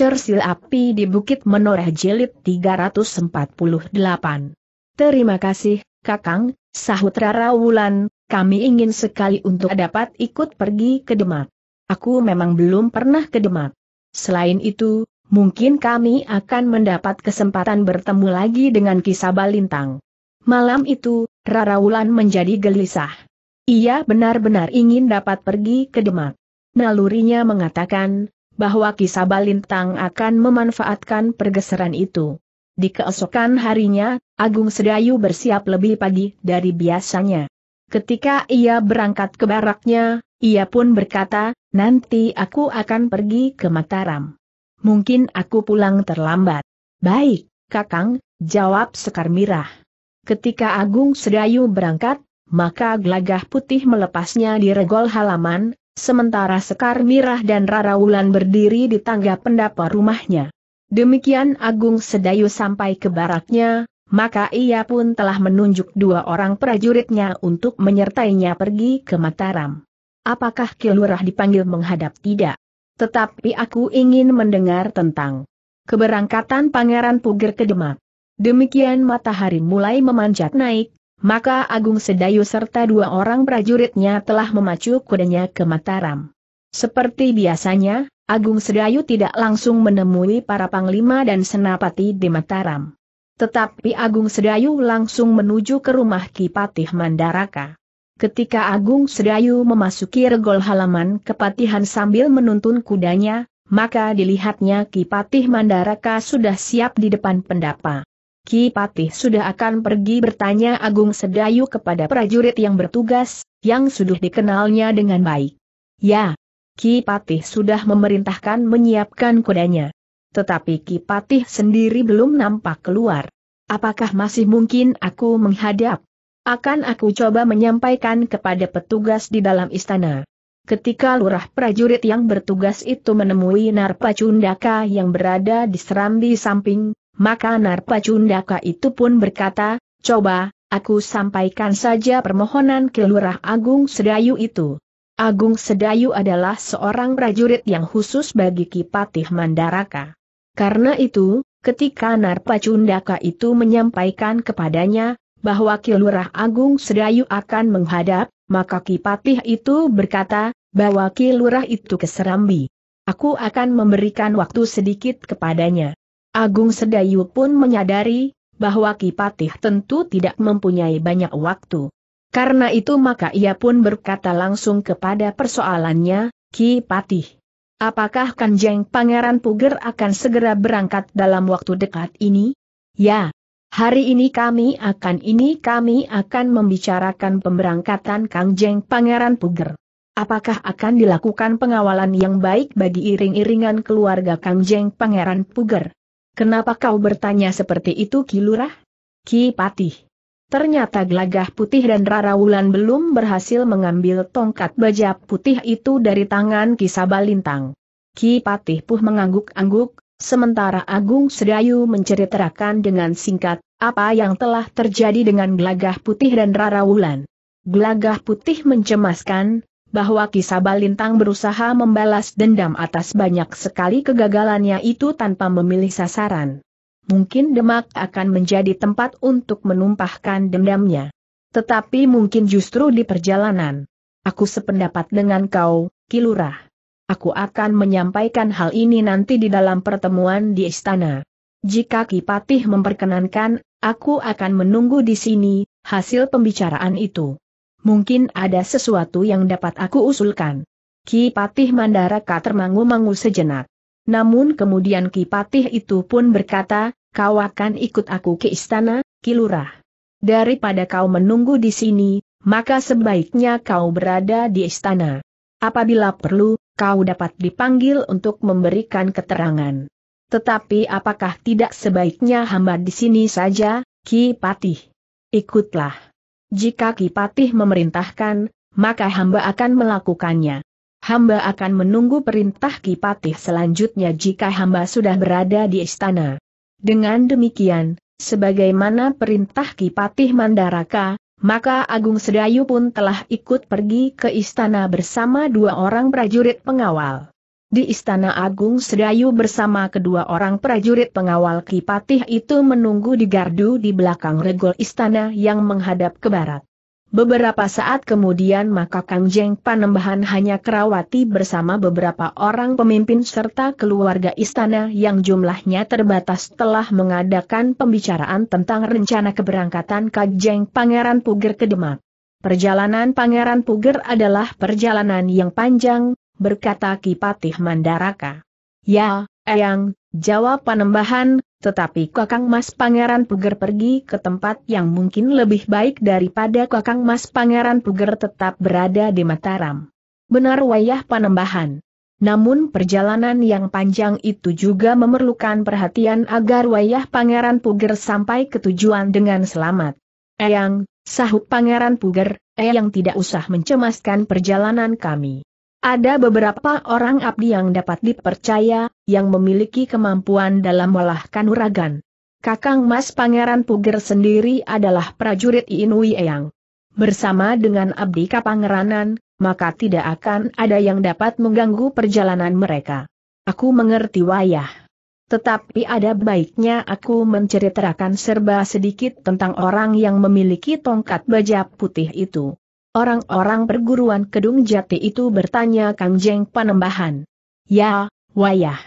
Cersil Api di Bukit Menoreh Jelit 348. Terima kasih, Kakang, sahut Rara Wulan, kami ingin sekali untuk dapat ikut pergi ke Demak. Aku memang belum pernah ke Demak. Selain itu, mungkin kami akan mendapat kesempatan bertemu lagi dengan kisah Balintang. Malam itu, Rara Wulan menjadi gelisah. Ia benar-benar ingin dapat pergi ke Demak. Nalurinya mengatakan, bahwa kisah balintang akan memanfaatkan pergeseran itu. Di keesokan harinya, Agung Sedayu bersiap lebih pagi dari biasanya. Ketika ia berangkat ke baraknya, ia pun berkata, nanti aku akan pergi ke Mataram. Mungkin aku pulang terlambat. Baik, Kakang, jawab Sekar Mirah. Ketika Agung Sedayu berangkat, maka gelagah putih melepasnya di regol halaman, sementara Sekar Mirah dan Rara Wulan berdiri di tangga pendapa rumahnya. Demikian Agung Sedayu sampai ke baraknya, maka ia pun telah menunjuk dua orang prajuritnya untuk menyertainya pergi ke Mataram. Apakah Kilurah dipanggil menghadap tidak? Tetapi aku ingin mendengar tentang keberangkatan Pangeran Puger ke Demak. Demikian matahari mulai memanjat naik, maka Agung Sedayu serta dua orang prajuritnya telah memacu kudanya ke Mataram. Seperti biasanya, Agung Sedayu tidak langsung menemui para panglima dan senapati di Mataram. Tetapi Agung Sedayu langsung menuju ke rumah Kipatih Mandaraka. Ketika Agung Sedayu memasuki regol halaman kepatihan sambil menuntun kudanya, maka dilihatnya Kipatih Mandaraka sudah siap di depan pendapa. Ki Patih sudah akan pergi bertanya Agung Sedayu kepada prajurit yang bertugas, yang sudah dikenalnya dengan baik. Ya, Ki Patih sudah memerintahkan menyiapkan kudanya. Tetapi Ki Patih sendiri belum nampak keluar. Apakah masih mungkin aku menghadap? Akan aku coba menyampaikan kepada petugas di dalam istana. Ketika lurah prajurit yang bertugas itu menemui Narpa Cundaka yang berada di serambi samping, maka Narpacundaka itu pun berkata, coba, aku sampaikan saja permohonan kelurah Agung Sedayu itu. Agung Sedayu adalah seorang prajurit yang khusus bagi Kipatih Mandaraka. Karena itu, ketika Narpacundaka itu menyampaikan kepadanya, bahwa Kilurah Agung Sedayu akan menghadap, maka Kipatih itu berkata, bahwa Kilurah itu keserambi. Aku akan memberikan waktu sedikit kepadanya. Agung Sedayu pun menyadari, bahwa Kipatih tentu tidak mempunyai banyak waktu. Karena itu maka ia pun berkata langsung kepada persoalannya, Ki Patih. Apakah Kanjeng Pangeran Puger akan segera berangkat dalam waktu dekat ini? Ya. Hari ini kami akan ini kami akan membicarakan pemberangkatan Kangjeng Pangeran Puger. Apakah akan dilakukan pengawalan yang baik bagi iring-iringan keluarga Kangjeng Pangeran Puger? Kenapa kau bertanya seperti itu Ki Lurah? Ki Patih. Ternyata Glagah putih dan Rara Wulan belum berhasil mengambil tongkat baja putih itu dari tangan Ki Sabalintang. Ki Patih Puh mengangguk-angguk, sementara Agung Sedayu menceritakan dengan singkat, apa yang telah terjadi dengan Glagah putih dan Rara Wulan. Glagah putih mencemaskan, bahwa kisah balintang berusaha membalas dendam atas banyak sekali kegagalannya itu tanpa memilih sasaran. Mungkin Demak akan menjadi tempat untuk menumpahkan dendamnya. Tetapi mungkin justru di perjalanan. Aku sependapat dengan kau, Kilurah. Aku akan menyampaikan hal ini nanti di dalam pertemuan di istana. Jika Kipatih memperkenankan, aku akan menunggu di sini, hasil pembicaraan itu mungkin ada sesuatu yang dapat aku usulkan. Ki Patih Mandaraka termangu-mangu sejenak. Namun kemudian Ki Patih itu pun berkata, kau akan ikut aku ke istana, Ki Daripada kau menunggu di sini, maka sebaiknya kau berada di istana. Apabila perlu, kau dapat dipanggil untuk memberikan keterangan. Tetapi apakah tidak sebaiknya hamba di sini saja, Ki Patih? Ikutlah. Jika Kipatih memerintahkan, maka hamba akan melakukannya. Hamba akan menunggu perintah Kipatih selanjutnya jika hamba sudah berada di istana. Dengan demikian, sebagaimana perintah Kipatih Mandaraka, maka Agung Sedayu pun telah ikut pergi ke istana bersama dua orang prajurit pengawal. Di Istana Agung Sedayu bersama kedua orang prajurit pengawal Kipatih itu menunggu di gardu di belakang regol istana yang menghadap ke barat. Beberapa saat kemudian maka Kang Jeng Panembahan hanya kerawati bersama beberapa orang pemimpin serta keluarga istana yang jumlahnya terbatas telah mengadakan pembicaraan tentang rencana keberangkatan Kang Jeng Pangeran Puger ke Demak. Perjalanan Pangeran Puger adalah perjalanan yang panjang, berkata Kipatih Mandaraka. Ya, Eyang, jawab panembahan, tetapi Kakang Mas Pangeran Puger pergi ke tempat yang mungkin lebih baik daripada Kakang Mas Pangeran Puger tetap berada di Mataram. Benar wayah panembahan. Namun perjalanan yang panjang itu juga memerlukan perhatian agar wayah Pangeran Puger sampai ke tujuan dengan selamat. Eyang, sahut Pangeran Puger, Eyang tidak usah mencemaskan perjalanan kami. Ada beberapa orang abdi yang dapat dipercaya, yang memiliki kemampuan dalam melahkan uragan. Kakang Mas Pangeran Puger sendiri adalah prajurit Inui Eyang. Bersama dengan abdi kapangeranan, maka tidak akan ada yang dapat mengganggu perjalanan mereka. Aku mengerti wayah. Tetapi ada baiknya aku menceritakan serba sedikit tentang orang yang memiliki tongkat baja putih itu. Orang-orang perguruan Kedung Jati itu bertanya Kang Jeng Panembahan. Ya, wayah.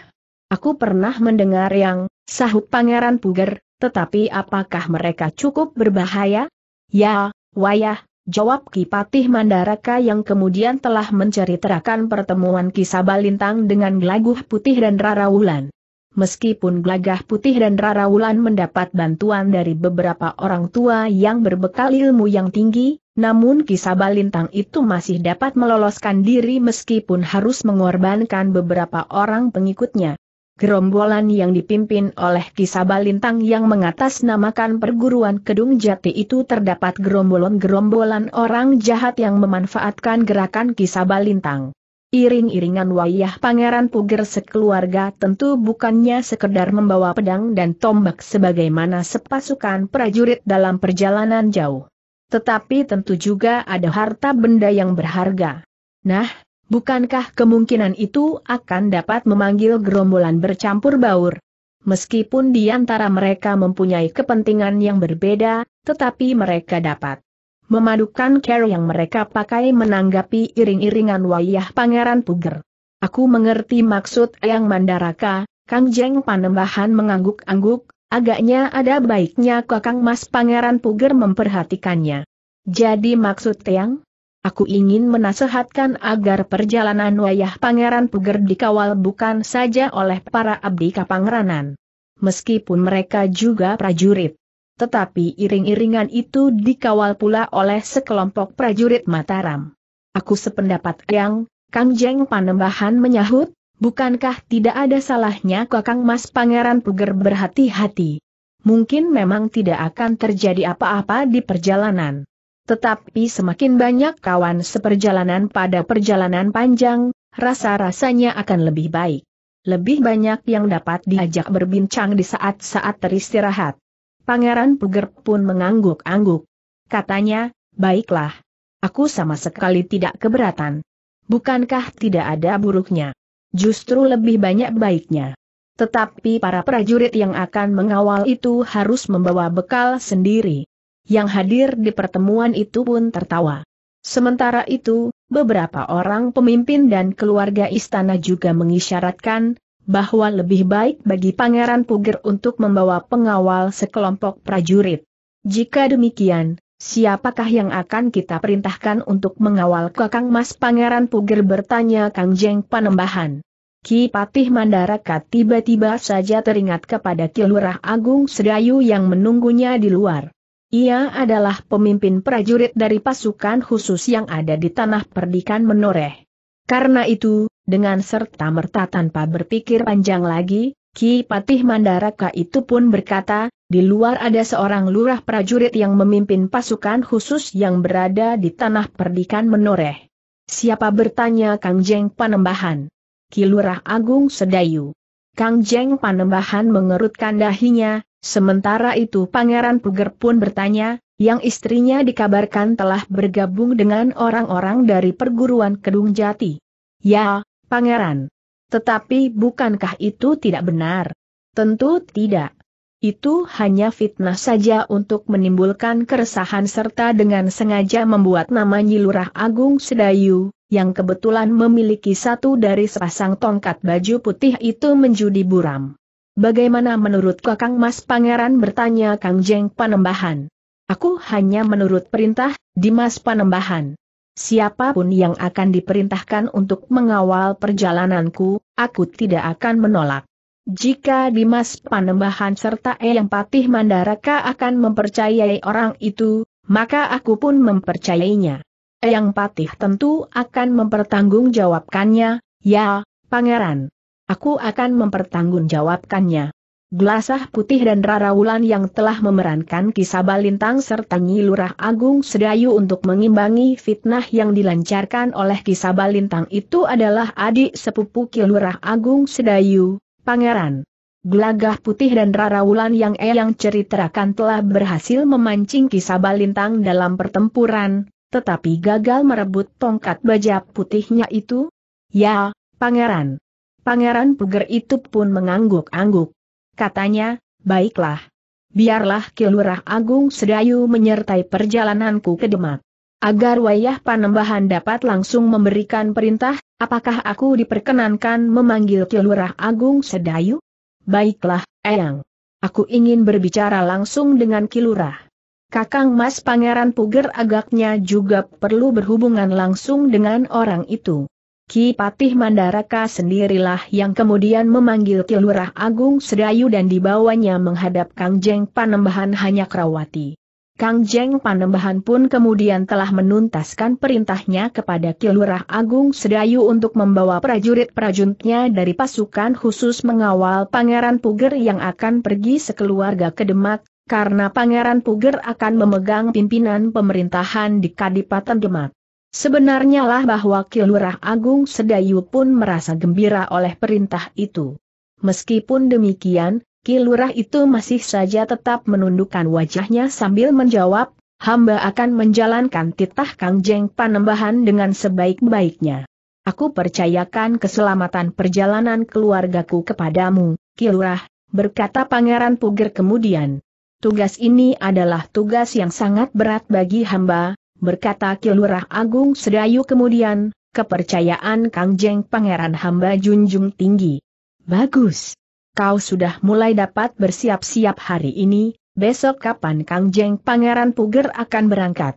Aku pernah mendengar yang, sahut Pangeran Puger, tetapi apakah mereka cukup berbahaya? Ya, wayah, jawab Kipatih Mandaraka yang kemudian telah menceritakan pertemuan kisah Balintang dengan Glaguh Putih dan Rara Wulan. Meskipun Glagah Putih dan Rara Wulan mendapat bantuan dari beberapa orang tua yang berbekal ilmu yang tinggi, namun kisah balintang itu masih dapat meloloskan diri meskipun harus mengorbankan beberapa orang pengikutnya. Gerombolan yang dipimpin oleh kisah balintang yang mengatasnamakan perguruan Kedung Jati itu terdapat gerombolan-gerombolan orang jahat yang memanfaatkan gerakan kisah balintang. Iring-iringan wayah Pangeran Puger sekeluarga tentu bukannya sekedar membawa pedang dan tombak sebagaimana sepasukan prajurit dalam perjalanan jauh tetapi tentu juga ada harta benda yang berharga. Nah, bukankah kemungkinan itu akan dapat memanggil gerombolan bercampur baur? Meskipun di antara mereka mempunyai kepentingan yang berbeda, tetapi mereka dapat memadukan care yang mereka pakai menanggapi iring-iringan wayah Pangeran Puger. Aku mengerti maksud yang Mandaraka, Kang Jeng Panembahan mengangguk-angguk, Agaknya ada baiknya kakang mas pangeran puger memperhatikannya. Jadi maksud Yang? Aku ingin menasehatkan agar perjalanan wayah pangeran puger dikawal bukan saja oleh para abdi kapangranan. Meskipun mereka juga prajurit. Tetapi iring-iringan itu dikawal pula oleh sekelompok prajurit Mataram. Aku sependapat yang, Kang Jeng Panembahan menyahut, Bukankah tidak ada salahnya Kakang Mas Pangeran Puger berhati-hati? Mungkin memang tidak akan terjadi apa-apa di perjalanan. Tetapi semakin banyak kawan seperjalanan pada perjalanan panjang, rasa-rasanya akan lebih baik. Lebih banyak yang dapat diajak berbincang di saat-saat teristirahat. Pangeran Puger pun mengangguk-angguk. Katanya, baiklah. Aku sama sekali tidak keberatan. Bukankah tidak ada buruknya? justru lebih banyak baiknya. Tetapi para prajurit yang akan mengawal itu harus membawa bekal sendiri. Yang hadir di pertemuan itu pun tertawa. Sementara itu, beberapa orang pemimpin dan keluarga istana juga mengisyaratkan bahwa lebih baik bagi Pangeran Puger untuk membawa pengawal sekelompok prajurit. Jika demikian, Siapakah yang akan kita perintahkan untuk mengawal Kakang Mas Pangeran Puger bertanya Kang Jeng Panembahan. Ki Patih Mandaraka tiba-tiba saja teringat kepada Ki Agung Sedayu yang menunggunya di luar. Ia adalah pemimpin prajurit dari pasukan khusus yang ada di tanah perdikan menoreh. Karena itu, dengan serta-merta tanpa berpikir panjang lagi, Ki Patih Mandaraka itu pun berkata, di luar ada seorang lurah prajurit yang memimpin pasukan khusus yang berada di tanah perdikan menoreh. Siapa bertanya Kang Jeng Panembahan? Ki Lurah Agung Sedayu. Kang Jeng Panembahan mengerutkan dahinya, sementara itu Pangeran Puger pun bertanya, yang istrinya dikabarkan telah bergabung dengan orang-orang dari perguruan Kedung Jati. Ya, Pangeran. Tetapi bukankah itu tidak benar? Tentu tidak. Itu hanya fitnah saja untuk menimbulkan keresahan serta dengan sengaja membuat nama Nyilurah Agung Sedayu, yang kebetulan memiliki satu dari sepasang tongkat baju putih itu menjadi buram. Bagaimana menurut Kakang Mas Pangeran bertanya Kang Jeng Panembahan? Aku hanya menurut perintah, Dimas Panembahan siapapun yang akan diperintahkan untuk mengawal perjalananku, aku tidak akan menolak. Jika Dimas Panembahan serta Eyang Patih Mandaraka akan mempercayai orang itu, maka aku pun mempercayainya. Eyang Patih tentu akan mempertanggungjawabkannya, ya, pangeran. Aku akan mempertanggungjawabkannya. Glasah Putih dan Rara Wulan yang telah memerankan kisah Balintang serta Nyi Agung Sedayu untuk mengimbangi fitnah yang dilancarkan oleh kisah Balintang itu adalah adik sepupu Ki Lurah Agung Sedayu, Pangeran. Glagah Putih dan Rara Wulan yang Eyang ceritakan telah berhasil memancing kisah Balintang dalam pertempuran, tetapi gagal merebut tongkat baja putihnya itu. Ya, Pangeran. Pangeran Puger itu pun mengangguk-angguk katanya, baiklah. Biarlah Kilurah Agung Sedayu menyertai perjalananku ke Demak. Agar wayah panembahan dapat langsung memberikan perintah, apakah aku diperkenankan memanggil Kilurah Agung Sedayu? Baiklah, Eyang. Aku ingin berbicara langsung dengan Kilurah. Kakang Mas Pangeran Puger agaknya juga perlu berhubungan langsung dengan orang itu. Ki Patih Mandaraka sendirilah yang kemudian memanggil Ki Agung Sedayu dan dibawanya menghadap Kang Jeng Panembahan hanya Kerawati. Kang Jeng Panembahan pun kemudian telah menuntaskan perintahnya kepada Ki Agung Sedayu untuk membawa prajurit-prajuritnya dari pasukan khusus mengawal Pangeran Puger yang akan pergi sekeluarga ke Demak, karena Pangeran Puger akan memegang pimpinan pemerintahan di Kadipaten Demak. Sebenarnya lah bahwa Kilurah Agung Sedayu pun merasa gembira oleh perintah itu. Meskipun demikian, Kilurah itu masih saja tetap menundukkan wajahnya sambil menjawab, hamba akan menjalankan titah Kang Jeng Panembahan dengan sebaik-baiknya. Aku percayakan keselamatan perjalanan keluargaku kepadamu, Kilurah, berkata Pangeran Puger kemudian. Tugas ini adalah tugas yang sangat berat bagi hamba, berkata Kilurah Agung Sedayu kemudian, kepercayaan Kang Jeng Pangeran hamba junjung tinggi. Bagus. Kau sudah mulai dapat bersiap-siap hari ini, besok kapan Kang Jeng Pangeran Puger akan berangkat.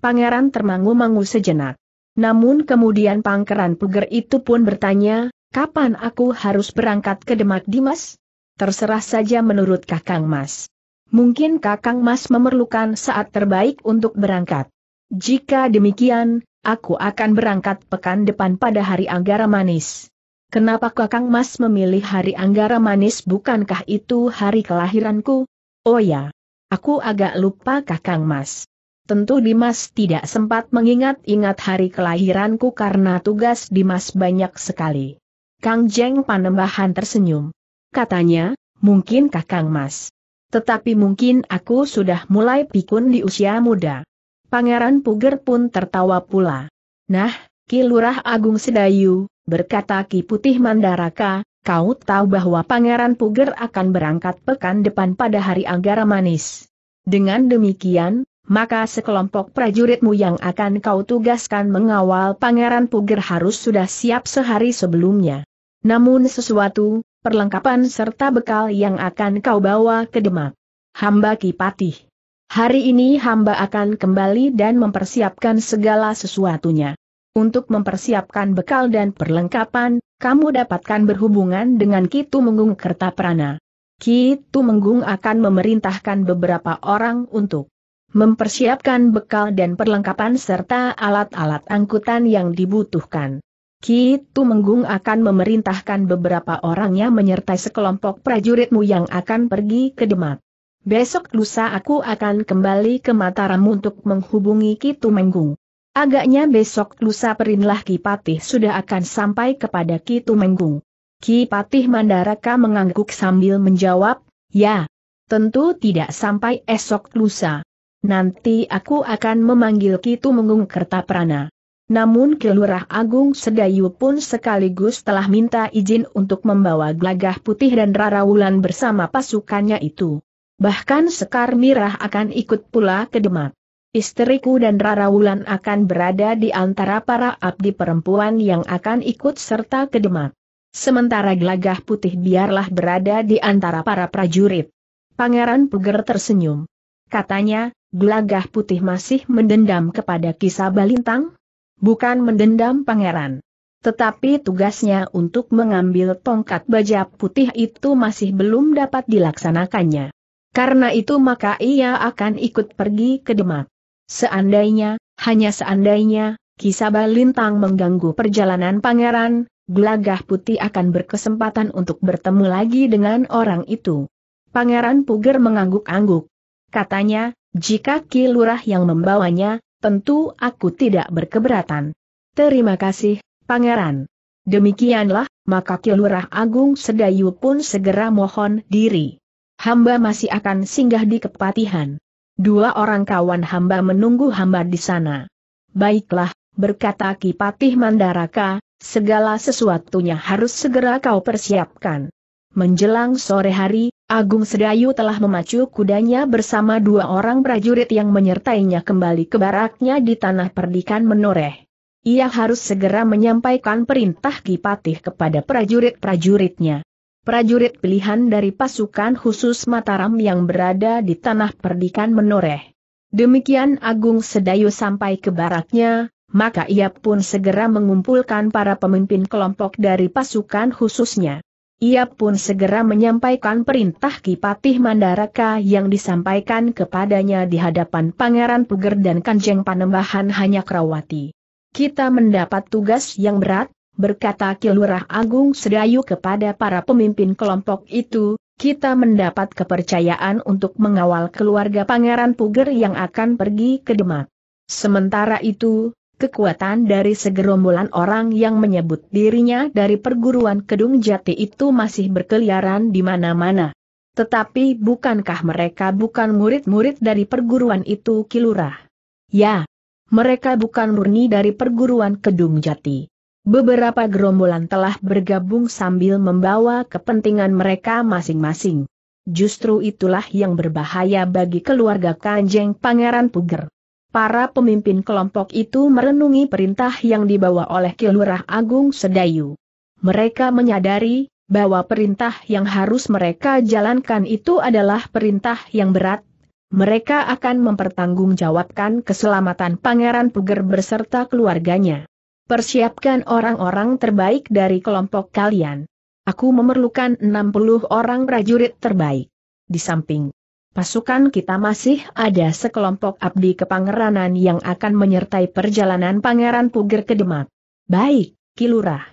Pangeran termangu-mangu sejenak. Namun kemudian Pangeran Puger itu pun bertanya, kapan aku harus berangkat ke Demak Dimas? Terserah saja menurut Kakang Mas. Mungkin Kakang Mas memerlukan saat terbaik untuk berangkat. Jika demikian, aku akan berangkat pekan depan pada hari Anggara Manis. Kenapa Kakang Mas memilih hari Anggara Manis bukankah itu hari kelahiranku? Oh ya, aku agak lupa Kakang Mas. Tentu Dimas tidak sempat mengingat-ingat hari kelahiranku karena tugas Dimas banyak sekali. Kang Jeng Panembahan tersenyum. Katanya, mungkin Kakang Mas. Tetapi mungkin aku sudah mulai pikun di usia muda. Pangeran Puger pun tertawa pula. Nah, Ki Lurah Agung Sedayu, berkata Ki Putih Mandaraka, kau tahu bahwa Pangeran Puger akan berangkat pekan depan pada hari Anggara Manis. Dengan demikian, maka sekelompok prajuritmu yang akan kau tugaskan mengawal Pangeran Puger harus sudah siap sehari sebelumnya. Namun sesuatu, perlengkapan serta bekal yang akan kau bawa ke Demak. Hamba Ki Patih. Hari ini hamba akan kembali dan mempersiapkan segala sesuatunya. Untuk mempersiapkan bekal dan perlengkapan, kamu dapatkan berhubungan dengan Kitu Menggung Kertaprana. Kitu Menggung akan memerintahkan beberapa orang untuk mempersiapkan bekal dan perlengkapan serta alat-alat angkutan yang dibutuhkan. Kitu Menggung akan memerintahkan beberapa orangnya menyertai sekelompok prajuritmu yang akan pergi ke Demak. Besok lusa aku akan kembali ke Mataram untuk menghubungi Kitu Menggung. Agaknya besok lusa perinlah Kipatih sudah akan sampai kepada Kitu Menggung. Kipatih Mandaraka mengangguk sambil menjawab, ya, tentu tidak sampai esok lusa. Nanti aku akan memanggil Kitu Menggung Kertaprana. Namun Kelurah Agung Sedayu pun sekaligus telah minta izin untuk membawa Glagah putih dan Rara Wulan bersama pasukannya itu. Bahkan Sekar Mirah akan ikut pula ke Demak. Istriku dan Rara Wulan akan berada di antara para abdi perempuan yang akan ikut serta ke Demak. Sementara gelagah putih biarlah berada di antara para prajurit. Pangeran Puger tersenyum. Katanya, gelagah putih masih mendendam kepada kisah Balintang? Bukan mendendam pangeran. Tetapi tugasnya untuk mengambil tongkat baja putih itu masih belum dapat dilaksanakannya. Karena itu maka ia akan ikut pergi ke Demak. Seandainya, hanya seandainya, kisah lintang mengganggu perjalanan pangeran, Gelagah Putih akan berkesempatan untuk bertemu lagi dengan orang itu. Pangeran Puger mengangguk-angguk. Katanya, jika Ki Lurah yang membawanya, tentu aku tidak berkeberatan. Terima kasih, Pangeran. Demikianlah, maka Ki Lurah Agung Sedayu pun segera mohon diri hamba masih akan singgah di kepatihan. Dua orang kawan hamba menunggu hamba di sana. Baiklah, berkata Kipatih Mandaraka, segala sesuatunya harus segera kau persiapkan. Menjelang sore hari, Agung Sedayu telah memacu kudanya bersama dua orang prajurit yang menyertainya kembali ke baraknya di tanah perdikan menoreh. Ia harus segera menyampaikan perintah Kipatih kepada prajurit-prajuritnya. Prajurit pilihan dari pasukan khusus Mataram yang berada di tanah perdikan menoreh. Demikian Agung Sedayu sampai ke baraknya, maka ia pun segera mengumpulkan para pemimpin kelompok dari pasukan khususnya. Ia pun segera menyampaikan perintah Kipatih Mandaraka yang disampaikan kepadanya di hadapan Pangeran Puger dan Kanjeng Panembahan hanya Krawati. Kita mendapat tugas yang berat, berkata Kilurah Agung Sedayu kepada para pemimpin kelompok itu, kita mendapat kepercayaan untuk mengawal keluarga Pangeran Puger yang akan pergi ke Demak. Sementara itu, kekuatan dari segerombolan orang yang menyebut dirinya dari perguruan Kedung Jati itu masih berkeliaran di mana-mana. Tetapi bukankah mereka bukan murid-murid dari perguruan itu Kilurah? Ya, mereka bukan murni dari perguruan Kedung Jati beberapa gerombolan telah bergabung sambil membawa kepentingan mereka masing-masing. Justru itulah yang berbahaya bagi keluarga Kanjeng Pangeran Puger. Para pemimpin kelompok itu merenungi perintah yang dibawa oleh Kilurah Agung Sedayu. Mereka menyadari bahwa perintah yang harus mereka jalankan itu adalah perintah yang berat mereka akan mempertanggungjawabkan keselamatan Pangeran Puger beserta keluarganya. Persiapkan orang-orang terbaik dari kelompok kalian. Aku memerlukan 60 orang prajurit terbaik. Di samping pasukan kita masih ada sekelompok abdi kepangeranan yang akan menyertai perjalanan Pangeran Puger ke Demak. Baik, Kilurah.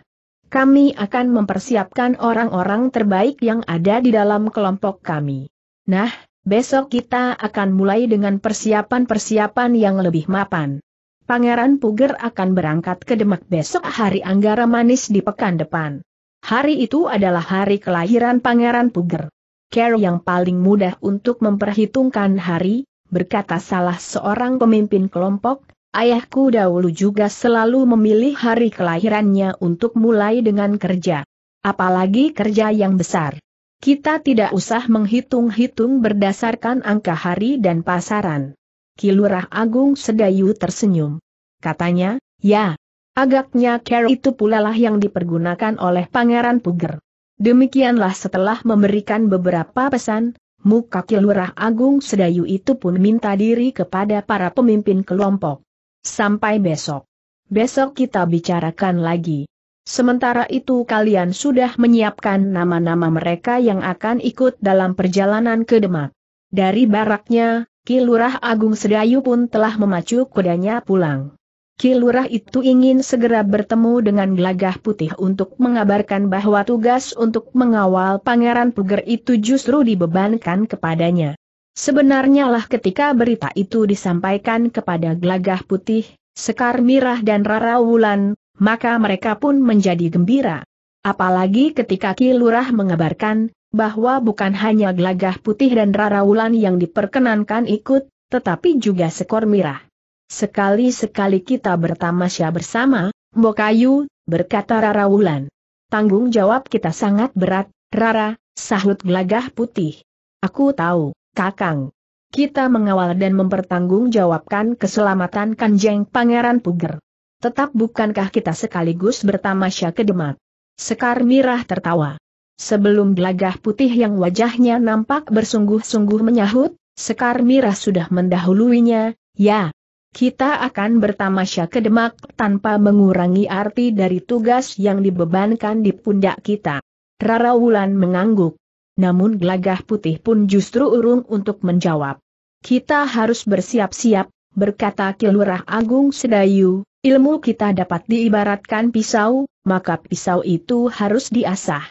Kami akan mempersiapkan orang-orang terbaik yang ada di dalam kelompok kami. Nah, besok kita akan mulai dengan persiapan-persiapan yang lebih mapan. Pangeran Puger akan berangkat ke Demak besok hari Anggara Manis di pekan depan. Hari itu adalah hari kelahiran Pangeran Puger. Care yang paling mudah untuk memperhitungkan hari, berkata salah seorang pemimpin kelompok, ayahku dahulu juga selalu memilih hari kelahirannya untuk mulai dengan kerja. Apalagi kerja yang besar. Kita tidak usah menghitung-hitung berdasarkan angka hari dan pasaran. Kilurah Agung Sedayu tersenyum. Katanya, ya, agaknya Carol itu pula lah yang dipergunakan oleh Pangeran Puger. Demikianlah setelah memberikan beberapa pesan, muka Kilurah Agung Sedayu itu pun minta diri kepada para pemimpin kelompok. Sampai besok. Besok kita bicarakan lagi. Sementara itu kalian sudah menyiapkan nama-nama mereka yang akan ikut dalam perjalanan ke Demak. Dari baraknya, Kilurah Agung Sedayu pun telah memacu kudanya pulang. Kilurah itu ingin segera bertemu dengan Glagah Putih untuk mengabarkan bahwa tugas untuk mengawal Pangeran Puger itu justru dibebankan kepadanya. Sebenarnya lah ketika berita itu disampaikan kepada Glagah Putih, Sekar Mirah dan Rara Wulan, maka mereka pun menjadi gembira. Apalagi ketika Kilurah mengabarkan, bahwa bukan hanya gelagah putih dan raraulan yang diperkenankan ikut, tetapi juga sekor mirah. Sekali-sekali kita bertamasya bersama, Mbokayu, berkata Rara Wulan. Tanggung jawab kita sangat berat, Rara, sahut gelagah putih. Aku tahu, Kakang. Kita mengawal dan mempertanggungjawabkan keselamatan Kanjeng Pangeran Puger. Tetap bukankah kita sekaligus bertamasya ke Demak? Sekar Mirah tertawa. Sebelum gelagah putih yang wajahnya nampak bersungguh-sungguh menyahut, Sekar Mirah sudah mendahuluinya, ya. Kita akan bertamasya ke Demak tanpa mengurangi arti dari tugas yang dibebankan di pundak kita. Rara Wulan mengangguk. Namun gelagah putih pun justru urung untuk menjawab. Kita harus bersiap-siap, berkata Kilurah Agung Sedayu, ilmu kita dapat diibaratkan pisau, maka pisau itu harus diasah.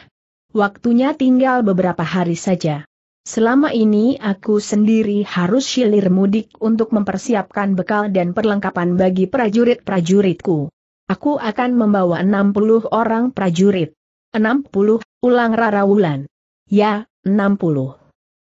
Waktunya tinggal beberapa hari saja. Selama ini aku sendiri harus silir mudik untuk mempersiapkan bekal dan perlengkapan bagi prajurit-prajuritku. Aku akan membawa 60 orang prajurit. 60, ulang Rara Wulan. Ya, 60.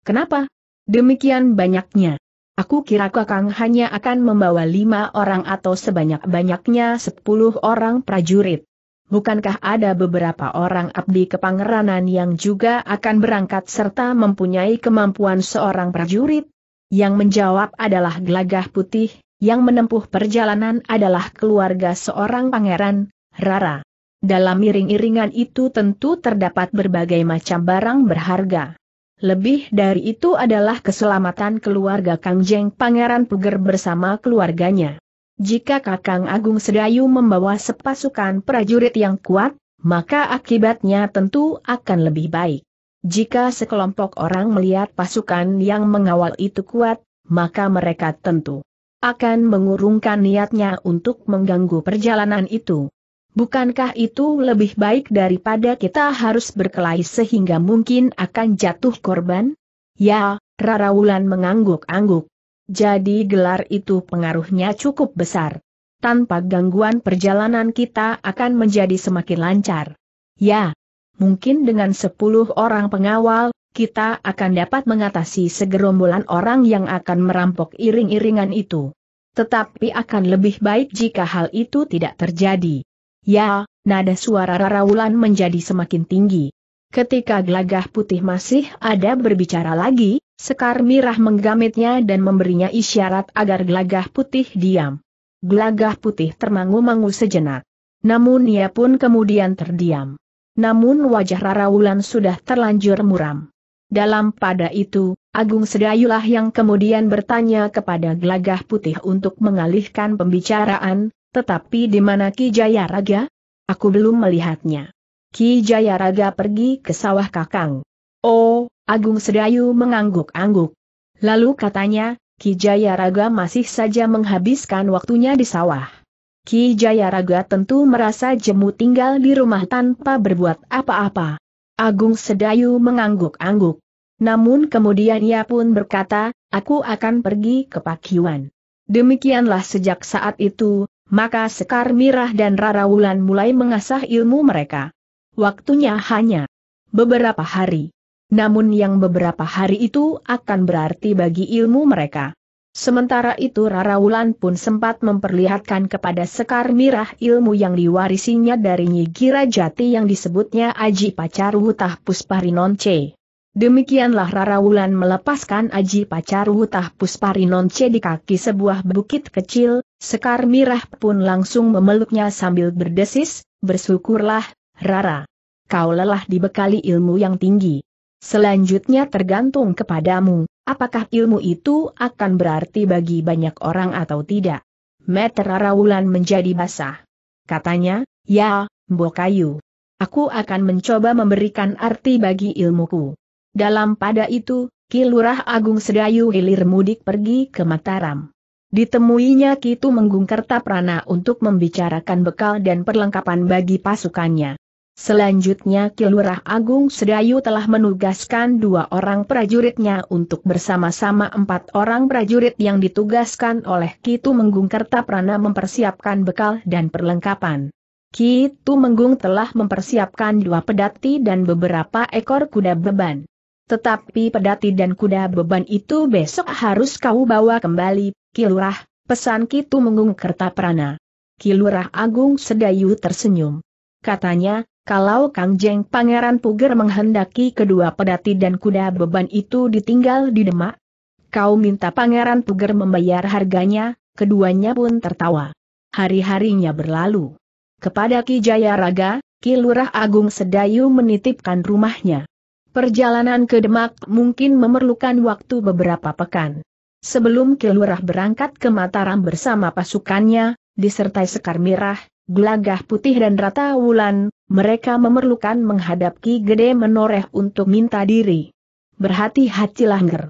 Kenapa? Demikian banyaknya. Aku kira Kakang hanya akan membawa lima orang atau sebanyak-banyaknya 10 orang prajurit bukankah ada beberapa orang abdi kepangeranan yang juga akan berangkat serta mempunyai kemampuan seorang prajurit? Yang menjawab adalah gelagah putih, yang menempuh perjalanan adalah keluarga seorang pangeran, Rara. Dalam iring-iringan itu tentu terdapat berbagai macam barang berharga. Lebih dari itu adalah keselamatan keluarga Kang Pangeran Puger bersama keluarganya. Jika Kakang Agung Sedayu membawa sepasukan prajurit yang kuat, maka akibatnya tentu akan lebih baik. Jika sekelompok orang melihat pasukan yang mengawal itu kuat, maka mereka tentu akan mengurungkan niatnya untuk mengganggu perjalanan itu. Bukankah itu lebih baik daripada kita harus berkelahi sehingga mungkin akan jatuh korban? Ya, Rara Wulan mengangguk-angguk jadi gelar itu pengaruhnya cukup besar. Tanpa gangguan perjalanan kita akan menjadi semakin lancar. Ya, mungkin dengan sepuluh orang pengawal, kita akan dapat mengatasi segerombolan orang yang akan merampok iring-iringan itu. Tetapi akan lebih baik jika hal itu tidak terjadi. Ya, nada suara Raraulan menjadi semakin tinggi. Ketika gelagah putih masih ada berbicara lagi, Sekar Mirah menggamitnya dan memberinya isyarat agar gelagah putih diam. Gelagah putih termangu-mangu sejenak. Namun ia pun kemudian terdiam. Namun wajah Rara Wulan sudah terlanjur muram. Dalam pada itu, Agung Sedayulah yang kemudian bertanya kepada gelagah putih untuk mengalihkan pembicaraan, tetapi di mana Ki Jayaraga? Aku belum melihatnya. Ki Jayaraga pergi ke sawah Kakang. Oh, Agung Sedayu mengangguk-angguk. Lalu katanya, Ki Jayaraga masih saja menghabiskan waktunya di sawah. Ki Jayaraga tentu merasa jemu tinggal di rumah tanpa berbuat apa-apa. Agung Sedayu mengangguk-angguk. Namun kemudian ia pun berkata, aku akan pergi ke Pakiwan. Demikianlah sejak saat itu, maka Sekar Mirah dan Rara Wulan mulai mengasah ilmu mereka. Waktunya hanya beberapa hari. Namun yang beberapa hari itu akan berarti bagi ilmu mereka. Sementara itu Rara Wulan pun sempat memperlihatkan kepada Sekar Mirah ilmu yang diwarisinya dari Gira Jati yang disebutnya Aji Pacaruhutah Pusparinon C. Demikianlah Rara Wulan melepaskan Aji Pacaruhutah Pusparinon C di kaki sebuah bukit kecil, Sekar Mirah pun langsung memeluknya sambil berdesis, bersyukurlah, Rara. Kau lelah dibekali ilmu yang tinggi. Selanjutnya tergantung kepadamu, apakah ilmu itu akan berarti bagi banyak orang atau tidak. Meter Arawulan menjadi basah. Katanya, ya, Mbokayu. Aku akan mencoba memberikan arti bagi ilmuku. Dalam pada itu, Kilurah Agung Sedayu hilir mudik pergi ke Mataram. Ditemuinya Kitu Menggungkerta Prana untuk membicarakan bekal dan perlengkapan bagi pasukannya. Selanjutnya Kilurah Agung Sedayu telah menugaskan dua orang prajuritnya untuk bersama-sama empat orang prajurit yang ditugaskan oleh Kitu Menggung Kertaprana mempersiapkan bekal dan perlengkapan. Kitu Menggung telah mempersiapkan dua pedati dan beberapa ekor kuda beban. Tetapi pedati dan kuda beban itu besok harus kau bawa kembali, Kilurah, pesan Kitu Menggung Kertaprana. Kilurah Agung Sedayu tersenyum. Katanya, kalau Kang Jeng Pangeran Puger menghendaki kedua pedati dan kuda beban itu ditinggal di Demak, kau minta Pangeran Puger membayar harganya, keduanya pun tertawa. Hari-harinya berlalu. Kepada Ki Jaya Raga, Ki Lurah Agung Sedayu menitipkan rumahnya. Perjalanan ke Demak mungkin memerlukan waktu beberapa pekan. Sebelum Ki Lurah berangkat ke Mataram bersama pasukannya, disertai Sekar Mirah, gelagah putih dan rata wulan, mereka memerlukan menghadap Ki Gede menoreh untuk minta diri. Berhati-hatilah nger.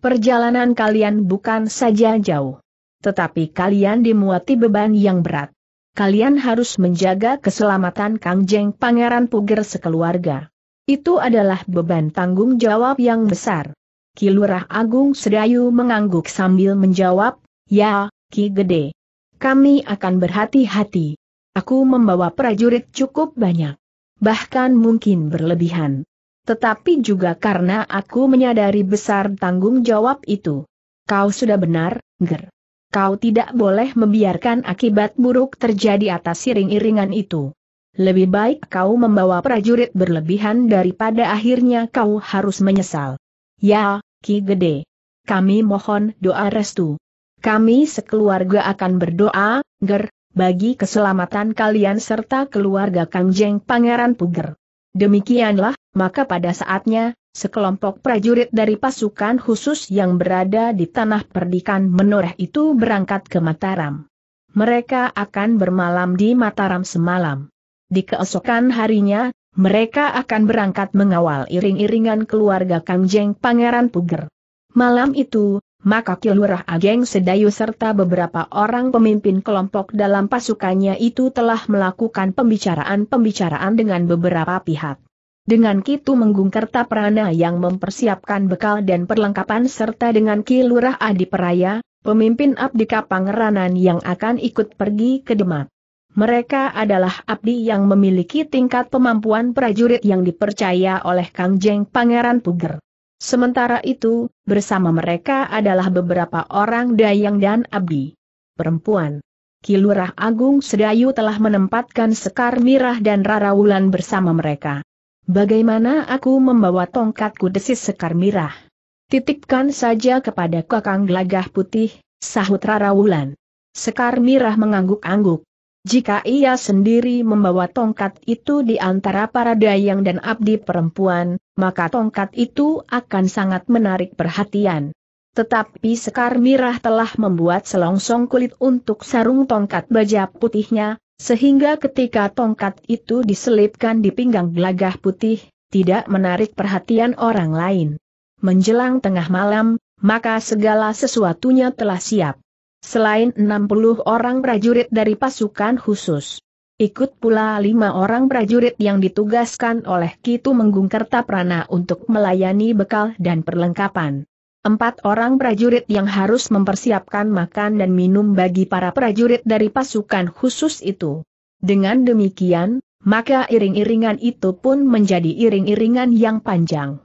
Perjalanan kalian bukan saja jauh. Tetapi kalian dimuati beban yang berat. Kalian harus menjaga keselamatan Kang Jeng Pangeran Puger sekeluarga. Itu adalah beban tanggung jawab yang besar. Kilurah Agung Sedayu mengangguk sambil menjawab, Ya, Ki Gede. Kami akan berhati-hati. Aku membawa prajurit cukup banyak. Bahkan mungkin berlebihan. Tetapi juga karena aku menyadari besar tanggung jawab itu. Kau sudah benar, Ger. Kau tidak boleh membiarkan akibat buruk terjadi atas siring iringan itu. Lebih baik kau membawa prajurit berlebihan daripada akhirnya kau harus menyesal. Ya, Ki Gede. Kami mohon doa restu. Kami sekeluarga akan berdoa, Ger, bagi keselamatan kalian serta keluarga Kang Pangeran Puger. Demikianlah, maka pada saatnya, sekelompok prajurit dari pasukan khusus yang berada di tanah perdikan menoreh itu berangkat ke Mataram. Mereka akan bermalam di Mataram semalam. Di keesokan harinya, mereka akan berangkat mengawal iring-iringan keluarga Kang Pangeran Puger. Malam itu, maka Kilurah Ageng Sedayu serta beberapa orang pemimpin kelompok dalam pasukannya itu telah melakukan pembicaraan-pembicaraan dengan beberapa pihak. Dengan Kitu Menggungkerta Prana yang mempersiapkan bekal dan perlengkapan serta dengan Kilurah Adi Peraya, pemimpin Abdi Pangeranan yang akan ikut pergi ke Demak. Mereka adalah abdi yang memiliki tingkat kemampuan prajurit yang dipercaya oleh Kangjeng Pangeran Puger. Sementara itu, bersama mereka adalah beberapa orang Dayang dan abdi. Perempuan. Kilurah Agung Sedayu telah menempatkan Sekar Mirah dan Rara Wulan bersama mereka. Bagaimana aku membawa tongkatku desis Sekar Mirah? Titipkan saja kepada Kakang Glagah Putih, sahut Rara Wulan. Sekar Mirah mengangguk-angguk. Jika ia sendiri membawa tongkat itu di antara para dayang dan abdi perempuan, maka tongkat itu akan sangat menarik perhatian. Tetapi Sekar Mirah telah membuat selongsong kulit untuk sarung tongkat baja putihnya, sehingga ketika tongkat itu diselipkan di pinggang gelagah putih, tidak menarik perhatian orang lain. Menjelang tengah malam, maka segala sesuatunya telah siap. Selain 60 orang prajurit dari pasukan khusus. Ikut pula lima orang prajurit yang ditugaskan oleh Kitu Menggung Kertaprana untuk melayani bekal dan perlengkapan. Empat orang prajurit yang harus mempersiapkan makan dan minum bagi para prajurit dari pasukan khusus itu. Dengan demikian, maka iring-iringan itu pun menjadi iring-iringan yang panjang.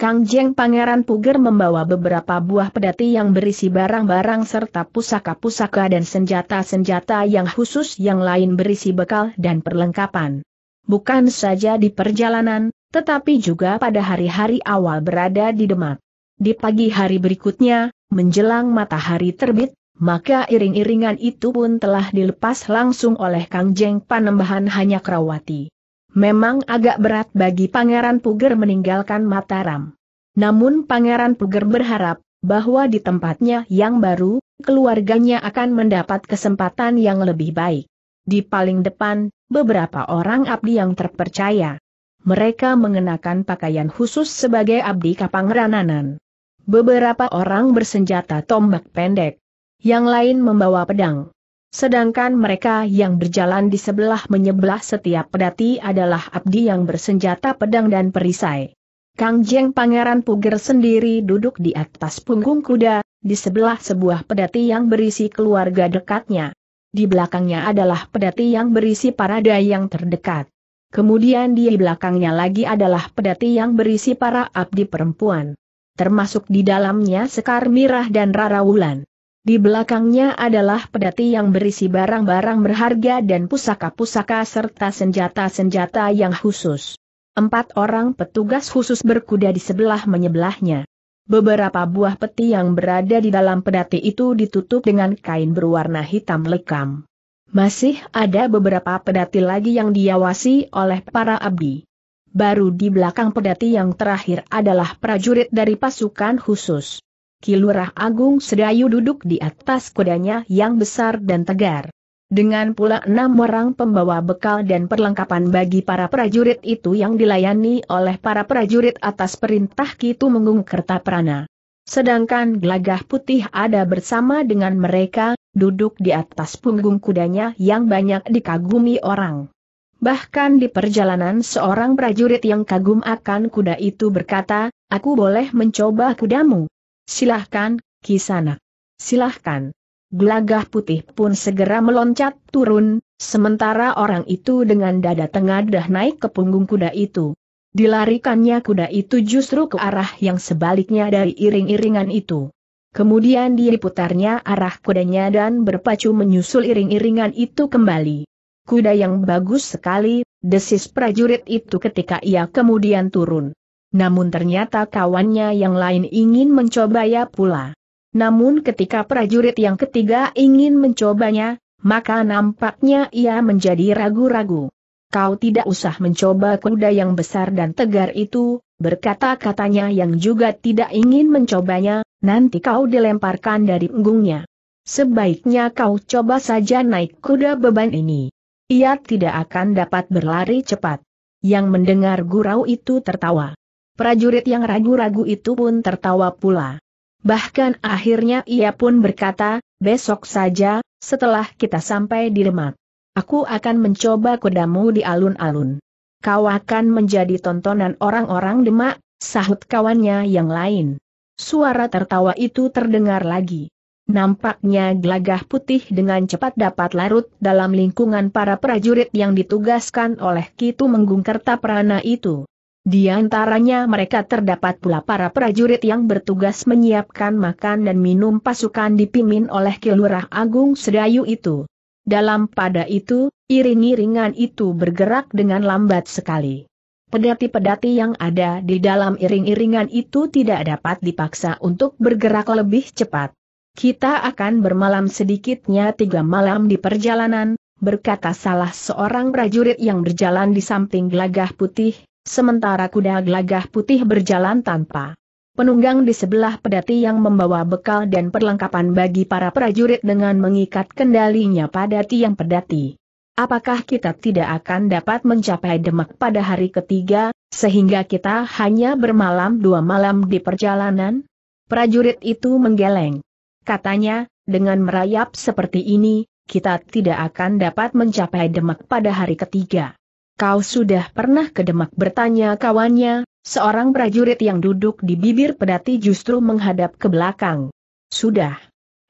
Kang Jeng Pangeran Puger membawa beberapa buah pedati yang berisi barang-barang serta pusaka-pusaka dan senjata-senjata yang khusus yang lain berisi bekal dan perlengkapan. Bukan saja di perjalanan, tetapi juga pada hari-hari awal berada di Demak. Di pagi hari berikutnya, menjelang matahari terbit, maka iring-iringan itu pun telah dilepas langsung oleh Kang Jeng Panembahan hanya Kerawati. Memang agak berat bagi Pangeran Puger meninggalkan Mataram. Namun Pangeran Puger berharap, bahwa di tempatnya yang baru, keluarganya akan mendapat kesempatan yang lebih baik. Di paling depan, beberapa orang abdi yang terpercaya. Mereka mengenakan pakaian khusus sebagai abdi kapangrananan. Beberapa orang bersenjata tombak pendek. Yang lain membawa pedang. Sedangkan mereka yang berjalan di sebelah menyebelah setiap pedati adalah abdi yang bersenjata pedang dan perisai. Kang Jeng Pangeran Puger sendiri duduk di atas punggung kuda, di sebelah sebuah pedati yang berisi keluarga dekatnya. Di belakangnya adalah pedati yang berisi para dai yang terdekat. Kemudian di belakangnya lagi adalah pedati yang berisi para abdi perempuan. Termasuk di dalamnya Sekar Mirah dan Rara Wulan. Di belakangnya adalah pedati yang berisi barang-barang berharga dan pusaka-pusaka serta senjata-senjata yang khusus. Empat orang petugas khusus berkuda di sebelah menyebelahnya. Beberapa buah peti yang berada di dalam pedati itu ditutup dengan kain berwarna hitam lekam. Masih ada beberapa pedati lagi yang diawasi oleh para abdi. Baru di belakang pedati yang terakhir adalah prajurit dari pasukan khusus. Kilurah Agung Sedayu duduk di atas kudanya yang besar dan tegar. Dengan pula enam orang pembawa bekal dan perlengkapan bagi para prajurit itu yang dilayani oleh para prajurit atas perintah Kitu Menggung Kertaprana. Sedangkan gelagah putih ada bersama dengan mereka, duduk di atas punggung kudanya yang banyak dikagumi orang. Bahkan di perjalanan seorang prajurit yang kagum akan kuda itu berkata, aku boleh mencoba kudamu. Silahkan, kisanak. Silahkan. Gelagah putih pun segera meloncat turun, sementara orang itu dengan dada tengadah naik ke punggung kuda itu. Dilarikannya kuda itu justru ke arah yang sebaliknya dari iring-iringan itu. Kemudian diputarnya arah kudanya dan berpacu menyusul iring-iringan itu kembali. Kuda yang bagus sekali, desis prajurit itu ketika ia kemudian turun. Namun ternyata kawannya yang lain ingin mencobanya pula. Namun ketika prajurit yang ketiga ingin mencobanya, maka nampaknya ia menjadi ragu-ragu. Kau tidak usah mencoba kuda yang besar dan tegar itu, berkata-katanya yang juga tidak ingin mencobanya, nanti kau dilemparkan dari punggungnya. Sebaiknya kau coba saja naik kuda beban ini. Ia tidak akan dapat berlari cepat. Yang mendengar gurau itu tertawa. Prajurit yang ragu-ragu itu pun tertawa pula. Bahkan akhirnya ia pun berkata, besok saja, setelah kita sampai di lemak, Aku akan mencoba kudamu di alun-alun. Kau akan menjadi tontonan orang-orang Demak, sahut kawannya yang lain. Suara tertawa itu terdengar lagi. Nampaknya gelagah putih dengan cepat dapat larut dalam lingkungan para prajurit yang ditugaskan oleh Kitu Menggung Kertaprana itu. Di antaranya mereka terdapat pula para prajurit yang bertugas menyiapkan makan dan minum pasukan dipimpin oleh Kilurah Agung Sedayu itu. Dalam pada itu, iring-iringan itu bergerak dengan lambat sekali. Pedati-pedati yang ada di dalam iring-iringan itu tidak dapat dipaksa untuk bergerak lebih cepat. Kita akan bermalam sedikitnya tiga malam di perjalanan, berkata salah seorang prajurit yang berjalan di samping gelagah putih, Sementara kuda gelagah putih berjalan tanpa penunggang di sebelah pedati yang membawa bekal dan perlengkapan bagi para prajurit dengan mengikat kendalinya pada tiang pedati. Apakah kita tidak akan dapat mencapai Demak pada hari ketiga, sehingga kita hanya bermalam dua malam di perjalanan? Prajurit itu menggeleng. Katanya, dengan merayap seperti ini, kita tidak akan dapat mencapai Demak pada hari ketiga. Kau sudah pernah ke Demak bertanya kawannya, seorang prajurit yang duduk di bibir pedati justru menghadap ke belakang. Sudah.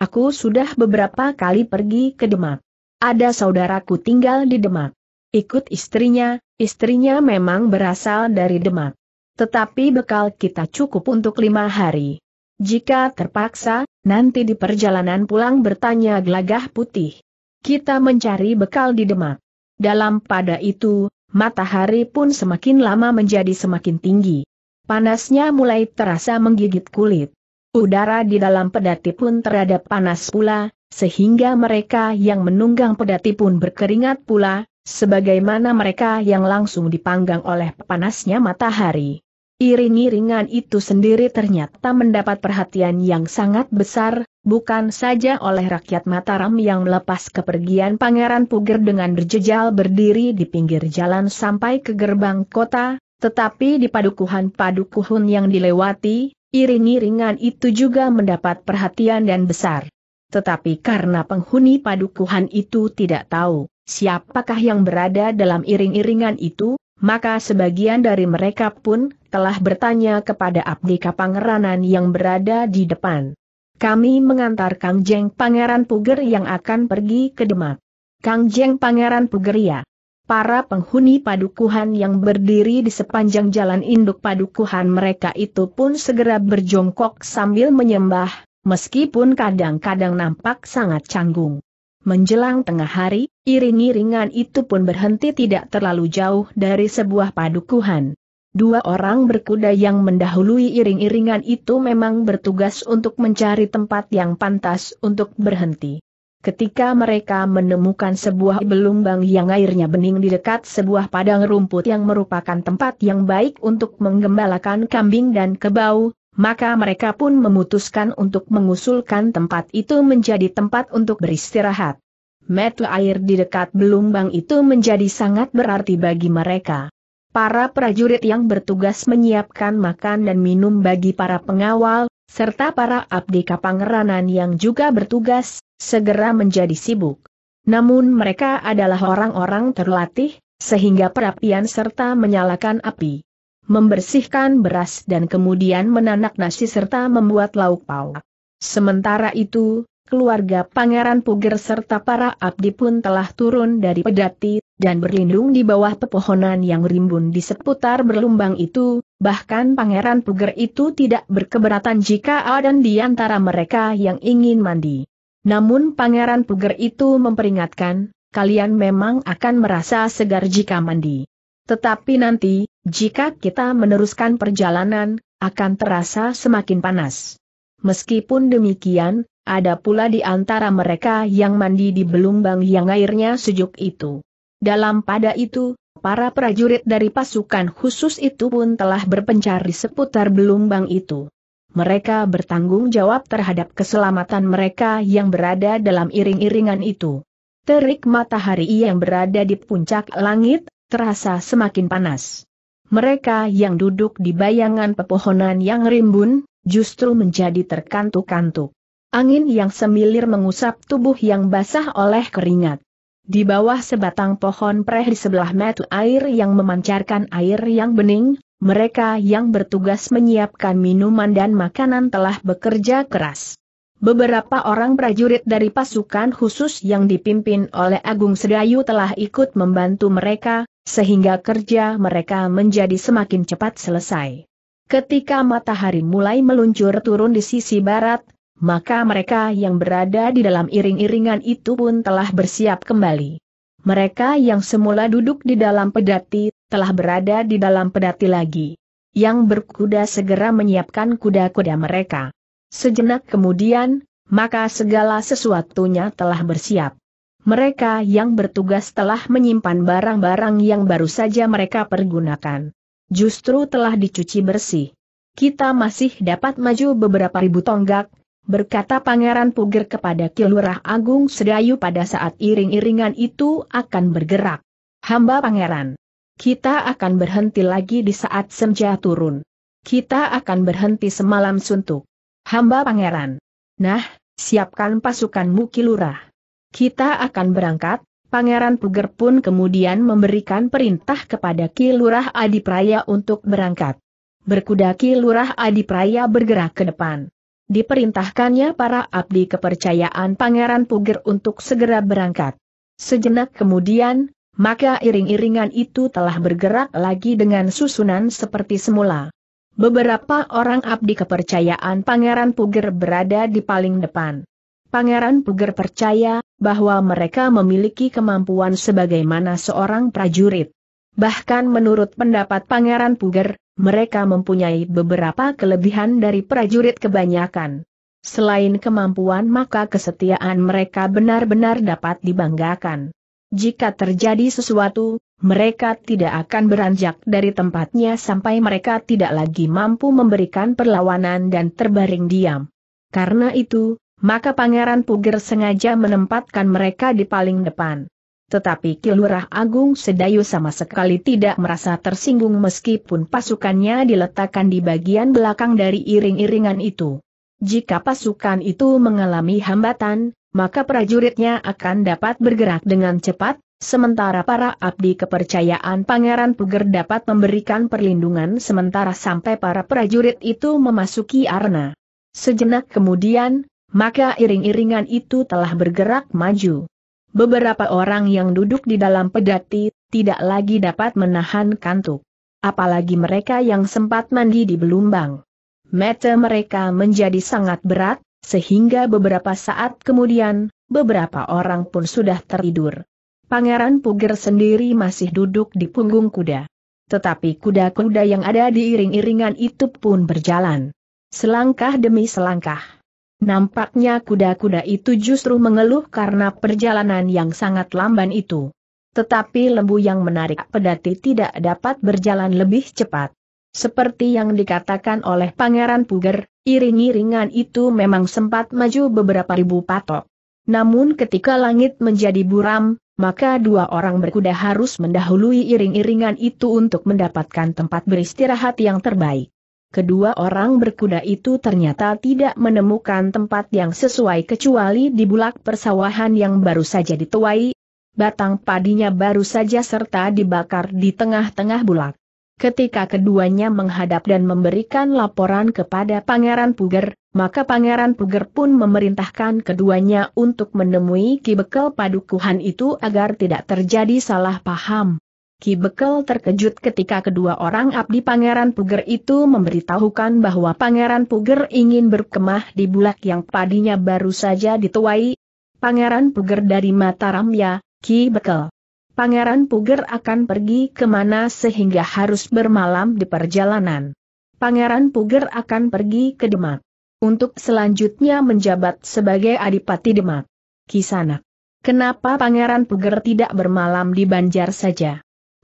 Aku sudah beberapa kali pergi ke Demak. Ada saudaraku tinggal di Demak. Ikut istrinya, istrinya memang berasal dari Demak. Tetapi bekal kita cukup untuk lima hari. Jika terpaksa, nanti di perjalanan pulang bertanya gelagah putih. Kita mencari bekal di Demak. Dalam pada itu, matahari pun semakin lama menjadi semakin tinggi. Panasnya mulai terasa menggigit kulit. Udara di dalam pedati pun terhadap panas pula, sehingga mereka yang menunggang pedati pun berkeringat pula, sebagaimana mereka yang langsung dipanggang oleh panasnya matahari. Iring-iringan itu sendiri ternyata mendapat perhatian yang sangat besar, Bukan saja oleh rakyat Mataram yang melepas kepergian Pangeran Puger dengan berjejal berdiri di pinggir jalan sampai ke gerbang kota, tetapi di padukuhan-padukuhun yang dilewati, iring-iringan itu juga mendapat perhatian dan besar. Tetapi karena penghuni padukuhan itu tidak tahu siapakah yang berada dalam iring-iringan itu, maka sebagian dari mereka pun telah bertanya kepada abdi kapangeranan yang berada di depan. Kami mengantar Kang Jeng Pangeran Puger yang akan pergi ke Demak. Kang Jeng Pangeran Puger ya. Para penghuni padukuhan yang berdiri di sepanjang jalan induk padukuhan mereka itu pun segera berjongkok sambil menyembah, meskipun kadang-kadang nampak sangat canggung. Menjelang tengah hari, iring-iringan itu pun berhenti tidak terlalu jauh dari sebuah padukuhan. Dua orang berkuda yang mendahului iring-iringan itu memang bertugas untuk mencari tempat yang pantas untuk berhenti. Ketika mereka menemukan sebuah belumbang yang airnya bening di dekat sebuah padang rumput yang merupakan tempat yang baik untuk menggembalakan kambing dan kebau, maka mereka pun memutuskan untuk mengusulkan tempat itu menjadi tempat untuk beristirahat. Metu air di dekat belumbang itu menjadi sangat berarti bagi mereka para prajurit yang bertugas menyiapkan makan dan minum bagi para pengawal, serta para abdi kapangeranan yang juga bertugas, segera menjadi sibuk. Namun mereka adalah orang-orang terlatih, sehingga perapian serta menyalakan api. Membersihkan beras dan kemudian menanak nasi serta membuat lauk pauk. Sementara itu, keluarga Pangeran Puger serta para abdi pun telah turun dari pedati dan berlindung di bawah pepohonan yang rimbun di seputar berlumbang itu, bahkan Pangeran Puger itu tidak berkeberatan jika ada di antara mereka yang ingin mandi. Namun Pangeran Puger itu memperingatkan, kalian memang akan merasa segar jika mandi. Tetapi nanti, jika kita meneruskan perjalanan, akan terasa semakin panas. Meskipun demikian, ada pula di antara mereka yang mandi di belumbang yang airnya sejuk itu. Dalam pada itu, para prajurit dari pasukan khusus itu pun telah berpencar di seputar belumbang itu. Mereka bertanggung jawab terhadap keselamatan mereka yang berada dalam iring-iringan itu. Terik matahari yang berada di puncak langit, terasa semakin panas. Mereka yang duduk di bayangan pepohonan yang rimbun, justru menjadi terkantuk-kantuk. Angin yang semilir mengusap tubuh yang basah oleh keringat. Di bawah sebatang pohon preh di sebelah metu air yang memancarkan air yang bening, mereka yang bertugas menyiapkan minuman dan makanan telah bekerja keras. Beberapa orang prajurit dari pasukan khusus yang dipimpin oleh Agung Sedayu telah ikut membantu mereka, sehingga kerja mereka menjadi semakin cepat selesai. Ketika matahari mulai meluncur turun di sisi barat, maka mereka yang berada di dalam iring-iringan itu pun telah bersiap kembali. Mereka yang semula duduk di dalam pedati, telah berada di dalam pedati lagi. Yang berkuda segera menyiapkan kuda-kuda mereka. Sejenak kemudian, maka segala sesuatunya telah bersiap. Mereka yang bertugas telah menyimpan barang-barang yang baru saja mereka pergunakan. Justru telah dicuci bersih. Kita masih dapat maju beberapa ribu tonggak, berkata Pangeran Puger kepada Kilurah Agung Sedayu pada saat iring-iringan itu akan bergerak. Hamba Pangeran, kita akan berhenti lagi di saat senja turun. Kita akan berhenti semalam suntuk. Hamba Pangeran. Nah, siapkan pasukanmu Kilurah. Kita akan berangkat, Pangeran Puger pun kemudian memberikan perintah kepada kilurah Adipraya untuk berangkat. Berkuda kilurah Adipraya bergerak ke depan diperintahkannya para abdi kepercayaan Pangeran Puger untuk segera berangkat. Sejenak kemudian, maka iring-iringan itu telah bergerak lagi dengan susunan seperti semula. Beberapa orang abdi kepercayaan Pangeran Puger berada di paling depan. Pangeran Puger percaya bahwa mereka memiliki kemampuan sebagaimana seorang prajurit. Bahkan menurut pendapat Pangeran Puger, mereka mempunyai beberapa kelebihan dari prajurit kebanyakan. Selain kemampuan maka kesetiaan mereka benar-benar dapat dibanggakan. Jika terjadi sesuatu, mereka tidak akan beranjak dari tempatnya sampai mereka tidak lagi mampu memberikan perlawanan dan terbaring diam. Karena itu, maka Pangeran Puger sengaja menempatkan mereka di paling depan. Tetapi Kilurah Agung Sedayu sama sekali tidak merasa tersinggung meskipun pasukannya diletakkan di bagian belakang dari iring-iringan itu. Jika pasukan itu mengalami hambatan, maka prajuritnya akan dapat bergerak dengan cepat, sementara para abdi kepercayaan Pangeran Puger dapat memberikan perlindungan sementara sampai para prajurit itu memasuki arna. Sejenak kemudian, maka iring-iringan itu telah bergerak maju. Beberapa orang yang duduk di dalam pedati, tidak lagi dapat menahan kantuk. Apalagi mereka yang sempat mandi di belumbang. Mata mereka menjadi sangat berat, sehingga beberapa saat kemudian, beberapa orang pun sudah tertidur. Pangeran Puger sendiri masih duduk di punggung kuda. Tetapi kuda-kuda yang ada di iring-iringan itu pun berjalan. Selangkah demi selangkah. Nampaknya kuda-kuda itu justru mengeluh karena perjalanan yang sangat lamban itu. Tetapi lembu yang menarik pedati tidak dapat berjalan lebih cepat. Seperti yang dikatakan oleh Pangeran Puger, iring-iringan itu memang sempat maju beberapa ribu patok. Namun ketika langit menjadi buram, maka dua orang berkuda harus mendahului iring-iringan itu untuk mendapatkan tempat beristirahat yang terbaik kedua orang berkuda itu ternyata tidak menemukan tempat yang sesuai kecuali di bulak persawahan yang baru saja dituai, batang padinya baru saja serta dibakar di tengah-tengah bulak. Ketika keduanya menghadap dan memberikan laporan kepada Pangeran Puger, maka Pangeran Puger pun memerintahkan keduanya untuk menemui Kibekel Padukuhan itu agar tidak terjadi salah paham. Ki Bekel terkejut ketika kedua orang abdi Pangeran Puger itu memberitahukan bahwa Pangeran Puger ingin berkemah di bulak yang padinya baru saja dituai. Pangeran Puger dari Mataram ya, Ki Bekel. Pangeran Puger akan pergi kemana sehingga harus bermalam di perjalanan. Pangeran Puger akan pergi ke Demak. Untuk selanjutnya menjabat sebagai Adipati Demak. Kisana. Kenapa Pangeran Puger tidak bermalam di Banjar saja?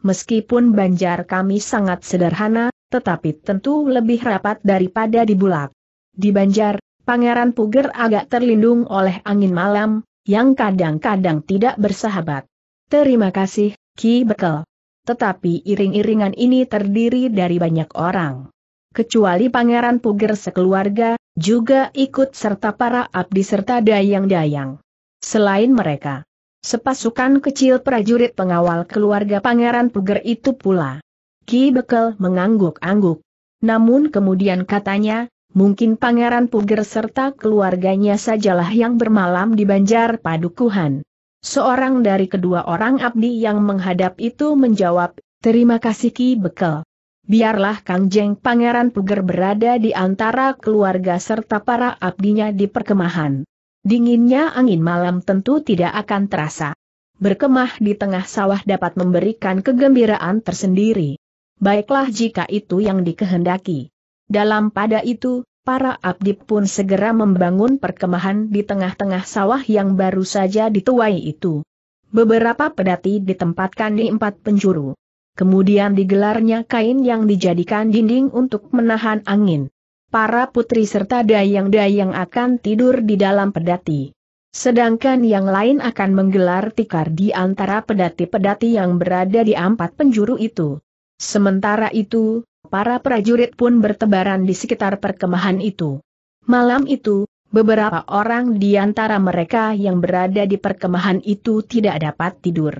meskipun banjar kami sangat sederhana, tetapi tentu lebih rapat daripada di bulak. Di banjar, Pangeran Puger agak terlindung oleh angin malam, yang kadang-kadang tidak bersahabat. Terima kasih, Ki Bekel. Tetapi iring-iringan ini terdiri dari banyak orang. Kecuali Pangeran Puger sekeluarga, juga ikut serta para abdi serta dayang-dayang. Selain mereka, Sepasukan kecil prajurit pengawal keluarga Pangeran Puger itu pula. Ki Bekel mengangguk-angguk. Namun kemudian katanya, mungkin Pangeran Puger serta keluarganya sajalah yang bermalam di Banjar Padukuhan. Seorang dari kedua orang abdi yang menghadap itu menjawab, terima kasih Ki Bekel. Biarlah Kang Jeng Pangeran Puger berada di antara keluarga serta para abdinya di perkemahan. Dinginnya angin malam tentu tidak akan terasa. Berkemah di tengah sawah dapat memberikan kegembiraan tersendiri. Baiklah jika itu yang dikehendaki. Dalam pada itu, para abdi pun segera membangun perkemahan di tengah-tengah sawah yang baru saja dituai itu. Beberapa pedati ditempatkan di empat penjuru. Kemudian digelarnya kain yang dijadikan dinding untuk menahan angin para putri serta dayang-dayang akan tidur di dalam pedati. Sedangkan yang lain akan menggelar tikar di antara pedati-pedati yang berada di empat penjuru itu. Sementara itu, para prajurit pun bertebaran di sekitar perkemahan itu. Malam itu, beberapa orang di antara mereka yang berada di perkemahan itu tidak dapat tidur.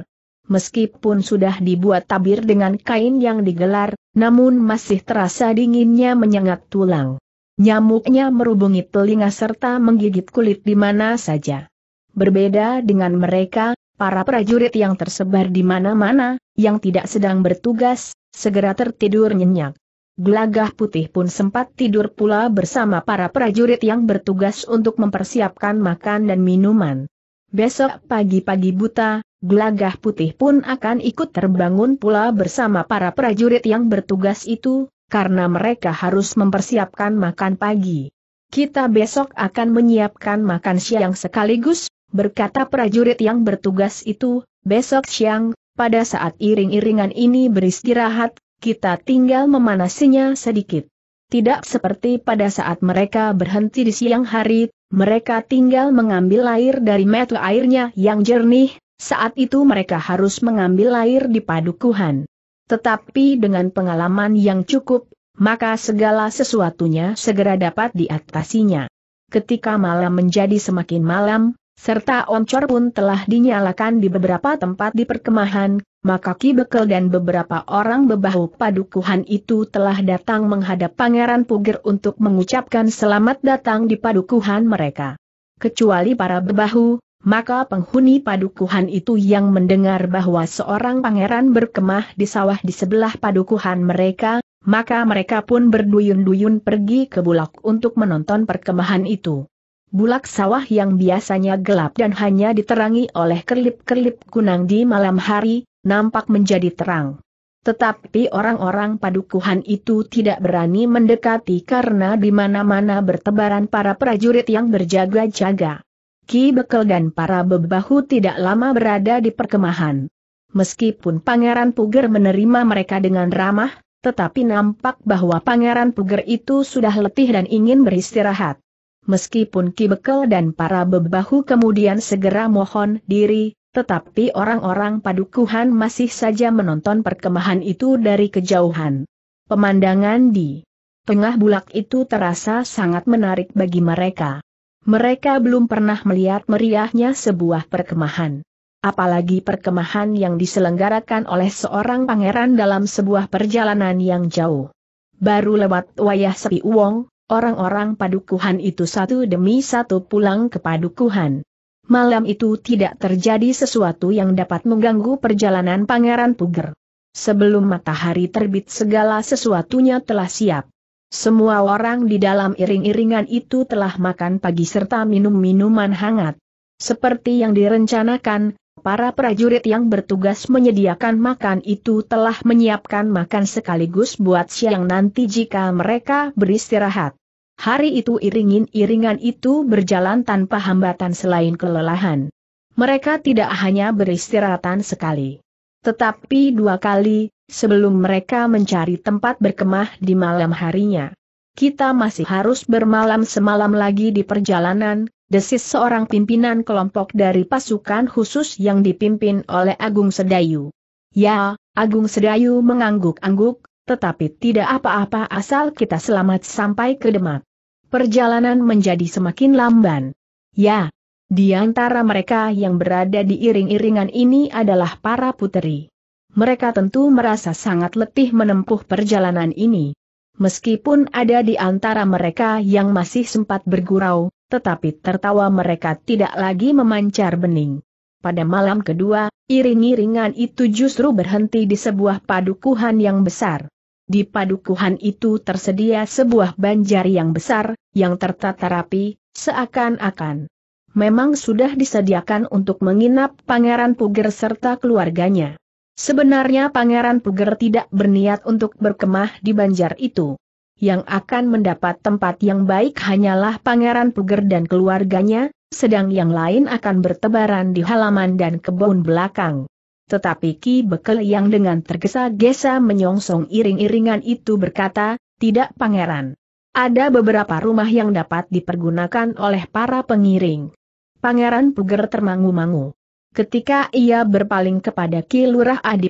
Meskipun sudah dibuat tabir dengan kain yang digelar, namun masih terasa dinginnya menyengat tulang. Nyamuknya merubungi telinga serta menggigit kulit di mana saja. Berbeda dengan mereka, para prajurit yang tersebar di mana-mana, yang tidak sedang bertugas, segera tertidur nyenyak. Gelagah putih pun sempat tidur pula bersama para prajurit yang bertugas untuk mempersiapkan makan dan minuman. Besok pagi-pagi buta, Gelagah putih pun akan ikut terbangun pula bersama para prajurit yang bertugas itu, karena mereka harus mempersiapkan makan pagi. Kita besok akan menyiapkan makan siang sekaligus, berkata prajurit yang bertugas itu, besok siang, pada saat iring-iringan ini beristirahat, kita tinggal memanasinya sedikit. Tidak seperti pada saat mereka berhenti di siang hari, mereka tinggal mengambil air dari metu airnya yang jernih, saat itu mereka harus mengambil air di padukuhan. Tetapi dengan pengalaman yang cukup, maka segala sesuatunya segera dapat diatasinya. Ketika malam menjadi semakin malam, serta oncor pun telah dinyalakan di beberapa tempat di perkemahan, maka Ki Bekel dan beberapa orang bebahu padukuhan itu telah datang menghadap Pangeran Puger untuk mengucapkan selamat datang di padukuhan mereka. Kecuali para bebahu, maka penghuni padukuhan itu yang mendengar bahwa seorang pangeran berkemah di sawah di sebelah padukuhan mereka, maka mereka pun berduyun-duyun pergi ke bulak untuk menonton perkemahan itu. Bulak sawah yang biasanya gelap dan hanya diterangi oleh kerlip-kerlip kunang di malam hari, nampak menjadi terang. Tetapi orang-orang padukuhan itu tidak berani mendekati karena di mana-mana bertebaran para prajurit yang berjaga-jaga. Ki Bekel dan para bebahu tidak lama berada di perkemahan. Meskipun Pangeran Puger menerima mereka dengan ramah, tetapi nampak bahwa Pangeran Puger itu sudah letih dan ingin beristirahat. Meskipun Ki Bekel dan para bebahu kemudian segera mohon diri, tetapi orang-orang padukuhan masih saja menonton perkemahan itu dari kejauhan. Pemandangan di tengah bulak itu terasa sangat menarik bagi mereka. Mereka belum pernah melihat meriahnya sebuah perkemahan. Apalagi perkemahan yang diselenggarakan oleh seorang pangeran dalam sebuah perjalanan yang jauh. Baru lewat wayah sepi uong, orang-orang padukuhan itu satu demi satu pulang ke padukuhan. Malam itu tidak terjadi sesuatu yang dapat mengganggu perjalanan Pangeran Puger. Sebelum matahari terbit segala sesuatunya telah siap. Semua orang di dalam iring-iringan itu telah makan pagi serta minum minuman hangat. Seperti yang direncanakan, para prajurit yang bertugas menyediakan makan itu telah menyiapkan makan sekaligus buat siang nanti jika mereka beristirahat. Hari itu iringin-iringan itu berjalan tanpa hambatan selain kelelahan. Mereka tidak hanya beristirahatan sekali, tetapi dua kali, sebelum mereka mencari tempat berkemah di malam harinya. Kita masih harus bermalam semalam lagi di perjalanan, desis seorang pimpinan kelompok dari pasukan khusus yang dipimpin oleh Agung Sedayu. Ya, Agung Sedayu mengangguk-angguk, tetapi tidak apa-apa asal kita selamat sampai ke Demak. Perjalanan menjadi semakin lamban. Ya, di antara mereka yang berada di iring-iringan ini adalah para puteri mereka tentu merasa sangat letih menempuh perjalanan ini. Meskipun ada di antara mereka yang masih sempat bergurau, tetapi tertawa mereka tidak lagi memancar bening. Pada malam kedua, iring-iringan itu justru berhenti di sebuah padukuhan yang besar. Di padukuhan itu tersedia sebuah banjar yang besar, yang tertata rapi, seakan-akan memang sudah disediakan untuk menginap Pangeran Puger serta keluarganya. Sebenarnya Pangeran Puger tidak berniat untuk berkemah di banjar itu. Yang akan mendapat tempat yang baik hanyalah Pangeran Puger dan keluarganya, sedang yang lain akan bertebaran di halaman dan kebun belakang. Tetapi Ki Bekel yang dengan tergesa-gesa menyongsong iring-iringan itu berkata, tidak pangeran. Ada beberapa rumah yang dapat dipergunakan oleh para pengiring. Pangeran Puger termangu-mangu. Ketika ia berpaling kepada Ki Lurah Adi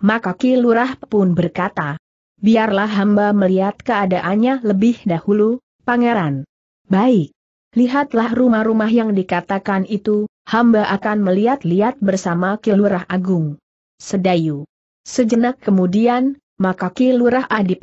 maka Ki Lurah pun berkata, Biarlah hamba melihat keadaannya lebih dahulu, pangeran. Baik. Lihatlah rumah-rumah yang dikatakan itu, hamba akan melihat-lihat bersama Ki Lurah Agung. Sedayu. Sejenak kemudian, maka Ki Lurah Adi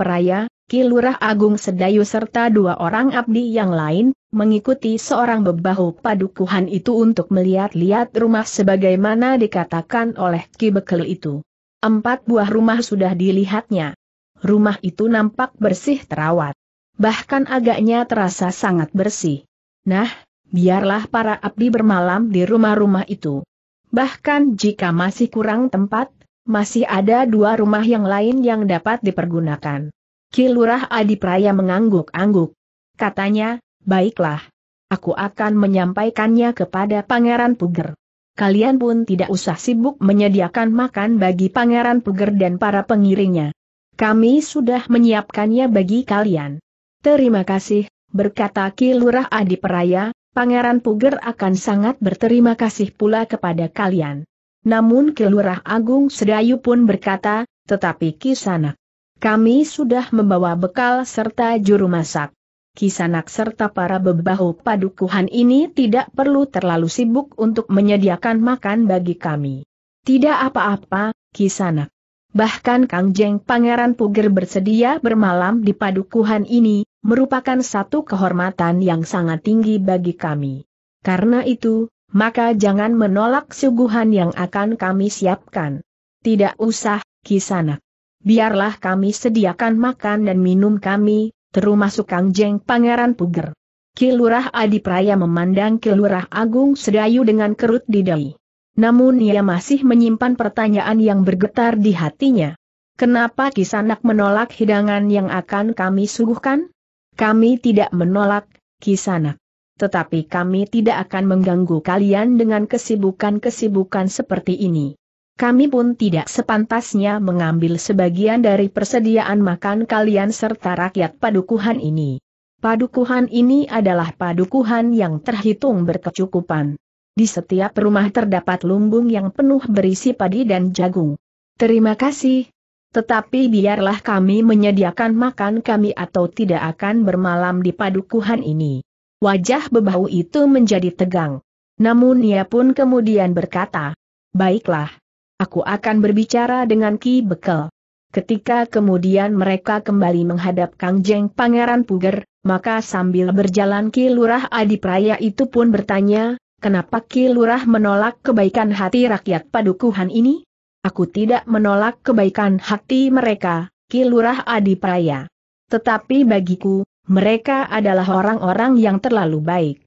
Kilurah Agung Sedayu serta dua orang abdi yang lain, mengikuti seorang bebahu padukuhan itu untuk melihat-lihat rumah sebagaimana dikatakan oleh Ki Bekel itu. Empat buah rumah sudah dilihatnya. Rumah itu nampak bersih terawat. Bahkan agaknya terasa sangat bersih. Nah, biarlah para abdi bermalam di rumah-rumah itu. Bahkan jika masih kurang tempat, masih ada dua rumah yang lain yang dapat dipergunakan. Kilurah Adipraya mengangguk-angguk. Katanya, baiklah. Aku akan menyampaikannya kepada Pangeran Puger. Kalian pun tidak usah sibuk menyediakan makan bagi Pangeran Puger dan para pengiringnya. Kami sudah menyiapkannya bagi kalian. Terima kasih, berkata Kilurah Adipraya, Pangeran Puger akan sangat berterima kasih pula kepada kalian. Namun Kilurah Agung Sedayu pun berkata, tetapi Kisanak, kami sudah membawa bekal serta juru masak. Kisanak serta para bebahu padukuhan ini tidak perlu terlalu sibuk untuk menyediakan makan bagi kami. Tidak apa-apa, Kisanak. Bahkan Kang Jeng Pangeran Puger bersedia bermalam di padukuhan ini, merupakan satu kehormatan yang sangat tinggi bagi kami. Karena itu, maka jangan menolak suguhan yang akan kami siapkan. Tidak usah, Kisanak biarlah kami sediakan makan dan minum kami, termasuk Kang Jeng Pangeran Puger. Kilurah Adipraya memandang Kilurah Agung Sedayu dengan kerut di dahi. Namun ia masih menyimpan pertanyaan yang bergetar di hatinya. Kenapa Kisanak menolak hidangan yang akan kami suguhkan? Kami tidak menolak, Kisanak. Tetapi kami tidak akan mengganggu kalian dengan kesibukan-kesibukan seperti ini kami pun tidak sepantasnya mengambil sebagian dari persediaan makan kalian serta rakyat padukuhan ini. Padukuhan ini adalah padukuhan yang terhitung berkecukupan. Di setiap rumah terdapat lumbung yang penuh berisi padi dan jagung. Terima kasih. Tetapi biarlah kami menyediakan makan kami atau tidak akan bermalam di padukuhan ini. Wajah bebau itu menjadi tegang. Namun ia pun kemudian berkata, Baiklah. Aku akan berbicara dengan Ki Bekel. Ketika kemudian mereka kembali menghadap Kang Jeng Pangeran Puger, maka sambil berjalan Ki Lurah Adipraya itu pun bertanya, kenapa Ki Lurah menolak kebaikan hati rakyat padukuhan ini? Aku tidak menolak kebaikan hati mereka, Ki Lurah Adipraya. Tetapi bagiku, mereka adalah orang-orang yang terlalu baik.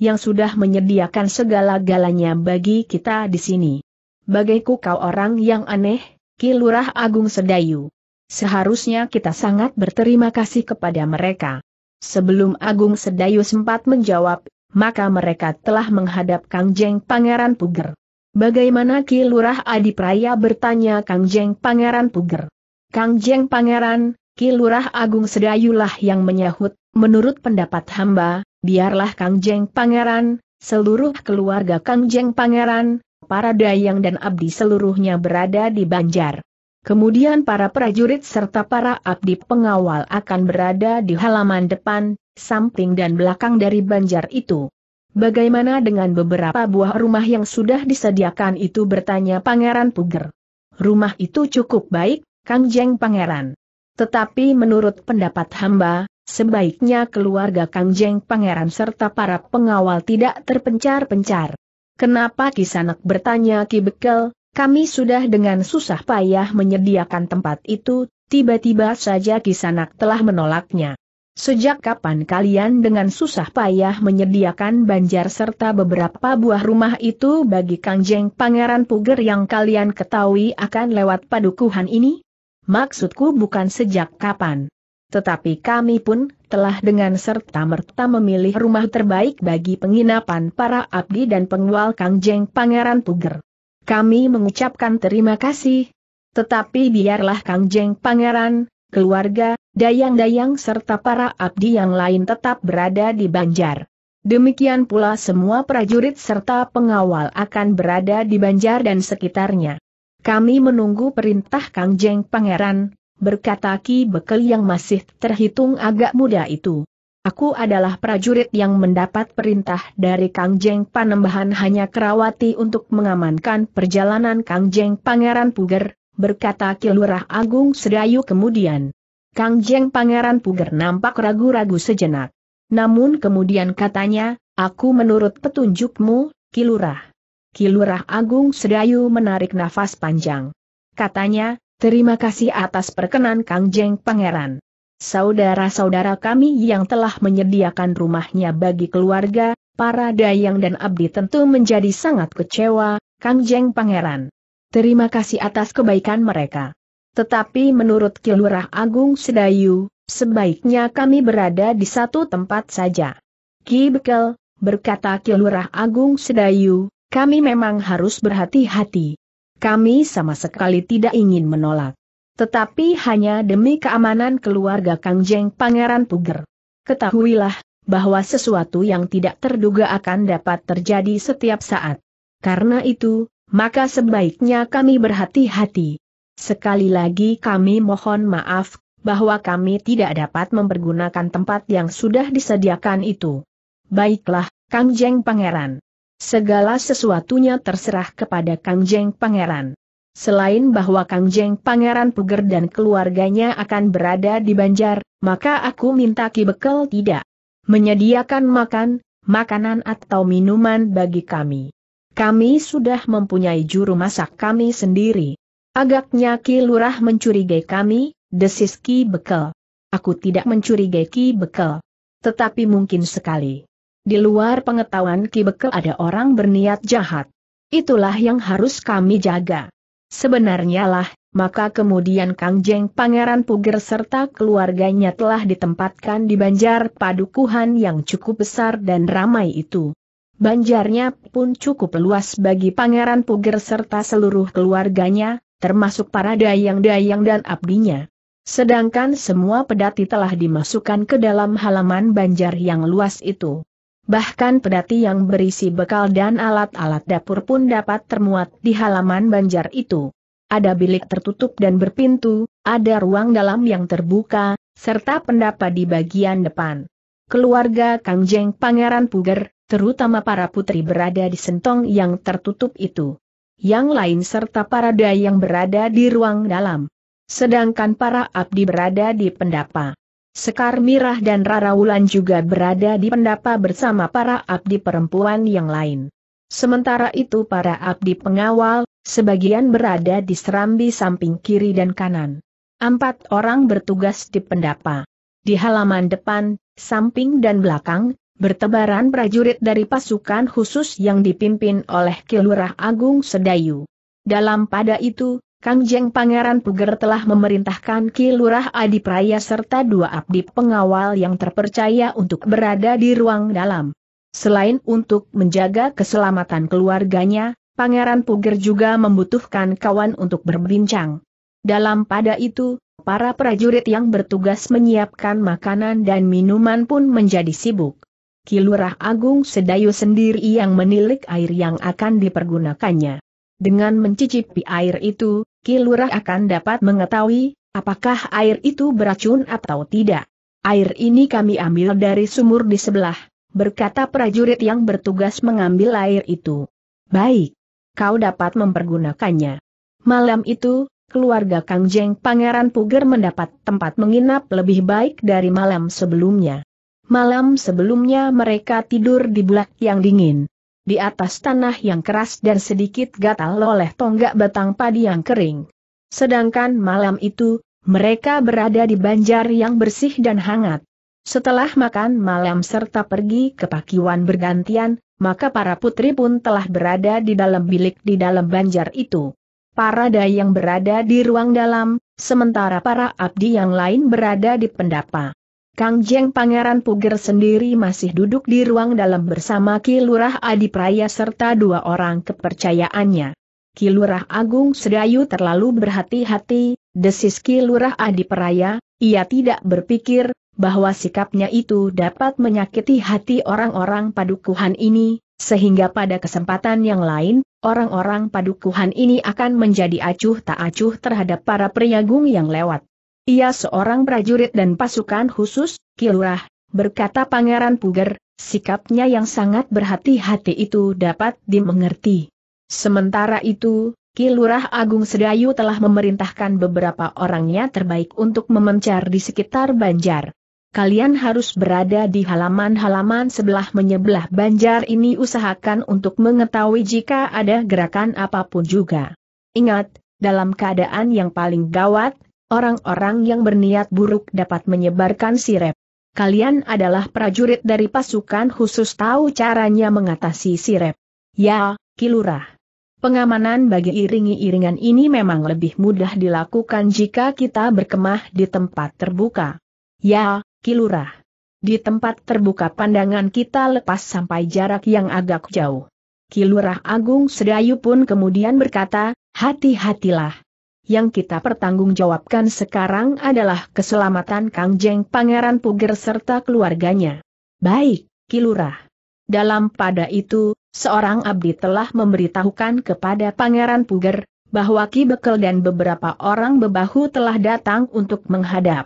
Yang sudah menyediakan segala-galanya bagi kita di sini bagaiku kau orang yang aneh, Ki Agung Sedayu. Seharusnya kita sangat berterima kasih kepada mereka. Sebelum Agung Sedayu sempat menjawab, maka mereka telah menghadap Kang Jeng Pangeran Puger. Bagaimana Ki Adipraya bertanya Kang Jeng Pangeran Puger. Kang Jeng Pangeran, Ki Lurah Agung Sedayulah yang menyahut, menurut pendapat hamba, biarlah Kang Jeng Pangeran, seluruh keluarga Kang Jeng Pangeran, para Dayang dan Abdi seluruhnya berada di Banjar. Kemudian para prajurit serta para abdi pengawal akan berada di halaman depan, samping dan belakang dari Banjar itu. Bagaimana dengan beberapa buah rumah yang sudah disediakan itu bertanya Pangeran Puger. Rumah itu cukup baik, Kang Jeng Pangeran. Tetapi menurut pendapat hamba, sebaiknya keluarga Kang Jeng Pangeran serta para pengawal tidak terpencar-pencar. Kenapa Kisanak bertanya Ki Bekel, kami sudah dengan susah payah menyediakan tempat itu, tiba-tiba saja Kisanak telah menolaknya. Sejak kapan kalian dengan susah payah menyediakan banjar serta beberapa buah rumah itu bagi kangjeng Pangeran Puger yang kalian ketahui akan lewat padukuhan ini? Maksudku bukan sejak kapan. Tetapi kami pun telah dengan serta-merta memilih rumah terbaik bagi penginapan para abdi dan pengual Kang Pangeran Tuger. Kami mengucapkan terima kasih. Tetapi biarlah Kang Jeng Pangeran, keluarga, dayang-dayang serta para abdi yang lain tetap berada di Banjar. Demikian pula semua prajurit serta pengawal akan berada di Banjar dan sekitarnya. Kami menunggu perintah Kang Jeng Pangeran, berkata Ki Bekel yang masih terhitung agak muda itu. Aku adalah prajurit yang mendapat perintah dari Kang Jeng Panembahan hanya Kerawati untuk mengamankan perjalanan Kang Jeng Pangeran Puger, berkata Kilurah Agung Sedayu kemudian. Kang Jeng Pangeran Puger nampak ragu-ragu sejenak. Namun kemudian katanya, aku menurut petunjukmu, Kilurah. Kilurah Agung Sedayu menarik nafas panjang. Katanya, Terima kasih atas perkenan Kang Jeng Pangeran. Saudara-saudara kami yang telah menyediakan rumahnya bagi keluarga, para Dayang dan Abdi tentu menjadi sangat kecewa, Kang Jeng Pangeran. Terima kasih atas kebaikan mereka. Tetapi menurut Kilurah Agung Sedayu, sebaiknya kami berada di satu tempat saja. Ki Bekel, berkata Kilurah Agung Sedayu, kami memang harus berhati-hati. Kami sama sekali tidak ingin menolak. Tetapi hanya demi keamanan keluarga Kang Jeng Pangeran Puger. Ketahuilah, bahwa sesuatu yang tidak terduga akan dapat terjadi setiap saat. Karena itu, maka sebaiknya kami berhati-hati. Sekali lagi kami mohon maaf, bahwa kami tidak dapat mempergunakan tempat yang sudah disediakan itu. Baiklah, Kang Jeng Pangeran. Segala sesuatunya terserah kepada Kang Jeng Pangeran. Selain bahwa Kang Jeng Pangeran Puger dan keluarganya akan berada di Banjar, maka aku minta Ki Bekel tidak menyediakan makan, makanan atau minuman bagi kami. Kami sudah mempunyai juru masak kami sendiri. Agaknya Ki Lurah mencurigai kami, desis Ki Bekel. Aku tidak mencurigai Ki Bekel. Tetapi mungkin sekali. Di luar pengetahuan Ki Bekel ada orang berniat jahat. Itulah yang harus kami jaga. Sebenarnya lah, maka kemudian Kang Jeng Pangeran Puger serta keluarganya telah ditempatkan di banjar padukuhan yang cukup besar dan ramai itu. Banjarnya pun cukup luas bagi Pangeran Puger serta seluruh keluarganya, termasuk para dayang-dayang dan abdinya. Sedangkan semua pedati telah dimasukkan ke dalam halaman banjar yang luas itu. Bahkan pedati yang berisi bekal dan alat-alat dapur pun dapat termuat di halaman banjar itu. Ada bilik tertutup dan berpintu, ada ruang dalam yang terbuka, serta pendapa di bagian depan. Keluarga Kangjeng Pangeran Puger, terutama para putri berada di sentong yang tertutup itu. Yang lain serta para dayang berada di ruang dalam. Sedangkan para abdi berada di pendapa. Sekar Mirah dan Rara Wulan juga berada di pendapa bersama para abdi perempuan yang lain. Sementara itu para abdi pengawal, sebagian berada di serambi samping kiri dan kanan. Empat orang bertugas di pendapa. Di halaman depan, samping dan belakang, bertebaran prajurit dari pasukan khusus yang dipimpin oleh Kilurah Agung Sedayu. Dalam pada itu, Kangjeng Pangeran Puger telah memerintahkan Ki Lurah Adi Praya serta dua abdi pengawal yang terpercaya untuk berada di ruang dalam. Selain untuk menjaga keselamatan keluarganya, Pangeran Puger juga membutuhkan kawan untuk berbincang. Dalam pada itu, para prajurit yang bertugas menyiapkan makanan dan minuman pun menjadi sibuk. Ki Lurah Agung Sedayu sendiri yang menilik air yang akan dipergunakannya. Dengan mencicipi air itu, Kilurah akan dapat mengetahui, apakah air itu beracun atau tidak. Air ini kami ambil dari sumur di sebelah, berkata prajurit yang bertugas mengambil air itu. Baik. Kau dapat mempergunakannya. Malam itu, keluarga Kang Jeng Pangeran Puger mendapat tempat menginap lebih baik dari malam sebelumnya. Malam sebelumnya mereka tidur di bulak yang dingin di atas tanah yang keras dan sedikit gatal oleh tonggak batang padi yang kering. Sedangkan malam itu, mereka berada di banjar yang bersih dan hangat. Setelah makan malam serta pergi ke pakiwan bergantian, maka para putri pun telah berada di dalam bilik di dalam banjar itu. Para dayang berada di ruang dalam, sementara para abdi yang lain berada di pendapa. Kang Jeng Pangeran Puger sendiri masih duduk di ruang dalam bersama Kilurah Adi Praya serta dua orang kepercayaannya. Kilurah Agung Sedayu terlalu berhati-hati, desis Kilurah Adi Praya, ia tidak berpikir bahwa sikapnya itu dapat menyakiti hati orang-orang padukuhan ini, sehingga pada kesempatan yang lain, orang-orang padukuhan ini akan menjadi acuh tak acuh terhadap para priagung yang lewat. Ia seorang prajurit dan pasukan khusus, Kilurah, berkata Pangeran Puger, sikapnya yang sangat berhati-hati itu dapat dimengerti. Sementara itu, Kilurah Agung Sedayu telah memerintahkan beberapa orangnya terbaik untuk memencar di sekitar Banjar. Kalian harus berada di halaman-halaman sebelah menyebelah Banjar ini usahakan untuk mengetahui jika ada gerakan apapun juga. Ingat, dalam keadaan yang paling gawat, orang-orang yang berniat buruk dapat menyebarkan sirep. Kalian adalah prajurit dari pasukan khusus tahu caranya mengatasi sirep. Ya, Kilurah. Pengamanan bagi iringi-iringan ini memang lebih mudah dilakukan jika kita berkemah di tempat terbuka. Ya, Kilurah. Di tempat terbuka pandangan kita lepas sampai jarak yang agak jauh. Kilurah Agung Sedayu pun kemudian berkata, hati-hatilah, yang kita pertanggungjawabkan sekarang adalah keselamatan Kang Jeng Pangeran Puger serta keluarganya. Baik, Kilurah. Dalam pada itu, seorang abdi telah memberitahukan kepada Pangeran Puger, bahwa Ki Bekel dan beberapa orang bebahu telah datang untuk menghadap.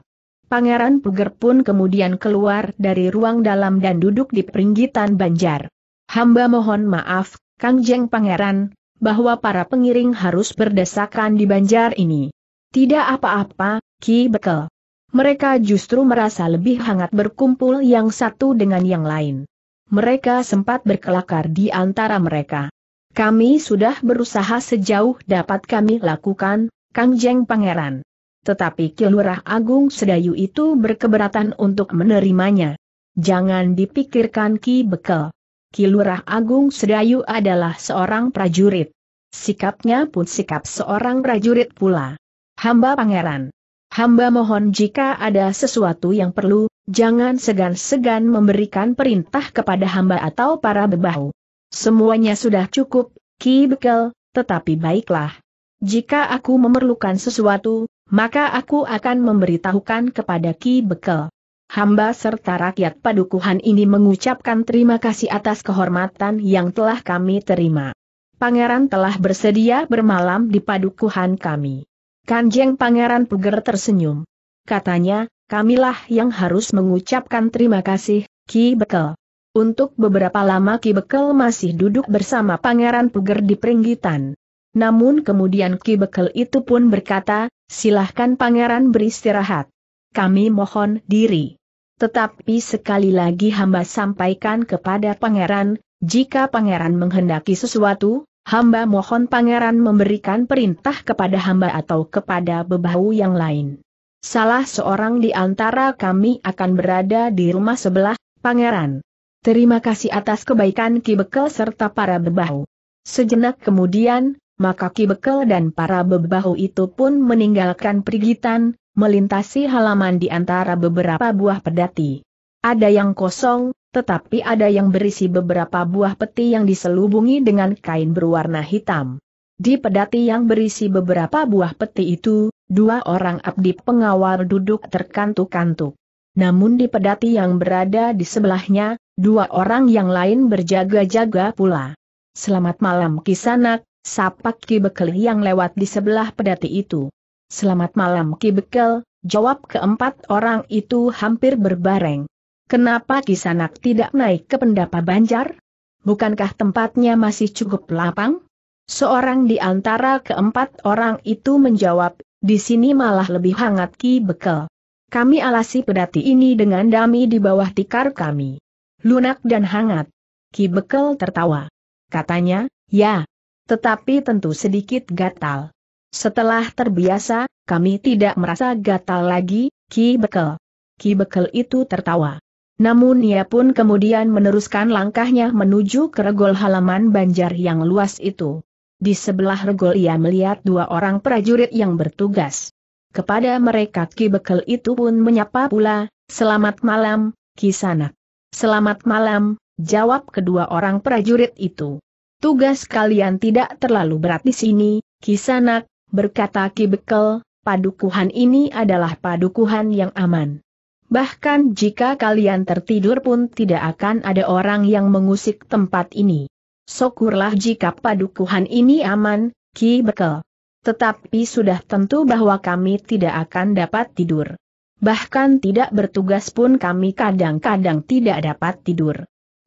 Pangeran Puger pun kemudian keluar dari ruang dalam dan duduk di peringgitan banjar. Hamba mohon maaf, Kang Jeng Pangeran, bahwa para pengiring harus berdesakan di banjar ini. Tidak apa-apa, Ki Bekel. Mereka justru merasa lebih hangat berkumpul yang satu dengan yang lain. Mereka sempat berkelakar di antara mereka. Kami sudah berusaha sejauh dapat kami lakukan, Kang Jeng Pangeran. Tetapi Kilurah Agung Sedayu itu berkeberatan untuk menerimanya. Jangan dipikirkan Ki Bekel. Kilurah Agung Sedayu adalah seorang prajurit. Sikapnya pun sikap seorang prajurit pula. Hamba pangeran. Hamba mohon jika ada sesuatu yang perlu, jangan segan-segan memberikan perintah kepada hamba atau para bebahu. Semuanya sudah cukup, Ki Bekel, tetapi baiklah. Jika aku memerlukan sesuatu, maka aku akan memberitahukan kepada Ki Bekel hamba serta rakyat padukuhan ini mengucapkan terima kasih atas kehormatan yang telah kami terima. Pangeran telah bersedia bermalam di padukuhan kami. Kanjeng Pangeran Puger tersenyum. Katanya, kamilah yang harus mengucapkan terima kasih, Ki Bekel. Untuk beberapa lama Ki Bekel masih duduk bersama Pangeran Puger di peringgitan. Namun kemudian Ki Bekel itu pun berkata, silahkan Pangeran beristirahat. Kami mohon diri. Tetapi sekali lagi hamba sampaikan kepada pangeran, jika pangeran menghendaki sesuatu, hamba mohon pangeran memberikan perintah kepada hamba atau kepada bebahu yang lain. Salah seorang di antara kami akan berada di rumah sebelah, pangeran. Terima kasih atas kebaikan kibekel serta para bebahu. Sejenak kemudian, maka kibekel dan para bebahu itu pun meninggalkan perigitan, melintasi halaman di antara beberapa buah pedati. Ada yang kosong, tetapi ada yang berisi beberapa buah peti yang diselubungi dengan kain berwarna hitam. Di pedati yang berisi beberapa buah peti itu, dua orang abdi pengawal duduk terkantuk-kantuk. Namun di pedati yang berada di sebelahnya, dua orang yang lain berjaga-jaga pula. Selamat malam Kisanak, sapak Ki Bekeli yang lewat di sebelah pedati itu. Selamat malam Ki Bekel, jawab keempat orang itu hampir berbareng. Kenapa Kisanak tidak naik ke pendapa Banjar? Bukankah tempatnya masih cukup lapang? Seorang di antara keempat orang itu menjawab, di sini malah lebih hangat Ki Bekel. Kami alasi pedati ini dengan dami di bawah tikar kami. Lunak dan hangat. Ki Bekel tertawa. Katanya, ya. Tetapi tentu sedikit gatal. Setelah terbiasa, kami tidak merasa gatal lagi, Ki Bekel. Ki Bekel itu tertawa. Namun ia pun kemudian meneruskan langkahnya menuju ke regol halaman banjar yang luas itu. Di sebelah regol ia melihat dua orang prajurit yang bertugas. Kepada mereka Ki Bekel itu pun menyapa pula, Selamat malam, Ki Sanak. Selamat malam, jawab kedua orang prajurit itu. Tugas kalian tidak terlalu berat di sini, Ki Sanak, berkata Ki Bekel, padukuhan ini adalah padukuhan yang aman. Bahkan jika kalian tertidur pun tidak akan ada orang yang mengusik tempat ini. Syukurlah jika padukuhan ini aman, Ki Bekel. Tetapi sudah tentu bahwa kami tidak akan dapat tidur. Bahkan tidak bertugas pun kami kadang-kadang tidak dapat tidur.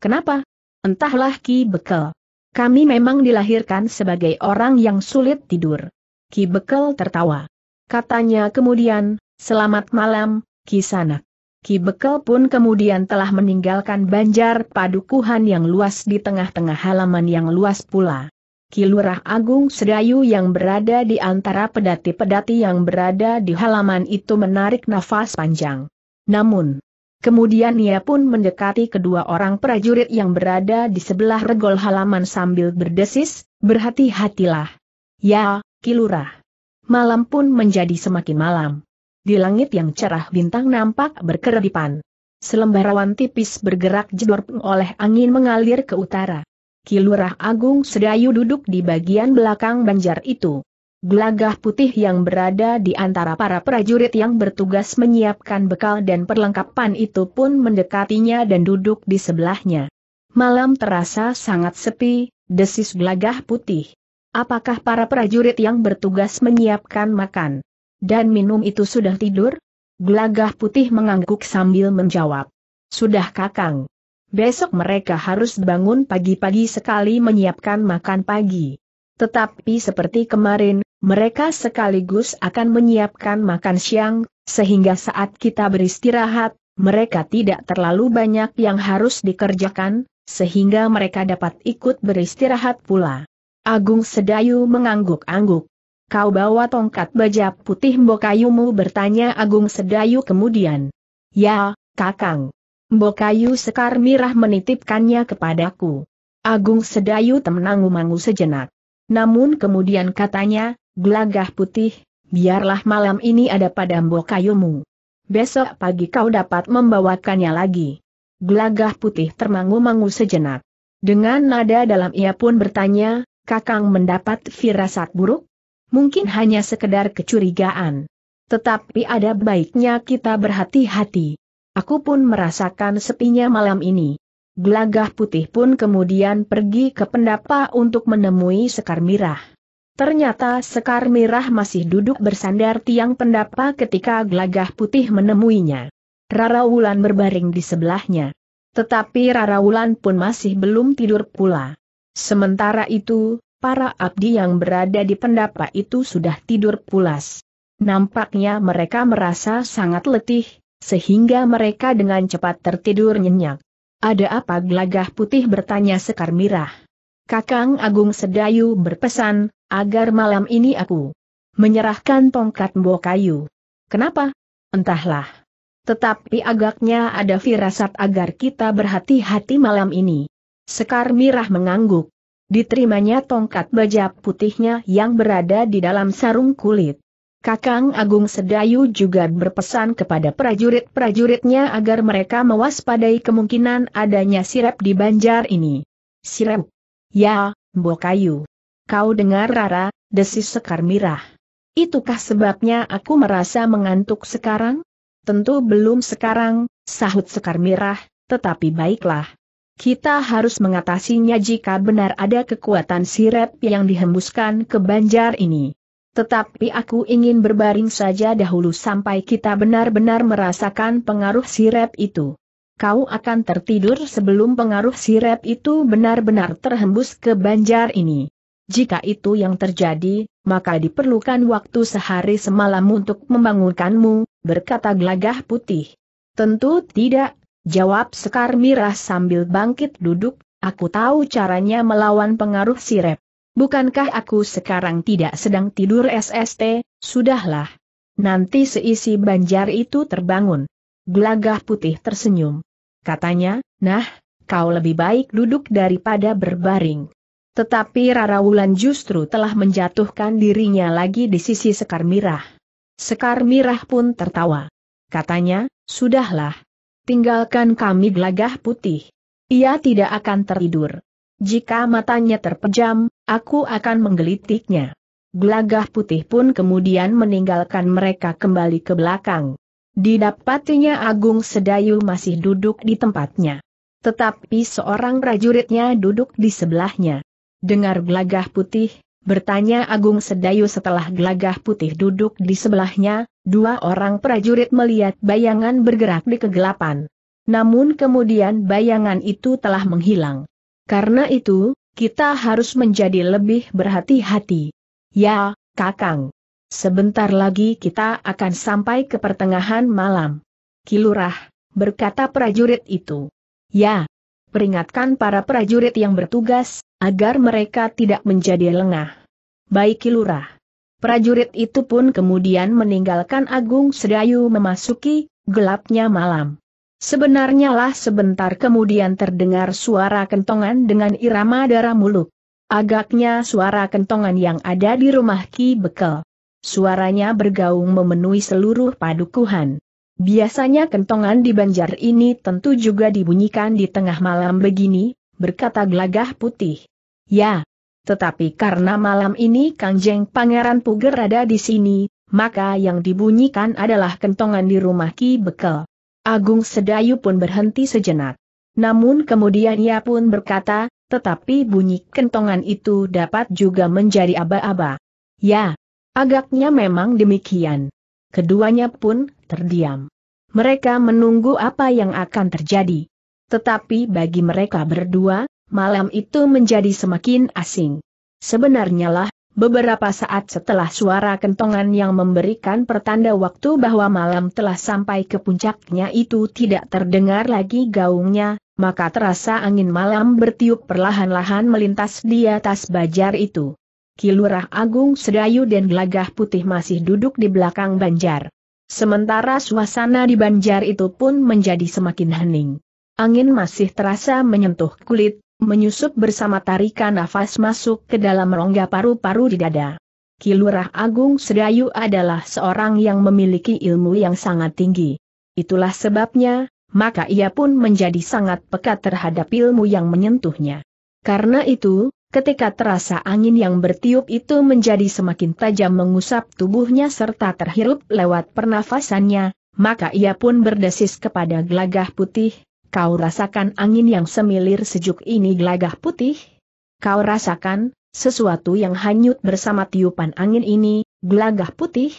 Kenapa? Entahlah Ki Bekel. Kami memang dilahirkan sebagai orang yang sulit tidur. Ki Bekel tertawa. Katanya kemudian, selamat malam, Ki Sanak. Ki Bekel pun kemudian telah meninggalkan banjar padukuhan yang luas di tengah-tengah halaman yang luas pula. Ki Lurah Agung Sedayu yang berada di antara pedati-pedati yang berada di halaman itu menarik nafas panjang. Namun, kemudian ia pun mendekati kedua orang prajurit yang berada di sebelah regol halaman sambil berdesis, berhati-hatilah. Ya, Kilurah. Malam pun menjadi semakin malam. Di langit yang cerah bintang nampak berkeredipan. Selembar awan tipis bergerak jedor oleh angin mengalir ke utara. Kilurah Agung Sedayu duduk di bagian belakang banjar itu. Gelagah putih yang berada di antara para prajurit yang bertugas menyiapkan bekal dan perlengkapan itu pun mendekatinya dan duduk di sebelahnya. Malam terasa sangat sepi, desis gelagah putih. Apakah para prajurit yang bertugas menyiapkan makan dan minum itu sudah tidur? Gelagah putih mengangguk sambil menjawab. Sudah kakang. Besok mereka harus bangun pagi-pagi sekali menyiapkan makan pagi. Tetapi seperti kemarin, mereka sekaligus akan menyiapkan makan siang, sehingga saat kita beristirahat, mereka tidak terlalu banyak yang harus dikerjakan, sehingga mereka dapat ikut beristirahat pula. Agung Sedayu mengangguk-angguk. Kau bawa tongkat baja putih Mbokayumu bertanya Agung Sedayu kemudian. Ya, Kakang. Mbokayu Sekar Mirah menitipkannya kepadaku. Agung Sedayu temenangu-mangu sejenak. Namun kemudian katanya, gelagah putih, biarlah malam ini ada pada Mbokayumu. Besok pagi kau dapat membawakannya lagi. Gelagah putih termangu-mangu sejenak. Dengan nada dalam ia pun bertanya, Kakang mendapat firasat buruk? Mungkin hanya sekedar kecurigaan. Tetapi ada baiknya kita berhati-hati. Aku pun merasakan sepinya malam ini. Gelagah putih pun kemudian pergi ke pendapa untuk menemui Sekar Mirah. Ternyata Sekar Mirah masih duduk bersandar tiang pendapa ketika gelagah putih menemuinya. Rara Wulan berbaring di sebelahnya. Tetapi Rara Wulan pun masih belum tidur pula. Sementara itu, para abdi yang berada di pendapa itu sudah tidur pulas. Nampaknya mereka merasa sangat letih, sehingga mereka dengan cepat tertidur nyenyak. Ada apa gelagah putih bertanya Sekar Mirah. Kakang Agung Sedayu berpesan, agar malam ini aku menyerahkan tongkat kayu. Kenapa? Entahlah. Tetapi agaknya ada firasat agar kita berhati-hati malam ini. Sekar Mirah mengangguk. Diterimanya tongkat baja putihnya yang berada di dalam sarung kulit. Kakang Agung Sedayu juga berpesan kepada prajurit-prajuritnya agar mereka mewaspadai kemungkinan adanya sirep di banjar ini. Sirep? Ya, Mbokayu. Kau dengar Rara, desis Sekar Mirah. Itukah sebabnya aku merasa mengantuk sekarang? Tentu belum sekarang, sahut Sekar Mirah, tetapi baiklah. Kita harus mengatasinya jika benar ada kekuatan sirep yang dihembuskan ke banjar ini. Tetapi aku ingin berbaring saja dahulu sampai kita benar-benar merasakan pengaruh sirep itu. Kau akan tertidur sebelum pengaruh sirep itu benar-benar terhembus ke banjar ini. Jika itu yang terjadi, maka diperlukan waktu sehari semalam untuk membangunkanmu, berkata gelagah putih. Tentu tidak Jawab Sekar Mirah sambil bangkit duduk, aku tahu caranya melawan pengaruh sirep. Bukankah aku sekarang tidak sedang tidur SST, sudahlah. Nanti seisi banjar itu terbangun. Gelagah putih tersenyum. Katanya, nah, kau lebih baik duduk daripada berbaring. Tetapi Rara Wulan justru telah menjatuhkan dirinya lagi di sisi Sekar Mirah. Sekar Mirah pun tertawa. Katanya, sudahlah, tinggalkan kami gelagah putih. Ia tidak akan tertidur. Jika matanya terpejam, aku akan menggelitiknya. Gelagah putih pun kemudian meninggalkan mereka kembali ke belakang. Didapatinya Agung Sedayu masih duduk di tempatnya. Tetapi seorang prajuritnya duduk di sebelahnya. Dengar gelagah putih, Bertanya Agung Sedayu setelah gelagah putih duduk di sebelahnya, dua orang prajurit melihat bayangan bergerak di kegelapan. Namun kemudian bayangan itu telah menghilang. Karena itu, kita harus menjadi lebih berhati-hati. Ya, Kakang. Sebentar lagi kita akan sampai ke pertengahan malam. Kilurah, berkata prajurit itu. Ya, peringatkan para prajurit yang bertugas, agar mereka tidak menjadi lengah. Baik Kilurah. Prajurit itu pun kemudian meninggalkan Agung Sedayu memasuki gelapnya malam. Sebenarnya lah sebentar kemudian terdengar suara kentongan dengan irama darah muluk. Agaknya suara kentongan yang ada di rumah Ki Bekel. Suaranya bergaung memenuhi seluruh padukuhan. Biasanya kentongan di banjar ini tentu juga dibunyikan di tengah malam begini, berkata gelagah putih. Ya, tetapi karena malam ini Kangjeng Pangeran Puger ada di sini, maka yang dibunyikan adalah kentongan di rumah Ki Bekel. Agung Sedayu pun berhenti sejenak. Namun kemudian ia pun berkata, tetapi bunyi kentongan itu dapat juga menjadi aba-aba. Ya, agaknya memang demikian. Keduanya pun terdiam. Mereka menunggu apa yang akan terjadi. Tetapi bagi mereka berdua, malam itu menjadi semakin asing. Sebenarnya lah, beberapa saat setelah suara kentongan yang memberikan pertanda waktu bahwa malam telah sampai ke puncaknya itu tidak terdengar lagi gaungnya, maka terasa angin malam bertiup perlahan-lahan melintas di atas bajar itu. Kilurah Agung Sedayu dan Gelagah Putih masih duduk di belakang banjar. Sementara suasana di banjar itu pun menjadi semakin hening. Angin masih terasa menyentuh kulit, menyusup bersama tarikan nafas masuk ke dalam rongga paru-paru di dada. Kilurah Agung Sedayu adalah seorang yang memiliki ilmu yang sangat tinggi. Itulah sebabnya, maka ia pun menjadi sangat pekat terhadap ilmu yang menyentuhnya. Karena itu, ketika terasa angin yang bertiup itu menjadi semakin tajam mengusap tubuhnya serta terhirup lewat pernafasannya, maka ia pun berdesis kepada gelagah putih, kau rasakan angin yang semilir sejuk ini gelagah putih? Kau rasakan, sesuatu yang hanyut bersama tiupan angin ini, gelagah putih?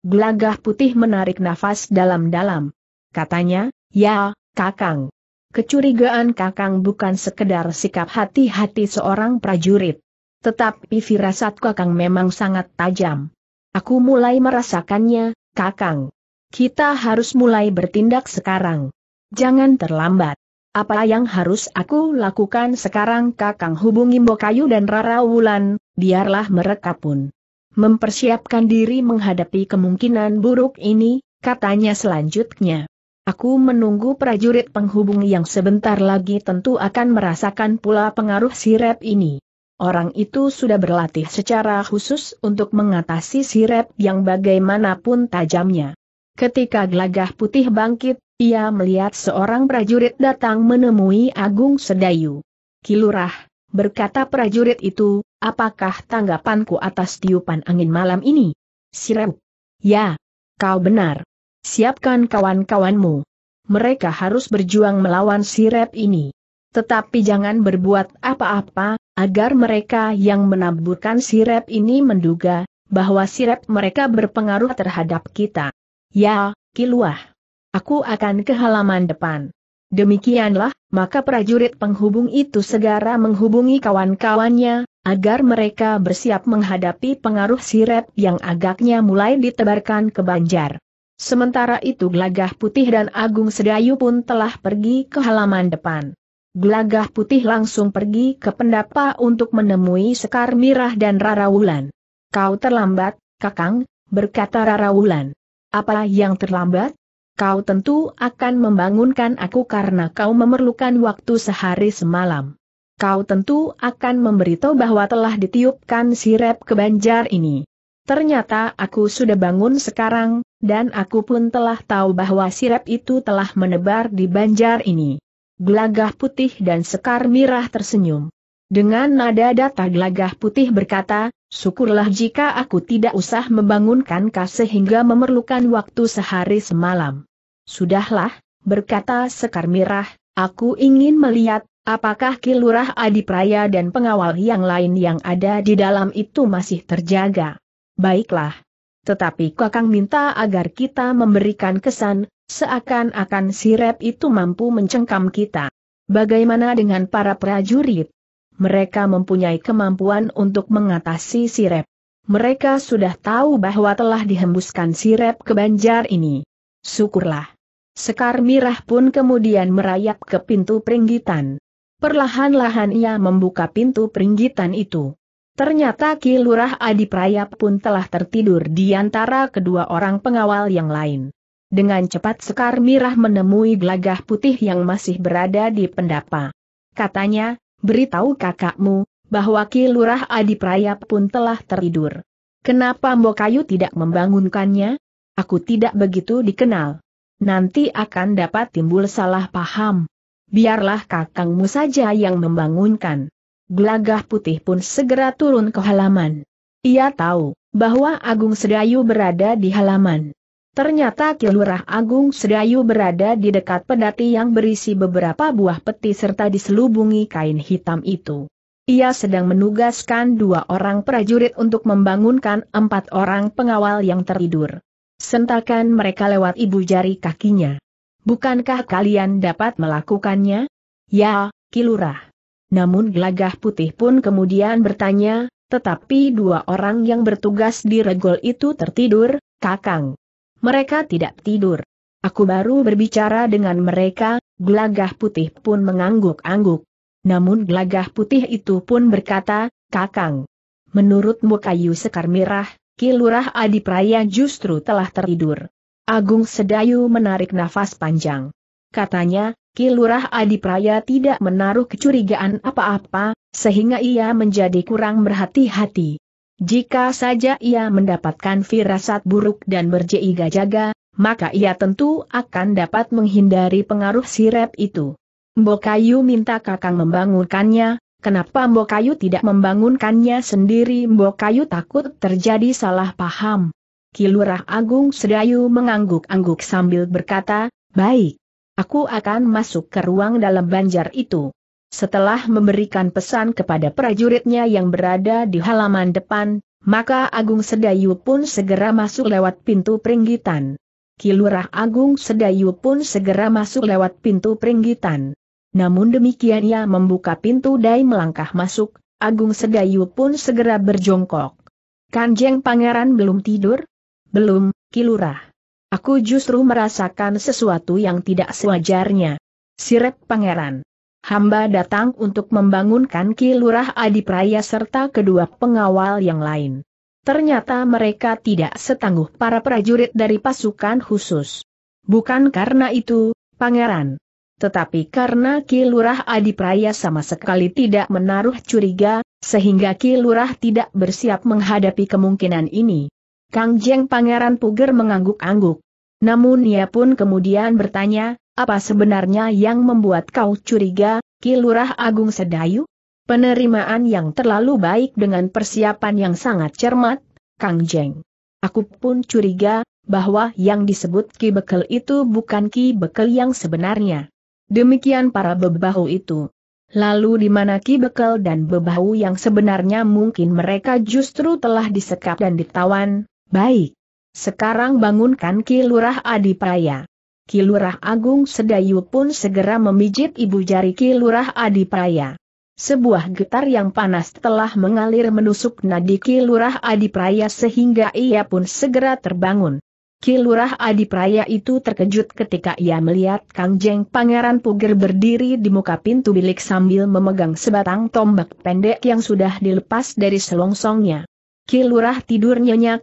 Gelagah putih menarik nafas dalam-dalam. Katanya, ya, kakang. Kecurigaan Kakang bukan sekedar sikap hati-hati seorang prajurit. Tetapi firasat Kakang memang sangat tajam. Aku mulai merasakannya, Kakang. Kita harus mulai bertindak sekarang. Jangan terlambat. Apa yang harus aku lakukan sekarang Kakang hubungi Mbokayu dan Rara Wulan, biarlah mereka pun mempersiapkan diri menghadapi kemungkinan buruk ini, katanya selanjutnya. Aku menunggu prajurit penghubung yang sebentar lagi tentu akan merasakan pula pengaruh sirep ini. Orang itu sudah berlatih secara khusus untuk mengatasi sirep yang bagaimanapun tajamnya. Ketika gelagah putih bangkit, ia melihat seorang prajurit datang menemui Agung Sedayu. Kilurah, berkata prajurit itu, apakah tanggapanku atas tiupan angin malam ini? Sirep. Ya, kau benar. Siapkan kawan-kawanmu. Mereka harus berjuang melawan sirep ini. Tetapi jangan berbuat apa-apa, agar mereka yang menaburkan sirep ini menduga, bahwa sirep mereka berpengaruh terhadap kita. Ya, Kiluah. Aku akan ke halaman depan. Demikianlah, maka prajurit penghubung itu segera menghubungi kawan-kawannya, agar mereka bersiap menghadapi pengaruh sirep yang agaknya mulai ditebarkan ke Banjar. Sementara itu Glagah Putih dan Agung Sedayu pun telah pergi ke halaman depan. Glagah Putih langsung pergi ke pendapa untuk menemui Sekar Mirah dan Rara Wulan. Kau terlambat, Kakang, berkata Rara Wulan. Apa yang terlambat? Kau tentu akan membangunkan aku karena kau memerlukan waktu sehari semalam. Kau tentu akan memberitahu bahwa telah ditiupkan sirep ke banjar ini. Ternyata aku sudah bangun sekarang, dan aku pun telah tahu bahwa sirep itu telah menebar di banjar ini. Gelagah putih dan sekar mirah tersenyum. Dengan nada data gelagah putih berkata, syukurlah jika aku tidak usah membangunkan kau sehingga memerlukan waktu sehari semalam. Sudahlah, berkata sekar mirah, aku ingin melihat Apakah Kilurah Adipraya dan pengawal yang lain yang ada di dalam itu masih terjaga? Baiklah. Tetapi Kakang minta agar kita memberikan kesan, seakan-akan sirep itu mampu mencengkam kita. Bagaimana dengan para prajurit? Mereka mempunyai kemampuan untuk mengatasi sirep. Mereka sudah tahu bahwa telah dihembuskan sirep ke banjar ini. Syukurlah. Sekar Mirah pun kemudian merayap ke pintu peringgitan. Perlahan-lahan ia membuka pintu peringgitan itu. Ternyata Ki Lurah Adi Prayap pun telah tertidur di antara kedua orang pengawal yang lain. Dengan cepat Sekar Mirah menemui gelagah putih yang masih berada di pendapa. Katanya, beritahu kakakmu, bahwa Ki Lurah Adi Prayap pun telah tertidur. Kenapa Mbokayu tidak membangunkannya? Aku tidak begitu dikenal. Nanti akan dapat timbul salah paham. Biarlah kakangmu saja yang membangunkan. Gelagah putih pun segera turun ke halaman. Ia tahu bahwa Agung Sedayu berada di halaman. Ternyata Kilurah Agung Sedayu berada di dekat pedati yang berisi beberapa buah peti serta diselubungi kain hitam itu. Ia sedang menugaskan dua orang prajurit untuk membangunkan empat orang pengawal yang tertidur. Sentakan mereka lewat ibu jari kakinya. Bukankah kalian dapat melakukannya? Ya, Kilurah. Namun gelagah putih pun kemudian bertanya, tetapi dua orang yang bertugas di regol itu tertidur, kakang. Mereka tidak tidur. Aku baru berbicara dengan mereka, gelagah putih pun mengangguk-angguk. Namun gelagah putih itu pun berkata, kakang. Menurut Mukayu sekar mirah, kilurah adipraya justru telah tertidur. Agung Sedayu menarik nafas panjang. Katanya, Kilurah Adipraya tidak menaruh kecurigaan apa-apa, sehingga ia menjadi kurang berhati-hati. Jika saja ia mendapatkan firasat buruk dan berjaga-jaga, maka ia tentu akan dapat menghindari pengaruh sirep itu. Mbokayu minta kakang membangunkannya, Kenapa Mbokayu tidak membangunkannya sendiri Mbokayu takut terjadi salah paham. Kilurah Agung Sedayu mengangguk-angguk sambil berkata, Baik, Aku akan masuk ke ruang dalam banjar itu. Setelah memberikan pesan kepada prajuritnya yang berada di halaman depan, maka Agung Sedayu pun segera masuk lewat pintu peringgitan. Kilurah Agung Sedayu pun segera masuk lewat pintu peringgitan. Namun demikian ia membuka pintu dan melangkah masuk, Agung Sedayu pun segera berjongkok. Kanjeng Pangeran belum tidur? Belum, Kilurah. Aku justru merasakan sesuatu yang tidak sewajarnya. sirep pangeran. Hamba datang untuk membangunkan Ki Lurah Adipraya serta kedua pengawal yang lain. Ternyata mereka tidak setangguh para prajurit dari pasukan khusus. Bukan karena itu, pangeran. Tetapi karena Ki Lurah Adipraya sama sekali tidak menaruh curiga, sehingga Ki Lurah tidak bersiap menghadapi kemungkinan ini. Kang Jeng Pangeran Puger mengangguk-angguk. Namun ia pun kemudian bertanya, apa sebenarnya yang membuat kau curiga, Kilurah Agung Sedayu? Penerimaan yang terlalu baik dengan persiapan yang sangat cermat, Kang Jeng. Aku pun curiga, bahwa yang disebut Ki Bekel itu bukan Ki Bekel yang sebenarnya. Demikian para bebahu itu. Lalu di mana Ki Bekel dan Bebahu yang sebenarnya mungkin mereka justru telah disekap dan ditawan, Baik. Sekarang bangunkan Kilurah Adipraya. Kilurah Agung Sedayu pun segera memijit ibu jari Kilurah Adipraya. Sebuah getar yang panas telah mengalir menusuk nadi Kilurah Adipraya sehingga ia pun segera terbangun. Kilurah Adipraya itu terkejut ketika ia melihat Kang Jeng Pangeran Puger berdiri di muka pintu bilik sambil memegang sebatang tombak pendek yang sudah dilepas dari selongsongnya. Kilurah tidur nyenyak,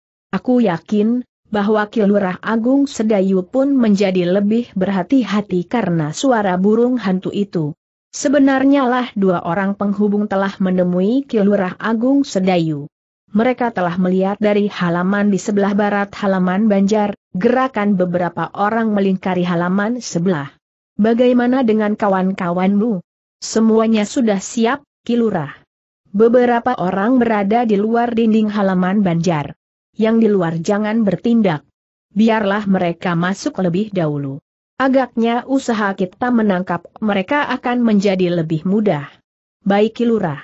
Aku yakin, bahwa Kilurah Agung Sedayu pun menjadi lebih berhati-hati karena suara burung hantu itu. Sebenarnya lah dua orang penghubung telah menemui Kilurah Agung Sedayu. Mereka telah melihat dari halaman di sebelah barat halaman Banjar, gerakan beberapa orang melingkari halaman sebelah. Bagaimana dengan kawan-kawanmu? Semuanya sudah siap, Kilurah. Beberapa orang berada di luar dinding halaman Banjar yang di luar jangan bertindak. Biarlah mereka masuk lebih dahulu. Agaknya usaha kita menangkap mereka akan menjadi lebih mudah. Baik Kilurah.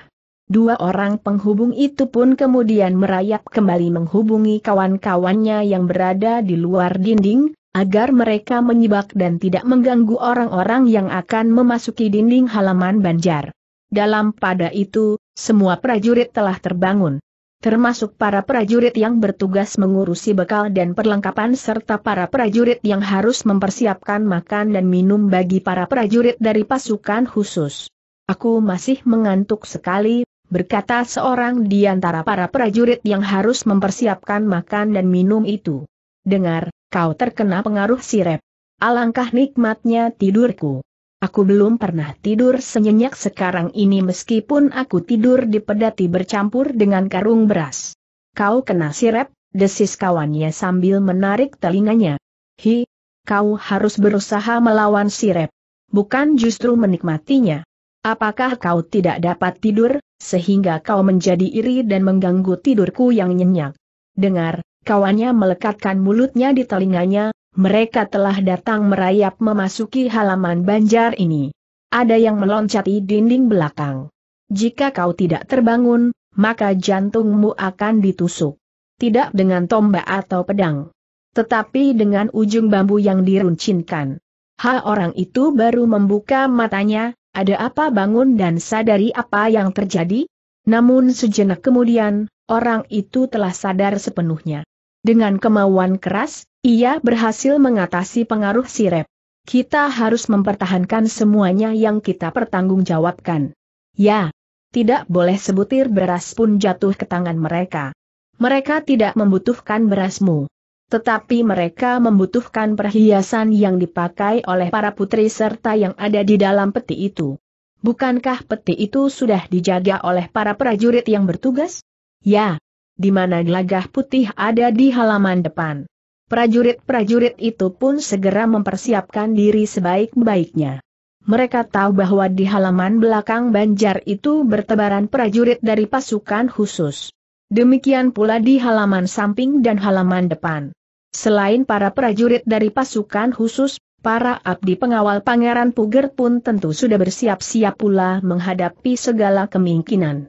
Dua orang penghubung itu pun kemudian merayap kembali menghubungi kawan-kawannya yang berada di luar dinding, agar mereka menyibak dan tidak mengganggu orang-orang yang akan memasuki dinding halaman banjar. Dalam pada itu, semua prajurit telah terbangun termasuk para prajurit yang bertugas mengurusi bekal dan perlengkapan serta para prajurit yang harus mempersiapkan makan dan minum bagi para prajurit dari pasukan khusus. Aku masih mengantuk sekali, berkata seorang di antara para prajurit yang harus mempersiapkan makan dan minum itu. Dengar, kau terkena pengaruh sirep. Alangkah nikmatnya tidurku. Aku belum pernah tidur senyenyak sekarang ini meskipun aku tidur di pedati bercampur dengan karung beras. Kau kena sirep, desis kawannya sambil menarik telinganya. Hi, kau harus berusaha melawan sirep. Bukan justru menikmatinya. Apakah kau tidak dapat tidur, sehingga kau menjadi iri dan mengganggu tidurku yang nyenyak? Dengar, kawannya melekatkan mulutnya di telinganya, mereka telah datang merayap memasuki halaman banjar ini. Ada yang meloncati dinding belakang. Jika kau tidak terbangun, maka jantungmu akan ditusuk. Tidak dengan tombak atau pedang. Tetapi dengan ujung bambu yang diruncinkan. Ha orang itu baru membuka matanya, ada apa bangun dan sadari apa yang terjadi? Namun sejenak kemudian, orang itu telah sadar sepenuhnya. Dengan kemauan keras, ia berhasil mengatasi pengaruh sirep. Kita harus mempertahankan semuanya yang kita pertanggungjawabkan. Ya, tidak boleh sebutir beras pun jatuh ke tangan mereka. Mereka tidak membutuhkan berasmu. Tetapi mereka membutuhkan perhiasan yang dipakai oleh para putri serta yang ada di dalam peti itu. Bukankah peti itu sudah dijaga oleh para prajurit yang bertugas? Ya, di mana gelagah putih ada di halaman depan. Prajurit-prajurit itu pun segera mempersiapkan diri sebaik-baiknya. Mereka tahu bahwa di halaman belakang Banjar itu bertebaran prajurit dari pasukan khusus. Demikian pula di halaman samping dan halaman depan. Selain para prajurit dari pasukan khusus, para abdi pengawal Pangeran Puger pun tentu sudah bersiap-siap pula menghadapi segala kemungkinan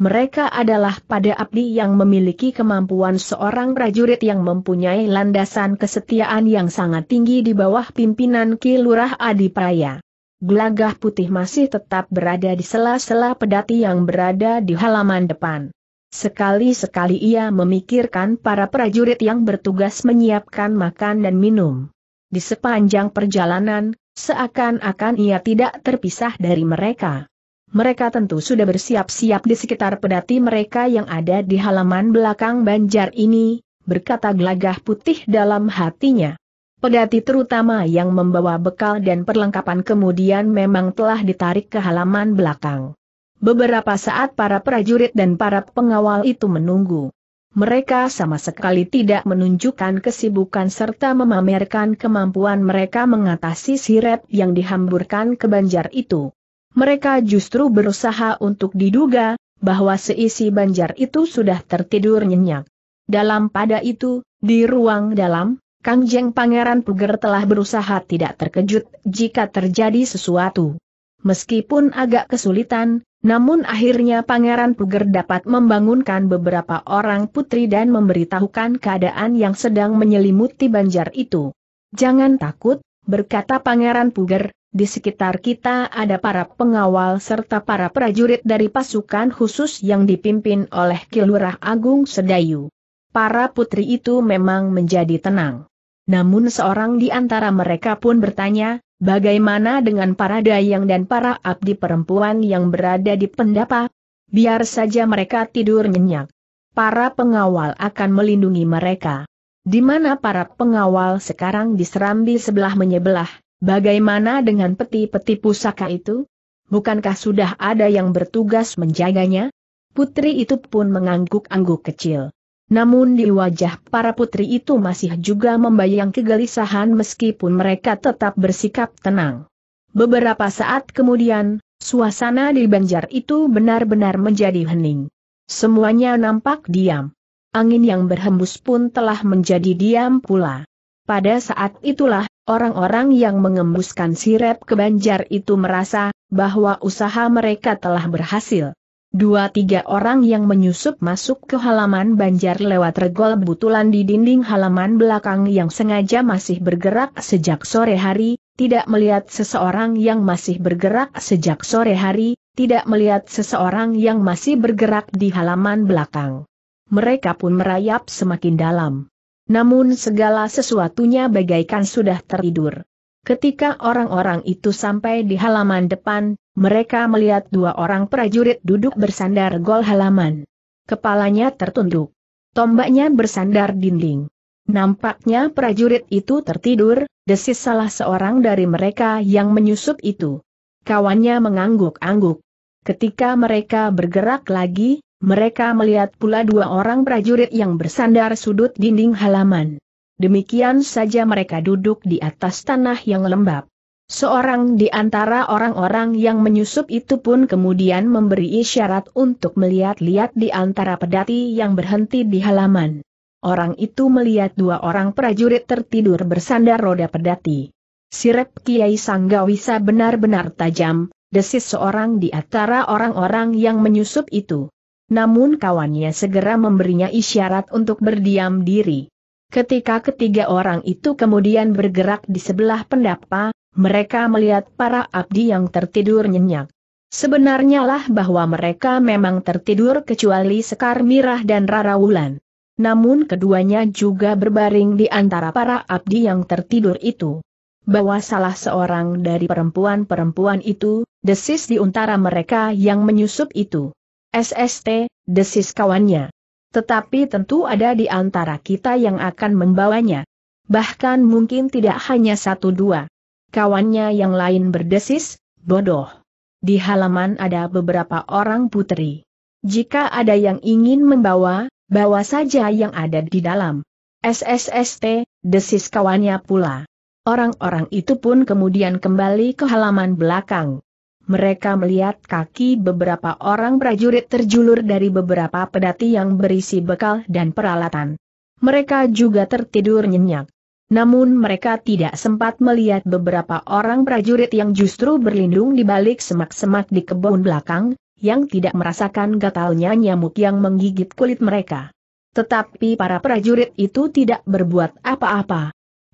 mereka adalah pada abdi yang memiliki kemampuan seorang prajurit yang mempunyai landasan kesetiaan yang sangat tinggi di bawah pimpinan Ki Kilurah Adipraya. Gelagah putih masih tetap berada di sela-sela pedati yang berada di halaman depan. Sekali-sekali ia memikirkan para prajurit yang bertugas menyiapkan makan dan minum. Di sepanjang perjalanan, seakan-akan ia tidak terpisah dari mereka mereka tentu sudah bersiap-siap di sekitar pedati mereka yang ada di halaman belakang banjar ini, berkata gelagah putih dalam hatinya. Pedati terutama yang membawa bekal dan perlengkapan kemudian memang telah ditarik ke halaman belakang. Beberapa saat para prajurit dan para pengawal itu menunggu. Mereka sama sekali tidak menunjukkan kesibukan serta memamerkan kemampuan mereka mengatasi sirep yang dihamburkan ke banjar itu. Mereka justru berusaha untuk diduga, bahwa seisi banjar itu sudah tertidur nyenyak. Dalam pada itu, di ruang dalam, Kang Jeng Pangeran Puger telah berusaha tidak terkejut jika terjadi sesuatu. Meskipun agak kesulitan, namun akhirnya Pangeran Puger dapat membangunkan beberapa orang putri dan memberitahukan keadaan yang sedang menyelimuti banjar itu. Jangan takut, berkata Pangeran Puger, di sekitar kita ada para pengawal serta para prajurit dari pasukan khusus yang dipimpin oleh Kilurah Agung Sedayu. Para putri itu memang menjadi tenang. Namun seorang di antara mereka pun bertanya, bagaimana dengan para dayang dan para abdi perempuan yang berada di pendapa? Biar saja mereka tidur nyenyak. Para pengawal akan melindungi mereka. Di mana para pengawal sekarang diserambi sebelah menyebelah, Bagaimana dengan peti-peti pusaka itu? Bukankah sudah ada yang bertugas menjaganya? Putri itu pun mengangguk-angguk kecil. Namun di wajah para putri itu masih juga membayang kegelisahan meskipun mereka tetap bersikap tenang. Beberapa saat kemudian, suasana di banjar itu benar-benar menjadi hening. Semuanya nampak diam. Angin yang berhembus pun telah menjadi diam pula. Pada saat itulah Orang-orang yang mengembuskan sirep ke Banjar itu merasa bahwa usaha mereka telah berhasil. Dua tiga orang yang menyusup masuk ke halaman Banjar lewat regol butulan di dinding halaman belakang yang sengaja masih bergerak sejak sore hari, tidak melihat seseorang yang masih bergerak sejak sore hari, tidak melihat seseorang yang masih bergerak di halaman belakang. Mereka pun merayap semakin dalam. Namun segala sesuatunya bagaikan sudah tertidur. Ketika orang-orang itu sampai di halaman depan, mereka melihat dua orang prajurit duduk bersandar gol halaman. Kepalanya tertunduk. Tombaknya bersandar dinding. Nampaknya prajurit itu tertidur, desis salah seorang dari mereka yang menyusup itu. Kawannya mengangguk-angguk. Ketika mereka bergerak lagi, mereka melihat pula dua orang prajurit yang bersandar sudut dinding halaman. Demikian saja mereka duduk di atas tanah yang lembab. Seorang di antara orang-orang yang menyusup itu pun kemudian memberi isyarat untuk melihat-lihat di antara pedati yang berhenti di halaman. Orang itu melihat dua orang prajurit tertidur bersandar roda pedati. Sirep Kiai Sanggawisa benar-benar tajam, desis seorang di antara orang-orang yang menyusup itu. Namun kawannya segera memberinya isyarat untuk berdiam diri. Ketika ketiga orang itu kemudian bergerak di sebelah pendapa, mereka melihat para abdi yang tertidur nyenyak. Sebenarnya lah bahwa mereka memang tertidur kecuali Sekar Mirah dan Rara Wulan. Namun keduanya juga berbaring di antara para abdi yang tertidur itu. Bahwa salah seorang dari perempuan-perempuan itu, desis di antara mereka yang menyusup itu. SST, desis kawannya. Tetapi tentu ada di antara kita yang akan membawanya. Bahkan mungkin tidak hanya satu dua. Kawannya yang lain berdesis, bodoh. Di halaman ada beberapa orang putri. Jika ada yang ingin membawa, bawa saja yang ada di dalam. SSST, desis kawannya pula. Orang-orang itu pun kemudian kembali ke halaman belakang. Mereka melihat kaki beberapa orang prajurit terjulur dari beberapa pedati yang berisi bekal dan peralatan. Mereka juga tertidur nyenyak. Namun mereka tidak sempat melihat beberapa orang prajurit yang justru berlindung di balik semak-semak di kebun belakang, yang tidak merasakan gatalnya nyamuk yang menggigit kulit mereka. Tetapi para prajurit itu tidak berbuat apa-apa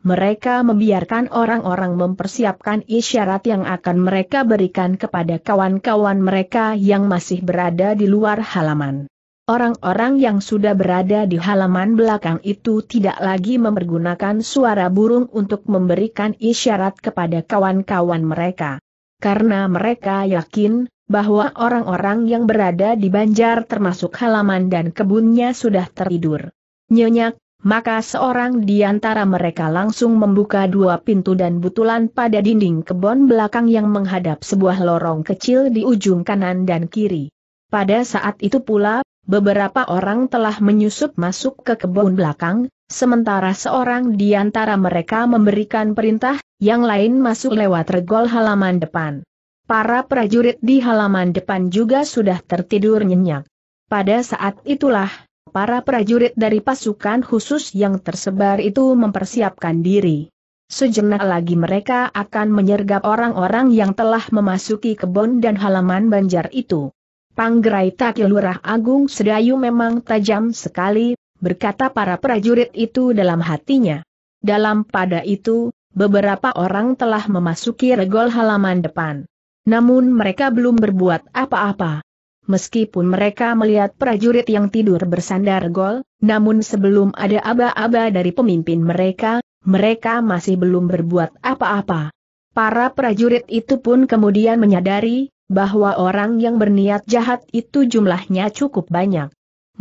mereka membiarkan orang-orang mempersiapkan isyarat yang akan mereka berikan kepada kawan-kawan mereka yang masih berada di luar halaman. Orang-orang yang sudah berada di halaman belakang itu tidak lagi mempergunakan suara burung untuk memberikan isyarat kepada kawan-kawan mereka. Karena mereka yakin bahwa orang-orang yang berada di Banjar termasuk halaman dan kebunnya sudah tertidur. Nyenyak, maka seorang di antara mereka langsung membuka dua pintu dan butulan pada dinding kebon belakang yang menghadap sebuah lorong kecil di ujung kanan dan kiri. Pada saat itu pula, beberapa orang telah menyusup masuk ke kebun belakang, sementara seorang di antara mereka memberikan perintah, yang lain masuk lewat regol halaman depan. Para prajurit di halaman depan juga sudah tertidur nyenyak. Pada saat itulah, para prajurit dari pasukan khusus yang tersebar itu mempersiapkan diri. Sejenak lagi mereka akan menyergap orang-orang yang telah memasuki kebun dan halaman banjar itu. Panggerai takilurah Agung Sedayu memang tajam sekali, berkata para prajurit itu dalam hatinya. Dalam pada itu, beberapa orang telah memasuki regol halaman depan. Namun mereka belum berbuat apa-apa. Meskipun mereka melihat prajurit yang tidur bersandar gol, namun sebelum ada aba-aba dari pemimpin mereka, mereka masih belum berbuat apa-apa. Para prajurit itu pun kemudian menyadari, bahwa orang yang berniat jahat itu jumlahnya cukup banyak.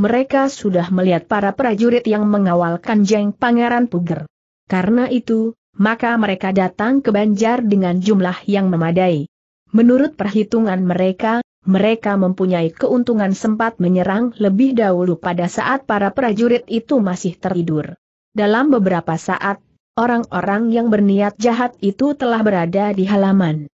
Mereka sudah melihat para prajurit yang mengawal Kanjeng Pangeran Puger. Karena itu, maka mereka datang ke Banjar dengan jumlah yang memadai. Menurut perhitungan mereka, mereka mempunyai keuntungan sempat menyerang lebih dahulu pada saat para prajurit itu masih tertidur. Dalam beberapa saat, orang-orang yang berniat jahat itu telah berada di halaman.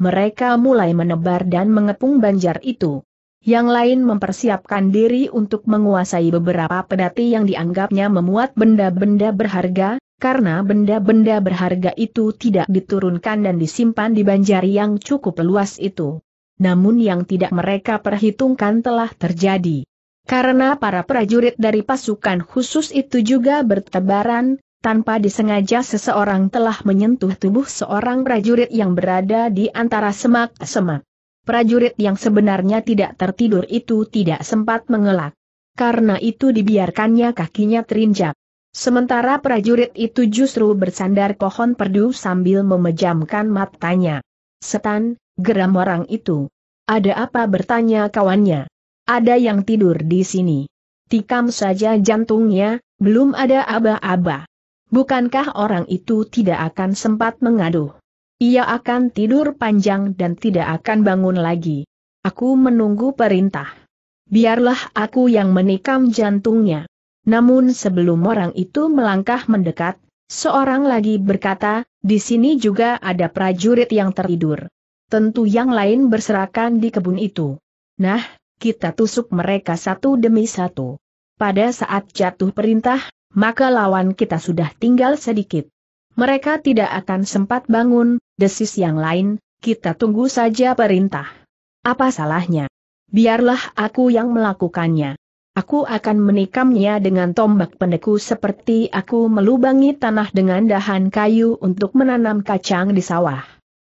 Mereka mulai menebar dan mengepung banjar itu. Yang lain mempersiapkan diri untuk menguasai beberapa pedati yang dianggapnya memuat benda-benda berharga, karena benda-benda berharga itu tidak diturunkan dan disimpan di banjar yang cukup luas itu namun yang tidak mereka perhitungkan telah terjadi. Karena para prajurit dari pasukan khusus itu juga bertebaran, tanpa disengaja seseorang telah menyentuh tubuh seorang prajurit yang berada di antara semak-semak. Prajurit yang sebenarnya tidak tertidur itu tidak sempat mengelak. Karena itu dibiarkannya kakinya terinjak. Sementara prajurit itu justru bersandar pohon perdu sambil memejamkan matanya. Setan, geram orang itu. Ada apa bertanya kawannya? Ada yang tidur di sini. Tikam saja jantungnya, belum ada aba-aba. Bukankah orang itu tidak akan sempat mengaduh? Ia akan tidur panjang dan tidak akan bangun lagi. Aku menunggu perintah. Biarlah aku yang menikam jantungnya. Namun sebelum orang itu melangkah mendekat, seorang lagi berkata, di sini juga ada prajurit yang tertidur tentu yang lain berserakan di kebun itu. Nah, kita tusuk mereka satu demi satu. Pada saat jatuh perintah, maka lawan kita sudah tinggal sedikit. Mereka tidak akan sempat bangun, desis yang lain, kita tunggu saja perintah. Apa salahnya? Biarlah aku yang melakukannya. Aku akan menikamnya dengan tombak pendeku seperti aku melubangi tanah dengan dahan kayu untuk menanam kacang di sawah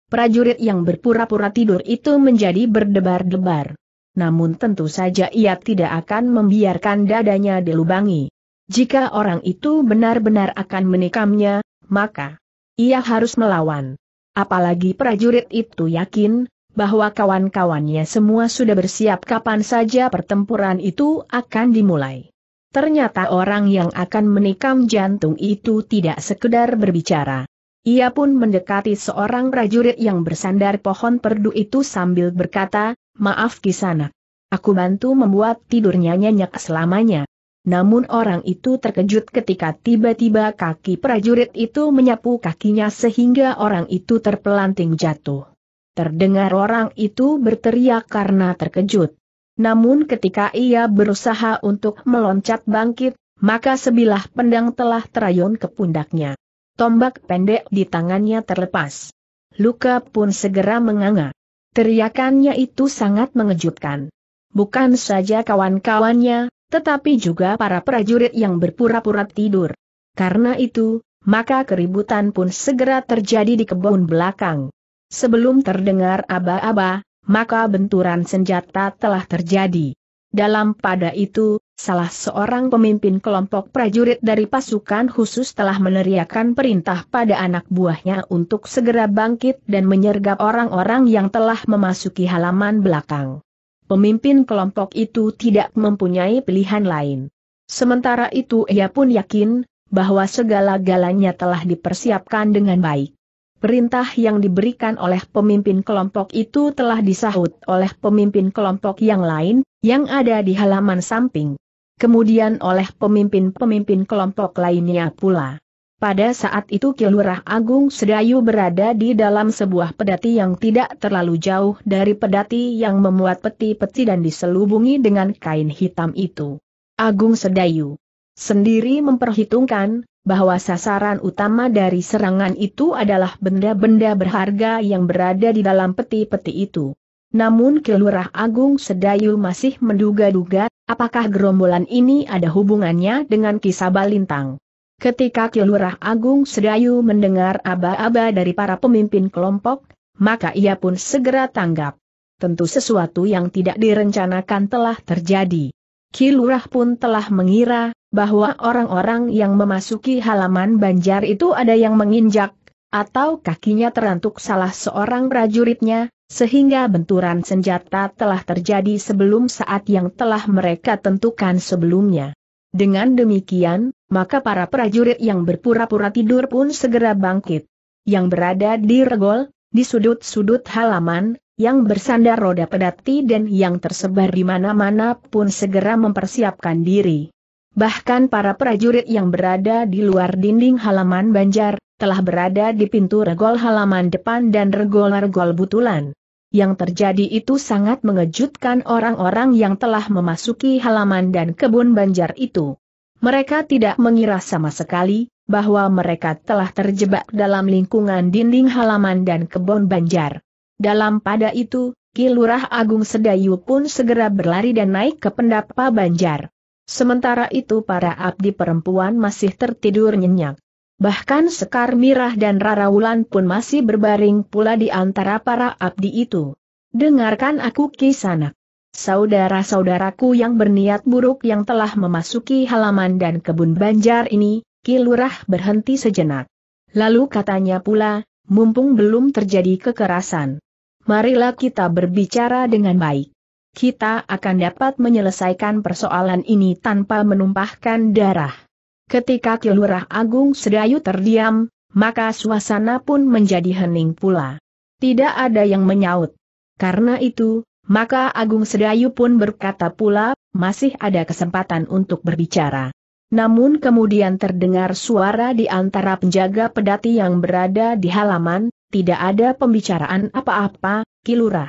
prajurit yang berpura-pura tidur itu menjadi berdebar-debar. Namun tentu saja ia tidak akan membiarkan dadanya dilubangi. Jika orang itu benar-benar akan menikamnya, maka ia harus melawan. Apalagi prajurit itu yakin bahwa kawan-kawannya semua sudah bersiap kapan saja pertempuran itu akan dimulai. Ternyata orang yang akan menikam jantung itu tidak sekedar berbicara. Ia pun mendekati seorang prajurit yang bersandar pohon perdu itu sambil berkata, Maaf kisana. Aku bantu membuat tidurnya nyenyak selamanya. Namun orang itu terkejut ketika tiba-tiba kaki prajurit itu menyapu kakinya sehingga orang itu terpelanting jatuh. Terdengar orang itu berteriak karena terkejut. Namun ketika ia berusaha untuk meloncat bangkit, maka sebilah pedang telah terayun ke pundaknya tombak pendek di tangannya terlepas. Luka pun segera menganga. Teriakannya itu sangat mengejutkan. Bukan saja kawan-kawannya, tetapi juga para prajurit yang berpura-pura tidur. Karena itu, maka keributan pun segera terjadi di kebun belakang. Sebelum terdengar aba-aba, maka benturan senjata telah terjadi. Dalam pada itu, salah seorang pemimpin kelompok prajurit dari pasukan khusus telah meneriakan perintah pada anak buahnya untuk segera bangkit dan menyergap orang-orang yang telah memasuki halaman belakang. Pemimpin kelompok itu tidak mempunyai pilihan lain. Sementara itu ia pun yakin, bahwa segala galanya telah dipersiapkan dengan baik. Perintah yang diberikan oleh pemimpin kelompok itu telah disahut oleh pemimpin kelompok yang lain, yang ada di halaman samping. Kemudian oleh pemimpin-pemimpin kelompok lainnya pula. Pada saat itu Kilurah Agung Sedayu berada di dalam sebuah pedati yang tidak terlalu jauh dari pedati yang memuat peti-peti dan diselubungi dengan kain hitam itu. Agung Sedayu sendiri memperhitungkan, bahwa sasaran utama dari serangan itu adalah benda-benda berharga yang berada di dalam peti-peti itu. Namun Kelurah Agung Sedayu masih menduga-duga, apakah gerombolan ini ada hubungannya dengan kisah Balintang. Ketika Kelurah Agung Sedayu mendengar aba-aba dari para pemimpin kelompok, maka ia pun segera tanggap. Tentu sesuatu yang tidak direncanakan telah terjadi. Kilurah pun telah mengira bahwa orang-orang yang memasuki halaman banjar itu ada yang menginjak, atau kakinya terantuk salah seorang prajuritnya, sehingga benturan senjata telah terjadi sebelum saat yang telah mereka tentukan sebelumnya. Dengan demikian, maka para prajurit yang berpura-pura tidur pun segera bangkit. Yang berada di regol, di sudut-sudut halaman, yang bersandar roda pedati dan yang tersebar di mana-mana pun segera mempersiapkan diri. Bahkan para prajurit yang berada di luar dinding halaman Banjar, telah berada di pintu regol halaman depan dan regol-regol butulan. Yang terjadi itu sangat mengejutkan orang-orang yang telah memasuki halaman dan kebun Banjar itu. Mereka tidak mengira sama sekali, bahwa mereka telah terjebak dalam lingkungan dinding halaman dan kebun Banjar. Dalam pada itu, Kilurah Agung Sedayu pun segera berlari dan naik ke pendapa Banjar. Sementara itu para abdi perempuan masih tertidur nyenyak. Bahkan Sekar Mirah dan Rara Wulan pun masih berbaring pula di antara para abdi itu. Dengarkan aku kisanak. Saudara-saudaraku yang berniat buruk yang telah memasuki halaman dan kebun banjar ini, Kilurah berhenti sejenak. Lalu katanya pula, mumpung belum terjadi kekerasan marilah kita berbicara dengan baik. Kita akan dapat menyelesaikan persoalan ini tanpa menumpahkan darah. Ketika Kilurah Agung Sedayu terdiam, maka suasana pun menjadi hening pula. Tidak ada yang menyaut. Karena itu, maka Agung Sedayu pun berkata pula, masih ada kesempatan untuk berbicara. Namun kemudian terdengar suara di antara penjaga pedati yang berada di halaman, tidak ada pembicaraan apa-apa, Kilurah.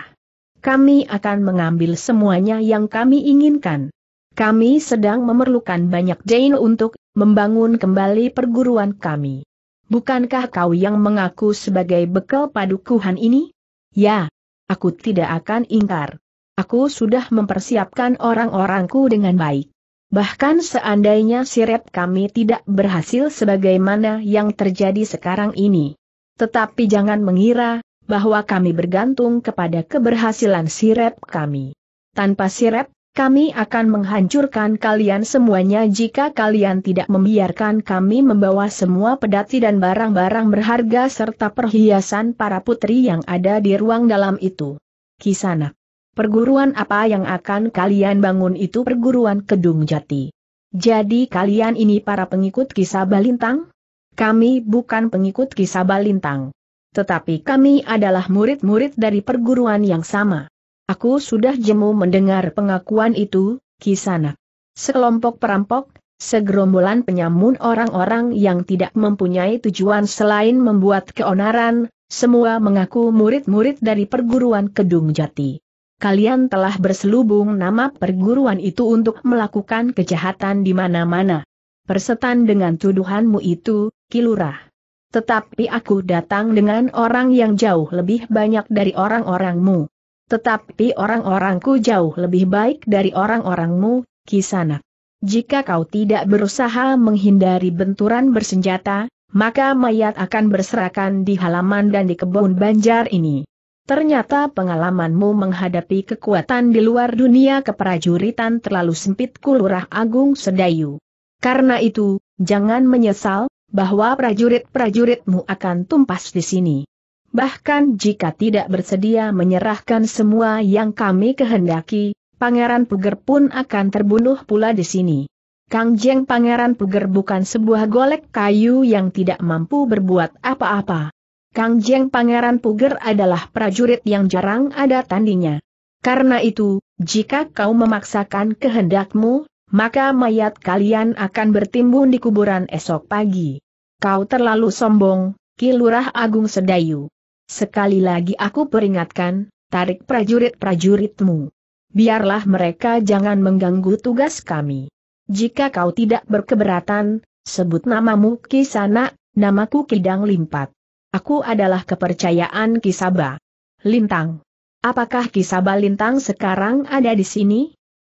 Kami akan mengambil semuanya yang kami inginkan. Kami sedang memerlukan banyak Jane untuk membangun kembali perguruan kami. Bukankah kau yang mengaku sebagai bekal padukuhan ini? Ya, aku tidak akan ingkar. Aku sudah mempersiapkan orang-orangku dengan baik. Bahkan seandainya sirep kami tidak berhasil sebagaimana yang terjadi sekarang ini. Tetapi jangan mengira bahwa kami bergantung kepada keberhasilan sirep kami. Tanpa sirep, kami akan menghancurkan kalian semuanya jika kalian tidak membiarkan kami membawa semua pedati dan barang-barang berharga serta perhiasan para putri yang ada di ruang dalam itu. Kisana, Perguruan apa yang akan kalian bangun itu perguruan Kedung Jati. Jadi kalian ini para pengikut kisah Balintang? kami bukan pengikut kisah balintang, Tetapi kami adalah murid-murid dari perguruan yang sama. Aku sudah jemu mendengar pengakuan itu, Kisanak. Sekelompok perampok, segerombolan penyamun orang-orang yang tidak mempunyai tujuan selain membuat keonaran, semua mengaku murid-murid dari perguruan Kedung Jati. Kalian telah berselubung nama perguruan itu untuk melakukan kejahatan di mana-mana. Persetan dengan tuduhanmu itu, Kilurah. Tetapi aku datang dengan orang yang jauh lebih banyak dari orang-orangmu. Tetapi orang-orangku jauh lebih baik dari orang-orangmu, Kisanak. Jika kau tidak berusaha menghindari benturan bersenjata, maka mayat akan berserakan di halaman dan di kebun banjar ini. Ternyata pengalamanmu menghadapi kekuatan di luar dunia keprajuritan terlalu sempit Kulurah Agung Sedayu. Karena itu, jangan menyesal, bahwa prajurit-prajuritmu akan tumpas di sini. Bahkan jika tidak bersedia menyerahkan semua yang kami kehendaki, Pangeran Puger pun akan terbunuh pula di sini. Kang Jeng Pangeran Puger bukan sebuah golek kayu yang tidak mampu berbuat apa-apa. Kang Jeng Pangeran Puger adalah prajurit yang jarang ada tandingnya. Karena itu, jika kau memaksakan kehendakmu, maka mayat kalian akan bertimbun di kuburan esok pagi. Kau terlalu sombong, Kilurah Agung Sedayu. Sekali lagi aku peringatkan, tarik prajurit-prajuritmu. Biarlah mereka jangan mengganggu tugas kami. Jika kau tidak berkeberatan, sebut namamu Kisana, namaku Kidang Limpat. Aku adalah kepercayaan Kisaba. Lintang. Apakah Kisaba Lintang sekarang ada di sini?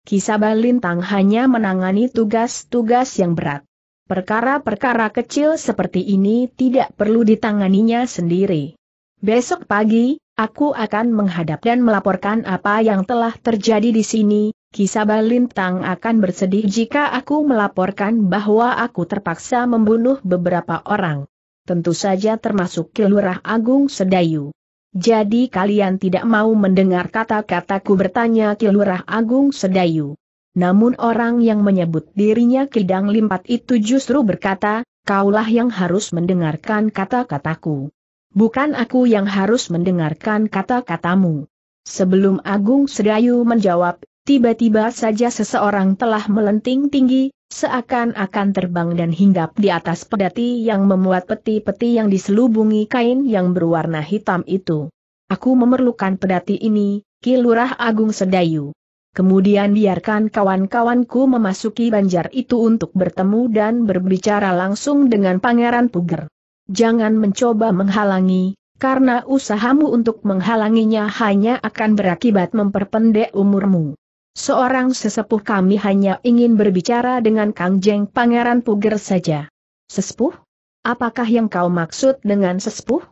Kisaba Lintang hanya menangani tugas-tugas yang berat. Perkara-perkara kecil seperti ini tidak perlu ditanganinya sendiri. Besok pagi, aku akan menghadap dan melaporkan apa yang telah terjadi di sini, Kisaba Lintang akan bersedih jika aku melaporkan bahwa aku terpaksa membunuh beberapa orang. Tentu saja termasuk Kilurah Agung Sedayu. Jadi kalian tidak mau mendengar kata-kataku bertanya Kilurah Agung Sedayu. Namun orang yang menyebut dirinya Kidang Limpat itu justru berkata, kaulah yang harus mendengarkan kata-kataku. Bukan aku yang harus mendengarkan kata-katamu. Sebelum Agung Sedayu menjawab, tiba-tiba saja seseorang telah melenting tinggi, seakan-akan terbang dan hinggap di atas pedati yang memuat peti-peti yang diselubungi kain yang berwarna hitam itu. Aku memerlukan pedati ini, Kilurah Agung Sedayu. Kemudian biarkan kawan-kawanku memasuki banjar itu untuk bertemu dan berbicara langsung dengan Pangeran Puger. Jangan mencoba menghalangi, karena usahamu untuk menghalanginya hanya akan berakibat memperpendek umurmu. Seorang sesepuh kami hanya ingin berbicara dengan Kang Jeng Pangeran Puger saja. Sesepuh? Apakah yang kau maksud dengan sesepuh?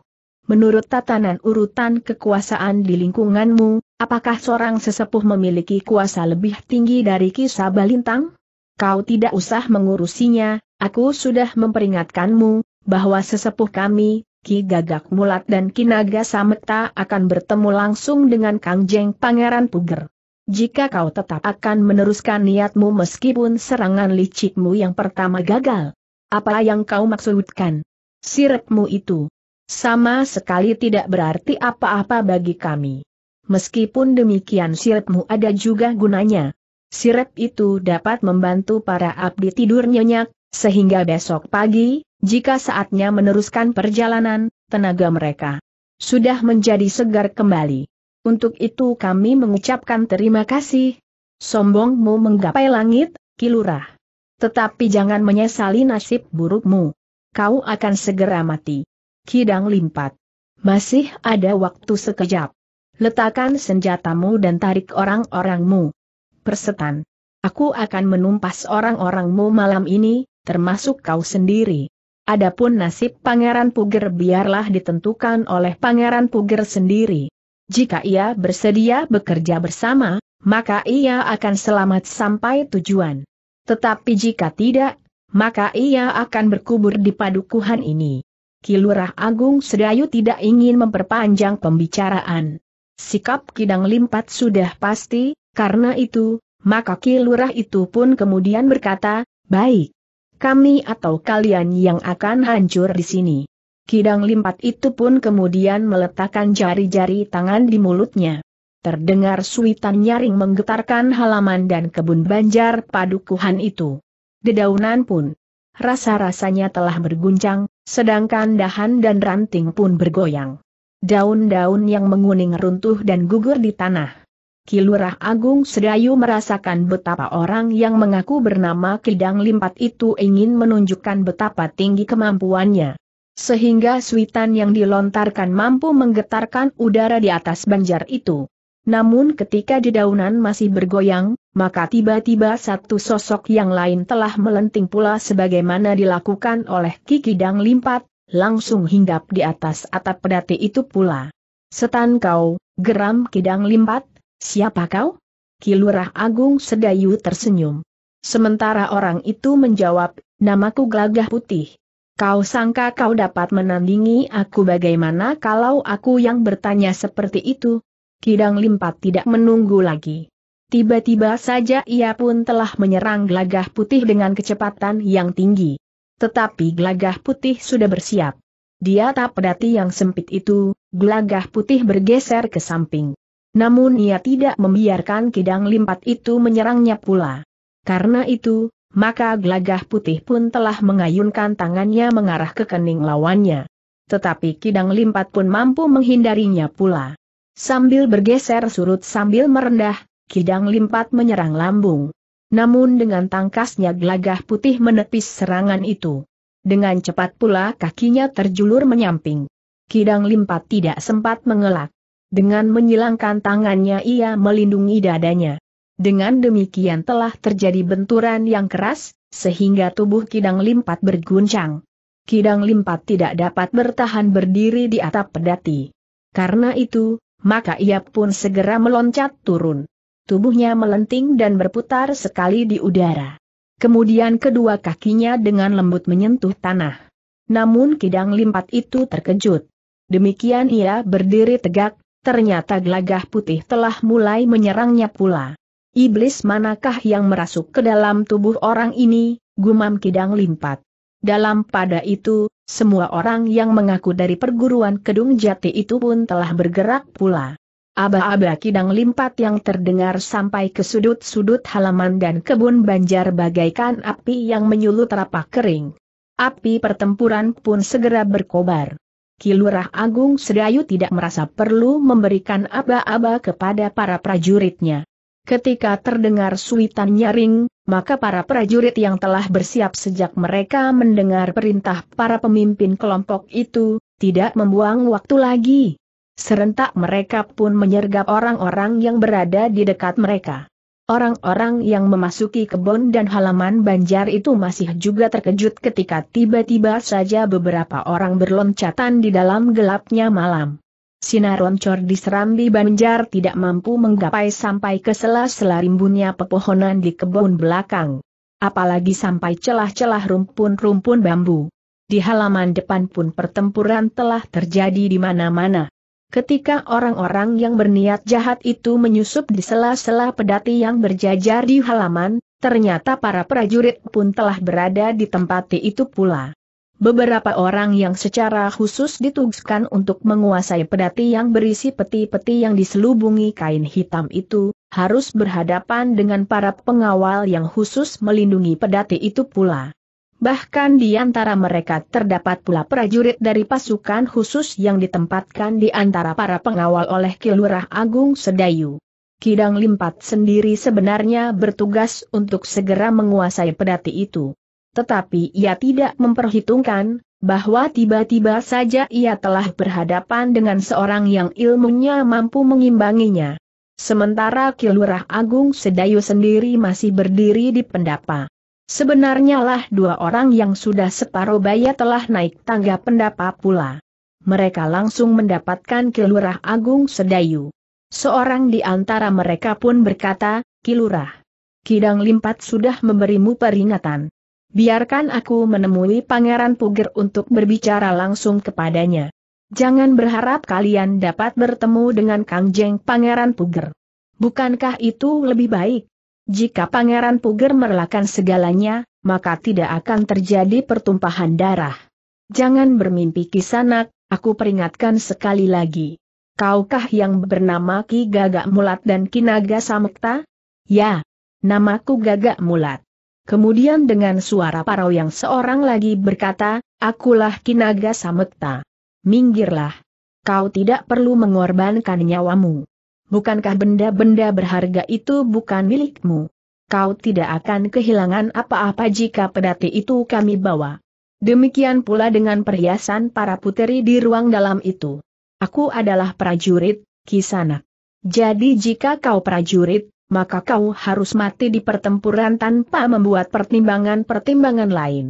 Menurut tatanan urutan kekuasaan di lingkunganmu, apakah seorang sesepuh memiliki kuasa lebih tinggi dari kisah balintang? Kau tidak usah mengurusinya, aku sudah memperingatkanmu, bahwa sesepuh kami, Ki Gagak Mulat dan Ki Naga Sameta akan bertemu langsung dengan Kang Jeng Pangeran Puger. Jika kau tetap akan meneruskan niatmu meskipun serangan licikmu yang pertama gagal. Apa yang kau maksudkan? Sirepmu itu. Sama sekali tidak berarti apa-apa bagi kami. Meskipun demikian sirepmu ada juga gunanya. Sirep itu dapat membantu para abdi tidur nyenyak, sehingga besok pagi, jika saatnya meneruskan perjalanan, tenaga mereka sudah menjadi segar kembali. Untuk itu kami mengucapkan terima kasih. Sombongmu menggapai langit, Kilurah. Tetapi jangan menyesali nasib burukmu. Kau akan segera mati. Kidang limpat. Masih ada waktu sekejap. Letakkan senjatamu dan tarik orang-orangmu. Persetan. Aku akan menumpas orang-orangmu malam ini, termasuk kau sendiri. Adapun nasib Pangeran Puger biarlah ditentukan oleh Pangeran Puger sendiri. Jika ia bersedia bekerja bersama, maka ia akan selamat sampai tujuan. Tetapi jika tidak, maka ia akan berkubur di padukuhan ini. Kilurah Agung Sedayu tidak ingin memperpanjang pembicaraan. Sikap Kidang Limpat sudah pasti, karena itu, maka Kilurah itu pun kemudian berkata, baik. Kami atau kalian yang akan hancur di sini. Kidang limpat itu pun kemudian meletakkan jari-jari tangan di mulutnya. Terdengar suitan nyaring menggetarkan halaman dan kebun banjar padukuhan itu. Dedaunan pun rasa-rasanya telah berguncang, sedangkan dahan dan ranting pun bergoyang. Daun-daun yang menguning runtuh dan gugur di tanah. Kilurah Agung Sedayu merasakan betapa orang yang mengaku bernama Kidang Limpat itu ingin menunjukkan betapa tinggi kemampuannya sehingga suitan yang dilontarkan mampu menggetarkan udara di atas banjar itu. Namun ketika dedaunan masih bergoyang, maka tiba-tiba satu sosok yang lain telah melenting pula sebagaimana dilakukan oleh Kiki Dang Limpat, langsung hinggap di atas atap pedati itu pula. Setan kau, geram Kidang Limpat, siapa kau? Kilurah Agung Sedayu tersenyum. Sementara orang itu menjawab, namaku Gelagah Putih. Kau sangka kau dapat menandingi aku bagaimana kalau aku yang bertanya seperti itu? Kidang Limpat tidak menunggu lagi. Tiba-tiba saja ia pun telah menyerang gelagah putih dengan kecepatan yang tinggi. Tetapi gelagah putih sudah bersiap. Dia tak pedati yang sempit itu, gelagah putih bergeser ke samping. Namun ia tidak membiarkan kidang limpat itu menyerangnya pula. Karena itu, maka glagah putih pun telah mengayunkan tangannya mengarah ke kening lawannya. Tetapi Kidang Limpat pun mampu menghindarinya pula. Sambil bergeser surut sambil merendah, Kidang Limpat menyerang lambung. Namun dengan tangkasnya glagah putih menepis serangan itu. Dengan cepat pula kakinya terjulur menyamping. Kidang Limpat tidak sempat mengelak. Dengan menyilangkan tangannya ia melindungi dadanya. Dengan demikian telah terjadi benturan yang keras, sehingga tubuh Kidang Limpat berguncang. Kidang Limpat tidak dapat bertahan berdiri di atap pedati. Karena itu, maka ia pun segera meloncat turun. Tubuhnya melenting dan berputar sekali di udara. Kemudian kedua kakinya dengan lembut menyentuh tanah. Namun Kidang Limpat itu terkejut. Demikian ia berdiri tegak, ternyata gelagah putih telah mulai menyerangnya pula. Iblis manakah yang merasuk ke dalam tubuh orang ini, gumam kidang limpat. Dalam pada itu, semua orang yang mengaku dari perguruan Kedung Jati itu pun telah bergerak pula. Aba-aba kidang limpat yang terdengar sampai ke sudut-sudut halaman dan kebun banjar bagaikan api yang menyulut rapak kering. Api pertempuran pun segera berkobar. Kilurah Agung Sedayu tidak merasa perlu memberikan aba-aba kepada para prajuritnya. Ketika terdengar suitan nyaring, maka para prajurit yang telah bersiap sejak mereka mendengar perintah para pemimpin kelompok itu, tidak membuang waktu lagi. Serentak mereka pun menyergap orang-orang yang berada di dekat mereka. Orang-orang yang memasuki kebun dan halaman banjar itu masih juga terkejut ketika tiba-tiba saja beberapa orang berloncatan di dalam gelapnya malam. Sinar loncor di Serambi Banjar tidak mampu menggapai sampai ke sela-sela rimbunnya pepohonan di kebun belakang. Apalagi sampai celah-celah rumpun-rumpun bambu. Di halaman depan pun pertempuran telah terjadi di mana-mana. Ketika orang-orang yang berniat jahat itu menyusup di sela-sela pedati yang berjajar di halaman, ternyata para prajurit pun telah berada di tempat itu pula. Beberapa orang yang secara khusus ditugaskan untuk menguasai pedati yang berisi peti-peti yang diselubungi kain hitam itu, harus berhadapan dengan para pengawal yang khusus melindungi pedati itu pula. Bahkan di antara mereka terdapat pula prajurit dari pasukan khusus yang ditempatkan di antara para pengawal oleh Kilurah Agung Sedayu. Kidang Limpat sendiri sebenarnya bertugas untuk segera menguasai pedati itu. Tetapi ia tidak memperhitungkan, bahwa tiba-tiba saja ia telah berhadapan dengan seorang yang ilmunya mampu mengimbanginya. Sementara Kilurah Agung Sedayu sendiri masih berdiri di pendapa. Sebenarnya lah dua orang yang sudah separuh baya telah naik tangga pendapa pula. Mereka langsung mendapatkan Kilurah Agung Sedayu. Seorang di antara mereka pun berkata, Kilurah, Kidang Limpat sudah memberimu peringatan biarkan aku menemui Pangeran Puger untuk berbicara langsung kepadanya. Jangan berharap kalian dapat bertemu dengan Kang Jeng Pangeran Puger. Bukankah itu lebih baik? Jika Pangeran Puger merelakan segalanya, maka tidak akan terjadi pertumpahan darah. Jangan bermimpi kisanak, aku peringatkan sekali lagi. Kaukah yang bernama Ki Gagak Mulat dan Kinaga Samekta? Ya, namaku Gagak Mulat. Kemudian dengan suara parau yang seorang lagi berkata, Akulah Kinaga Samekta. Minggirlah. Kau tidak perlu mengorbankan nyawamu. Bukankah benda-benda berharga itu bukan milikmu? Kau tidak akan kehilangan apa-apa jika pedati itu kami bawa. Demikian pula dengan perhiasan para puteri di ruang dalam itu. Aku adalah prajurit, Kisana. Jadi jika kau prajurit, maka kau harus mati di pertempuran tanpa membuat pertimbangan-pertimbangan lain.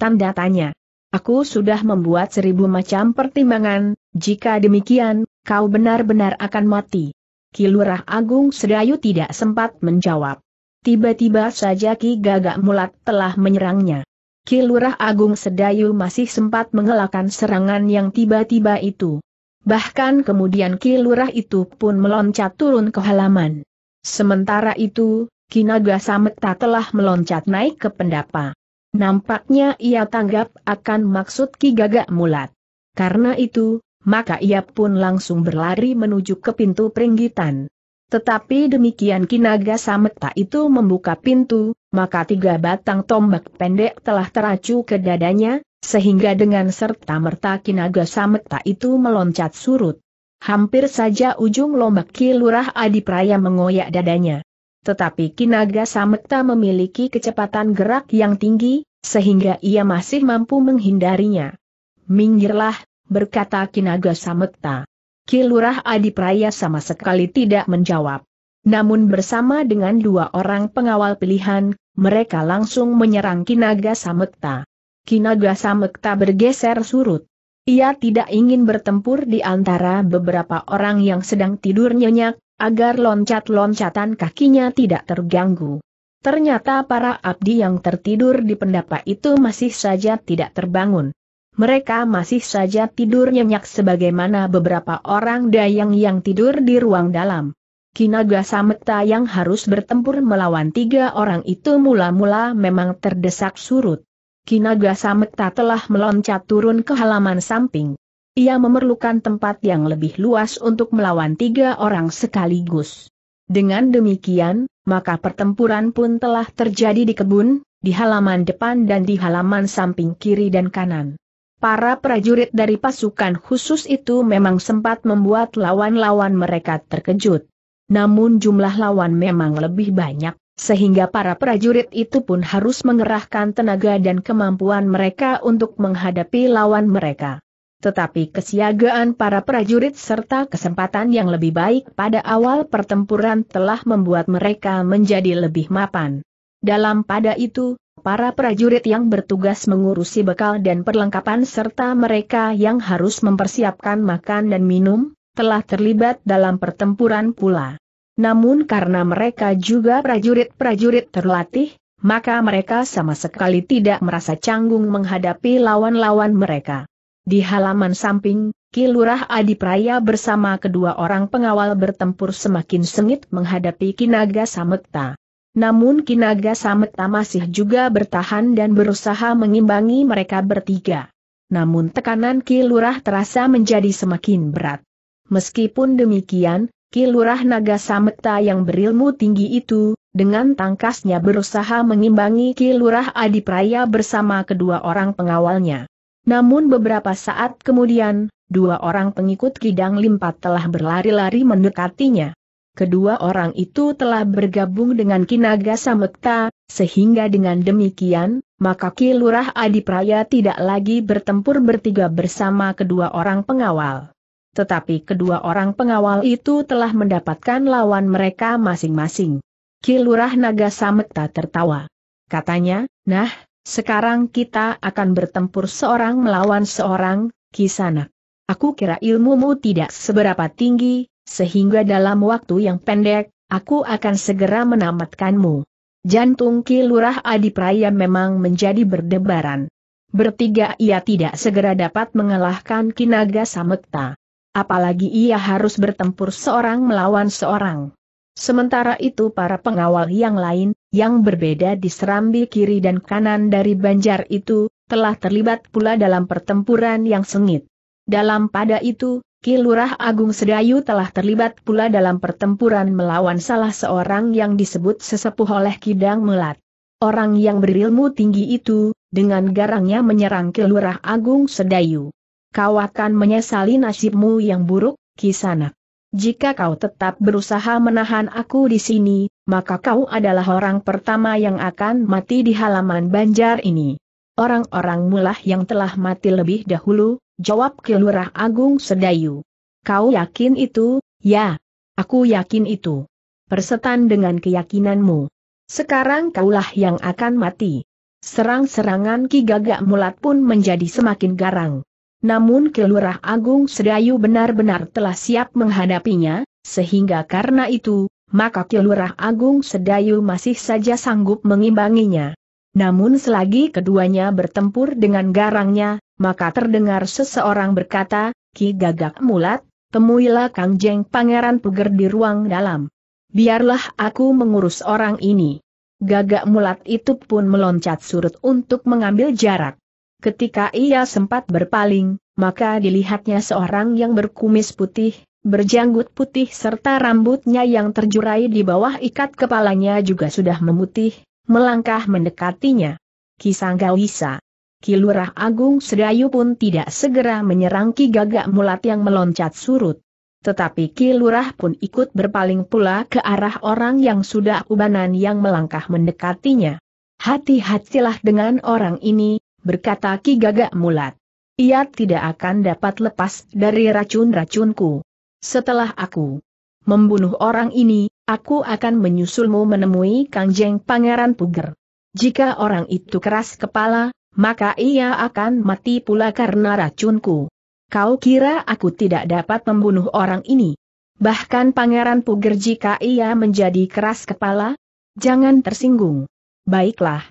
Tanda tanya. Aku sudah membuat seribu macam pertimbangan, jika demikian, kau benar-benar akan mati. Kilurah Agung Sedayu tidak sempat menjawab. Tiba-tiba saja Ki Gagak Mulat telah menyerangnya. Kilurah Agung Sedayu masih sempat mengelakkan serangan yang tiba-tiba itu. Bahkan kemudian Kilurah itu pun meloncat turun ke halaman. Sementara itu, Kinaga Sametta telah meloncat naik ke pendapa. Nampaknya ia tanggap akan maksud Ki Gagak Mulat. Karena itu, maka ia pun langsung berlari menuju ke pintu peringgitan. Tetapi demikian Kinaga Sametta itu membuka pintu, maka tiga batang tombak pendek telah teracu ke dadanya, sehingga dengan serta-merta Kinaga Sametta itu meloncat surut. Hampir saja ujung lombak Kilurah Adi Praya mengoyak dadanya. Tetapi Kinaga Sametta memiliki kecepatan gerak yang tinggi, sehingga ia masih mampu menghindarinya. Minggirlah, berkata Kinaga Sametta. Kilurah Adi Praya sama sekali tidak menjawab. Namun bersama dengan dua orang pengawal pilihan, mereka langsung menyerang Kinaga Sametta. Kinaga Sametta bergeser surut. Ia tidak ingin bertempur di antara beberapa orang yang sedang tidur nyenyak, agar loncat-loncatan kakinya tidak terganggu. Ternyata para abdi yang tertidur di pendapa itu masih saja tidak terbangun. Mereka masih saja tidur nyenyak sebagaimana beberapa orang dayang yang tidur di ruang dalam. Kinaga Sameta yang harus bertempur melawan tiga orang itu mula-mula memang terdesak surut. Kinaga tak telah meloncat turun ke halaman samping. Ia memerlukan tempat yang lebih luas untuk melawan tiga orang sekaligus. Dengan demikian, maka pertempuran pun telah terjadi di kebun, di halaman depan dan di halaman samping kiri dan kanan. Para prajurit dari pasukan khusus itu memang sempat membuat lawan-lawan mereka terkejut. Namun jumlah lawan memang lebih banyak sehingga para prajurit itu pun harus mengerahkan tenaga dan kemampuan mereka untuk menghadapi lawan mereka. Tetapi kesiagaan para prajurit serta kesempatan yang lebih baik pada awal pertempuran telah membuat mereka menjadi lebih mapan. Dalam pada itu, para prajurit yang bertugas mengurusi bekal dan perlengkapan serta mereka yang harus mempersiapkan makan dan minum, telah terlibat dalam pertempuran pula. Namun karena mereka juga prajurit-prajurit terlatih, maka mereka sama sekali tidak merasa canggung menghadapi lawan-lawan mereka. Di halaman samping, Kilurah Adipraya bersama kedua orang pengawal bertempur semakin sengit menghadapi Kinaga Samekta. Namun Kinaga Samekta masih juga bertahan dan berusaha mengimbangi mereka bertiga. Namun tekanan Kilurah terasa menjadi semakin berat. Meskipun demikian, Kilurah Naga Sameta yang berilmu tinggi itu, dengan tangkasnya berusaha mengimbangi Kilurah Adipraya bersama kedua orang pengawalnya. Namun beberapa saat kemudian, dua orang pengikut Kidang Limpat telah berlari-lari mendekatinya. Kedua orang itu telah bergabung dengan Kinaga Samekta, sehingga dengan demikian, maka Kilurah Adipraya tidak lagi bertempur bertiga bersama kedua orang pengawal tetapi kedua orang pengawal itu telah mendapatkan lawan mereka masing-masing. Kilurah Naga Samekta tertawa. Katanya, nah, sekarang kita akan bertempur seorang melawan seorang, Kisanak. Aku kira ilmumu tidak seberapa tinggi, sehingga dalam waktu yang pendek, aku akan segera menamatkanmu. Jantung Kilurah Adipraya memang menjadi berdebaran. Bertiga ia tidak segera dapat mengalahkan Kinaga Samekta apalagi ia harus bertempur seorang melawan seorang. Sementara itu para pengawal yang lain, yang berbeda di serambi kiri dan kanan dari banjar itu, telah terlibat pula dalam pertempuran yang sengit. Dalam pada itu, Kilurah Agung Sedayu telah terlibat pula dalam pertempuran melawan salah seorang yang disebut sesepuh oleh Kidang Melat. Orang yang berilmu tinggi itu, dengan garangnya menyerang Kilurah Agung Sedayu. Kau akan menyesali nasibmu yang buruk, Kisanak. Jika kau tetap berusaha menahan aku di sini, maka kau adalah orang pertama yang akan mati di halaman banjar ini. Orang-orang mulah yang telah mati lebih dahulu, jawab Kilurah Agung Sedayu. Kau yakin itu? Ya, aku yakin itu. Persetan dengan keyakinanmu. Sekarang kaulah yang akan mati. Serang-serangan Ki Gagak Mulat pun menjadi semakin garang. Namun Kelurah Agung Sedayu benar-benar telah siap menghadapinya, sehingga karena itu, maka Kelurah Agung Sedayu masih saja sanggup mengimbanginya. Namun selagi keduanya bertempur dengan garangnya, maka terdengar seseorang berkata, Ki Gagak Mulat, temuilah Kang Jeng Pangeran Puger di ruang dalam. Biarlah aku mengurus orang ini. Gagak Mulat itu pun meloncat surut untuk mengambil jarak. Ketika ia sempat berpaling, maka dilihatnya seorang yang berkumis putih, berjanggut putih serta rambutnya yang terjurai di bawah ikat kepalanya juga sudah memutih, melangkah mendekatinya. Kisanggawisa. Kilurah Agung Sedayu pun tidak segera menyerang Ki Gagak Mulat yang meloncat surut. Tetapi Kilurah pun ikut berpaling pula ke arah orang yang sudah ubanan yang melangkah mendekatinya. Hati-hatilah dengan orang ini, berkata Ki Gagak Mulat. Ia tidak akan dapat lepas dari racun-racunku. Setelah aku membunuh orang ini, aku akan menyusulmu menemui Kangjeng Pangeran Puger. Jika orang itu keras kepala, maka ia akan mati pula karena racunku. Kau kira aku tidak dapat membunuh orang ini? Bahkan Pangeran Puger jika ia menjadi keras kepala? Jangan tersinggung. Baiklah.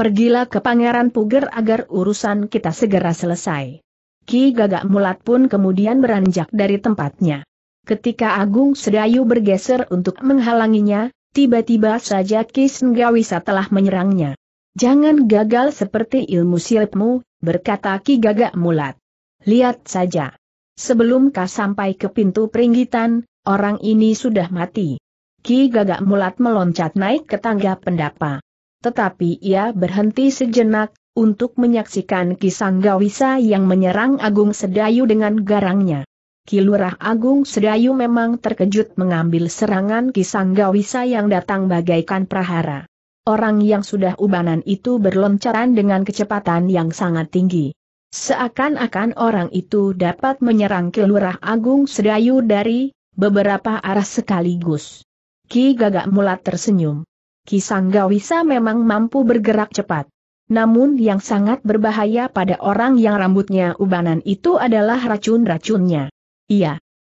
Pergilah ke Pangeran Puger agar urusan kita segera selesai. Ki Gagak Mulat pun kemudian beranjak dari tempatnya. Ketika Agung Sedayu bergeser untuk menghalanginya, tiba-tiba saja Ki Senggawisa telah menyerangnya. Jangan gagal seperti ilmu silpmu, berkata Ki Gagak Mulat. Lihat saja. Sebelum kau sampai ke pintu peringgitan, orang ini sudah mati. Ki Gagak Mulat meloncat naik ke tangga pendapa tetapi ia berhenti sejenak, untuk menyaksikan Kisang Gawisa yang menyerang Agung Sedayu dengan garangnya. Kilurah Agung Sedayu memang terkejut mengambil serangan Kisang Gawisa yang datang bagaikan prahara. Orang yang sudah ubanan itu berloncaran dengan kecepatan yang sangat tinggi. Seakan-akan orang itu dapat menyerang Kilurah Agung Sedayu dari beberapa arah sekaligus. Ki Gagak Mulat tersenyum. Kisanggawisa memang mampu bergerak cepat. Namun yang sangat berbahaya pada orang yang rambutnya ubanan itu adalah racun-racunnya. Ia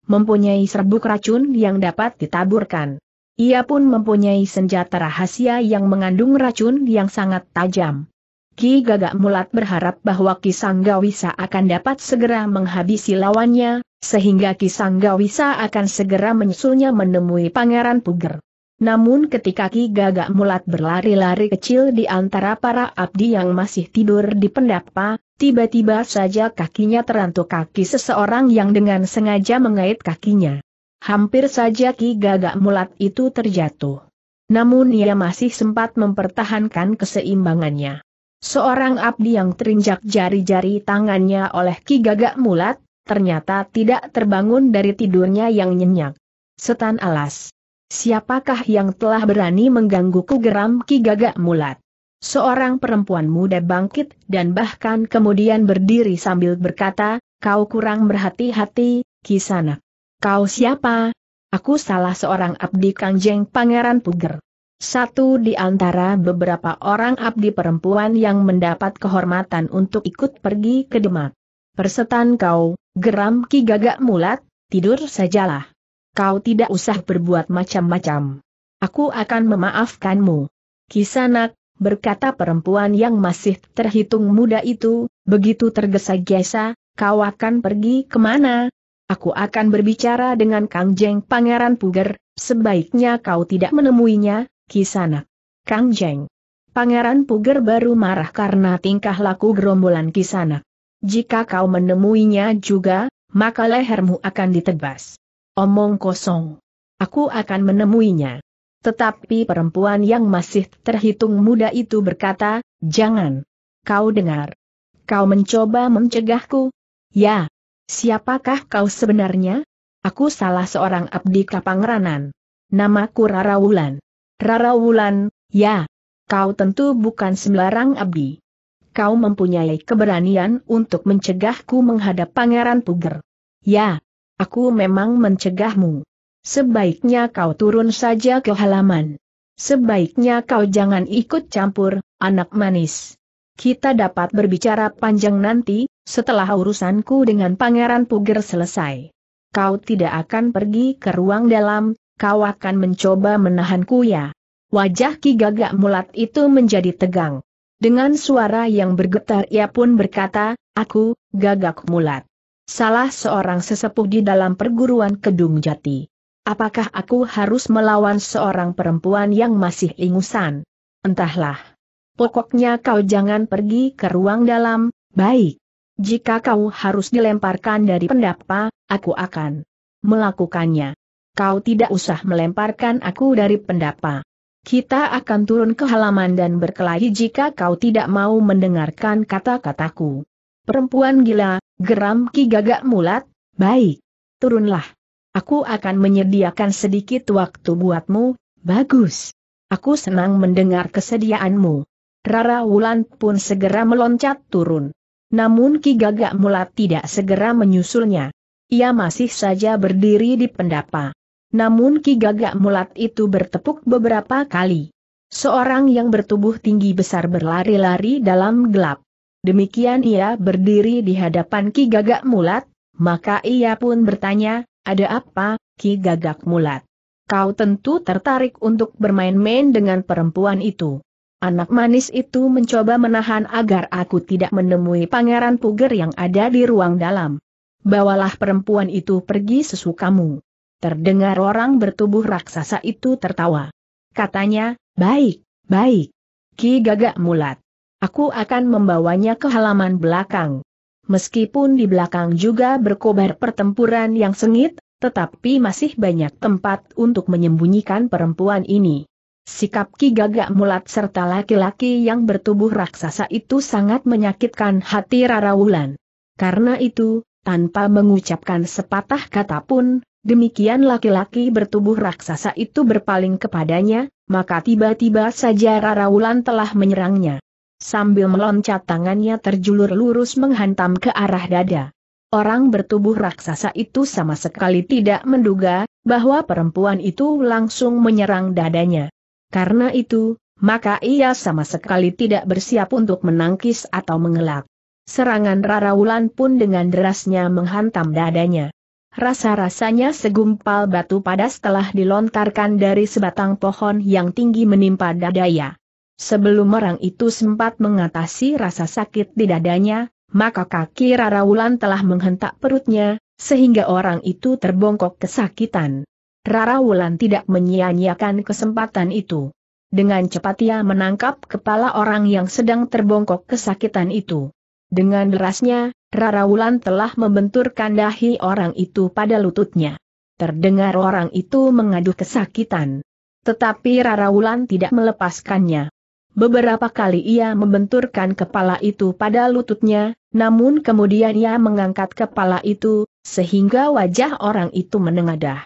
mempunyai serbuk racun yang dapat ditaburkan. Ia pun mempunyai senjata rahasia yang mengandung racun yang sangat tajam. Ki Gagak Mulat berharap bahwa Ki Sanggawisa akan dapat segera menghabisi lawannya, sehingga Ki Sanggawisa akan segera menyusulnya menemui Pangeran Puger. Namun ketika Ki Gagak Mulat berlari-lari kecil di antara para abdi yang masih tidur di pendapa, tiba-tiba saja kakinya terantuk kaki seseorang yang dengan sengaja mengait kakinya. Hampir saja Ki Gagak Mulat itu terjatuh. Namun ia masih sempat mempertahankan keseimbangannya. Seorang abdi yang terinjak jari-jari tangannya oleh Ki Gagak Mulat, ternyata tidak terbangun dari tidurnya yang nyenyak. Setan alas. Siapakah yang telah berani menggangguku geram Ki Gagak Mulat? Seorang perempuan muda bangkit dan bahkan kemudian berdiri sambil berkata, kau kurang berhati-hati, Kisanak. Kau siapa? Aku salah seorang abdi Kangjeng Pangeran Puger. Satu di antara beberapa orang abdi perempuan yang mendapat kehormatan untuk ikut pergi ke Demak. Persetan kau, geram Ki Gagak Mulat, tidur sajalah kau tidak usah berbuat macam-macam. Aku akan memaafkanmu. Kisanak, berkata perempuan yang masih terhitung muda itu, begitu tergesa-gesa, kau akan pergi kemana? Aku akan berbicara dengan Kang Jeng Pangeran Puger, sebaiknya kau tidak menemuinya, Kisanak. Kang Jeng. Pangeran Puger baru marah karena tingkah laku gerombolan Kisanak. Jika kau menemuinya juga, maka lehermu akan ditebas. Omong kosong. Aku akan menemuinya. Tetapi perempuan yang masih terhitung muda itu berkata, jangan. Kau dengar. Kau mencoba mencegahku? Ya. Siapakah kau sebenarnya? Aku salah seorang abdi kapangranan. Namaku Rara Wulan. Rara Wulan, ya. Kau tentu bukan sembarang abdi. Kau mempunyai keberanian untuk mencegahku menghadap Pangeran Puger. Ya, Aku memang mencegahmu. Sebaiknya kau turun saja ke halaman. Sebaiknya kau jangan ikut campur, anak manis. Kita dapat berbicara panjang nanti, setelah urusanku dengan Pangeran Puger selesai. Kau tidak akan pergi ke ruang dalam, kau akan mencoba menahanku ya. Wajah Ki Gagak Mulat itu menjadi tegang. Dengan suara yang bergetar ia pun berkata, aku, Gagak Mulat salah seorang sesepuh di dalam perguruan Kedung Jati. Apakah aku harus melawan seorang perempuan yang masih ingusan? Entahlah. Pokoknya kau jangan pergi ke ruang dalam, baik. Jika kau harus dilemparkan dari pendapa, aku akan melakukannya. Kau tidak usah melemparkan aku dari pendapa. Kita akan turun ke halaman dan berkelahi jika kau tidak mau mendengarkan kata-kataku. Perempuan gila, geram Ki Gagak Mulat, baik. Turunlah. Aku akan menyediakan sedikit waktu buatmu, bagus. Aku senang mendengar kesediaanmu. Rara Wulan pun segera meloncat turun. Namun Ki Gagak Mulat tidak segera menyusulnya. Ia masih saja berdiri di pendapa. Namun Ki Gagak Mulat itu bertepuk beberapa kali. Seorang yang bertubuh tinggi besar berlari-lari dalam gelap. Demikian ia berdiri di hadapan Ki Gagak Mulat, maka ia pun bertanya, ada apa, Ki Gagak Mulat? Kau tentu tertarik untuk bermain-main dengan perempuan itu. Anak manis itu mencoba menahan agar aku tidak menemui pangeran puger yang ada di ruang dalam. Bawalah perempuan itu pergi sesukamu. Terdengar orang bertubuh raksasa itu tertawa. Katanya, baik, baik. Ki gagak mulat. Aku akan membawanya ke halaman belakang. Meskipun di belakang juga berkobar pertempuran yang sengit, tetapi masih banyak tempat untuk menyembunyikan perempuan ini. Sikap Ki Gagak Mulat serta laki-laki yang bertubuh raksasa itu sangat menyakitkan hati Rara Wulan. Karena itu, tanpa mengucapkan sepatah kata pun, demikian laki-laki bertubuh raksasa itu berpaling kepadanya, maka tiba-tiba saja Rara Wulan telah menyerangnya sambil meloncat tangannya terjulur lurus menghantam ke arah dada. Orang bertubuh raksasa itu sama sekali tidak menduga bahwa perempuan itu langsung menyerang dadanya. Karena itu, maka ia sama sekali tidak bersiap untuk menangkis atau mengelak. Serangan Rara Wulan pun dengan derasnya menghantam dadanya. Rasa-rasanya segumpal batu padas telah dilontarkan dari sebatang pohon yang tinggi menimpa dadanya. Sebelum orang itu sempat mengatasi rasa sakit di dadanya, maka kaki Rara Wulan telah menghentak perutnya, sehingga orang itu terbongkok kesakitan. Rara Wulan tidak menyia-nyiakan kesempatan itu. Dengan cepat ia menangkap kepala orang yang sedang terbongkok kesakitan itu. Dengan derasnya, Rara Wulan telah membenturkan dahi orang itu pada lututnya. Terdengar orang itu mengaduh kesakitan. Tetapi Rara Wulan tidak melepaskannya. Beberapa kali ia membenturkan kepala itu pada lututnya, namun kemudian ia mengangkat kepala itu, sehingga wajah orang itu menengadah.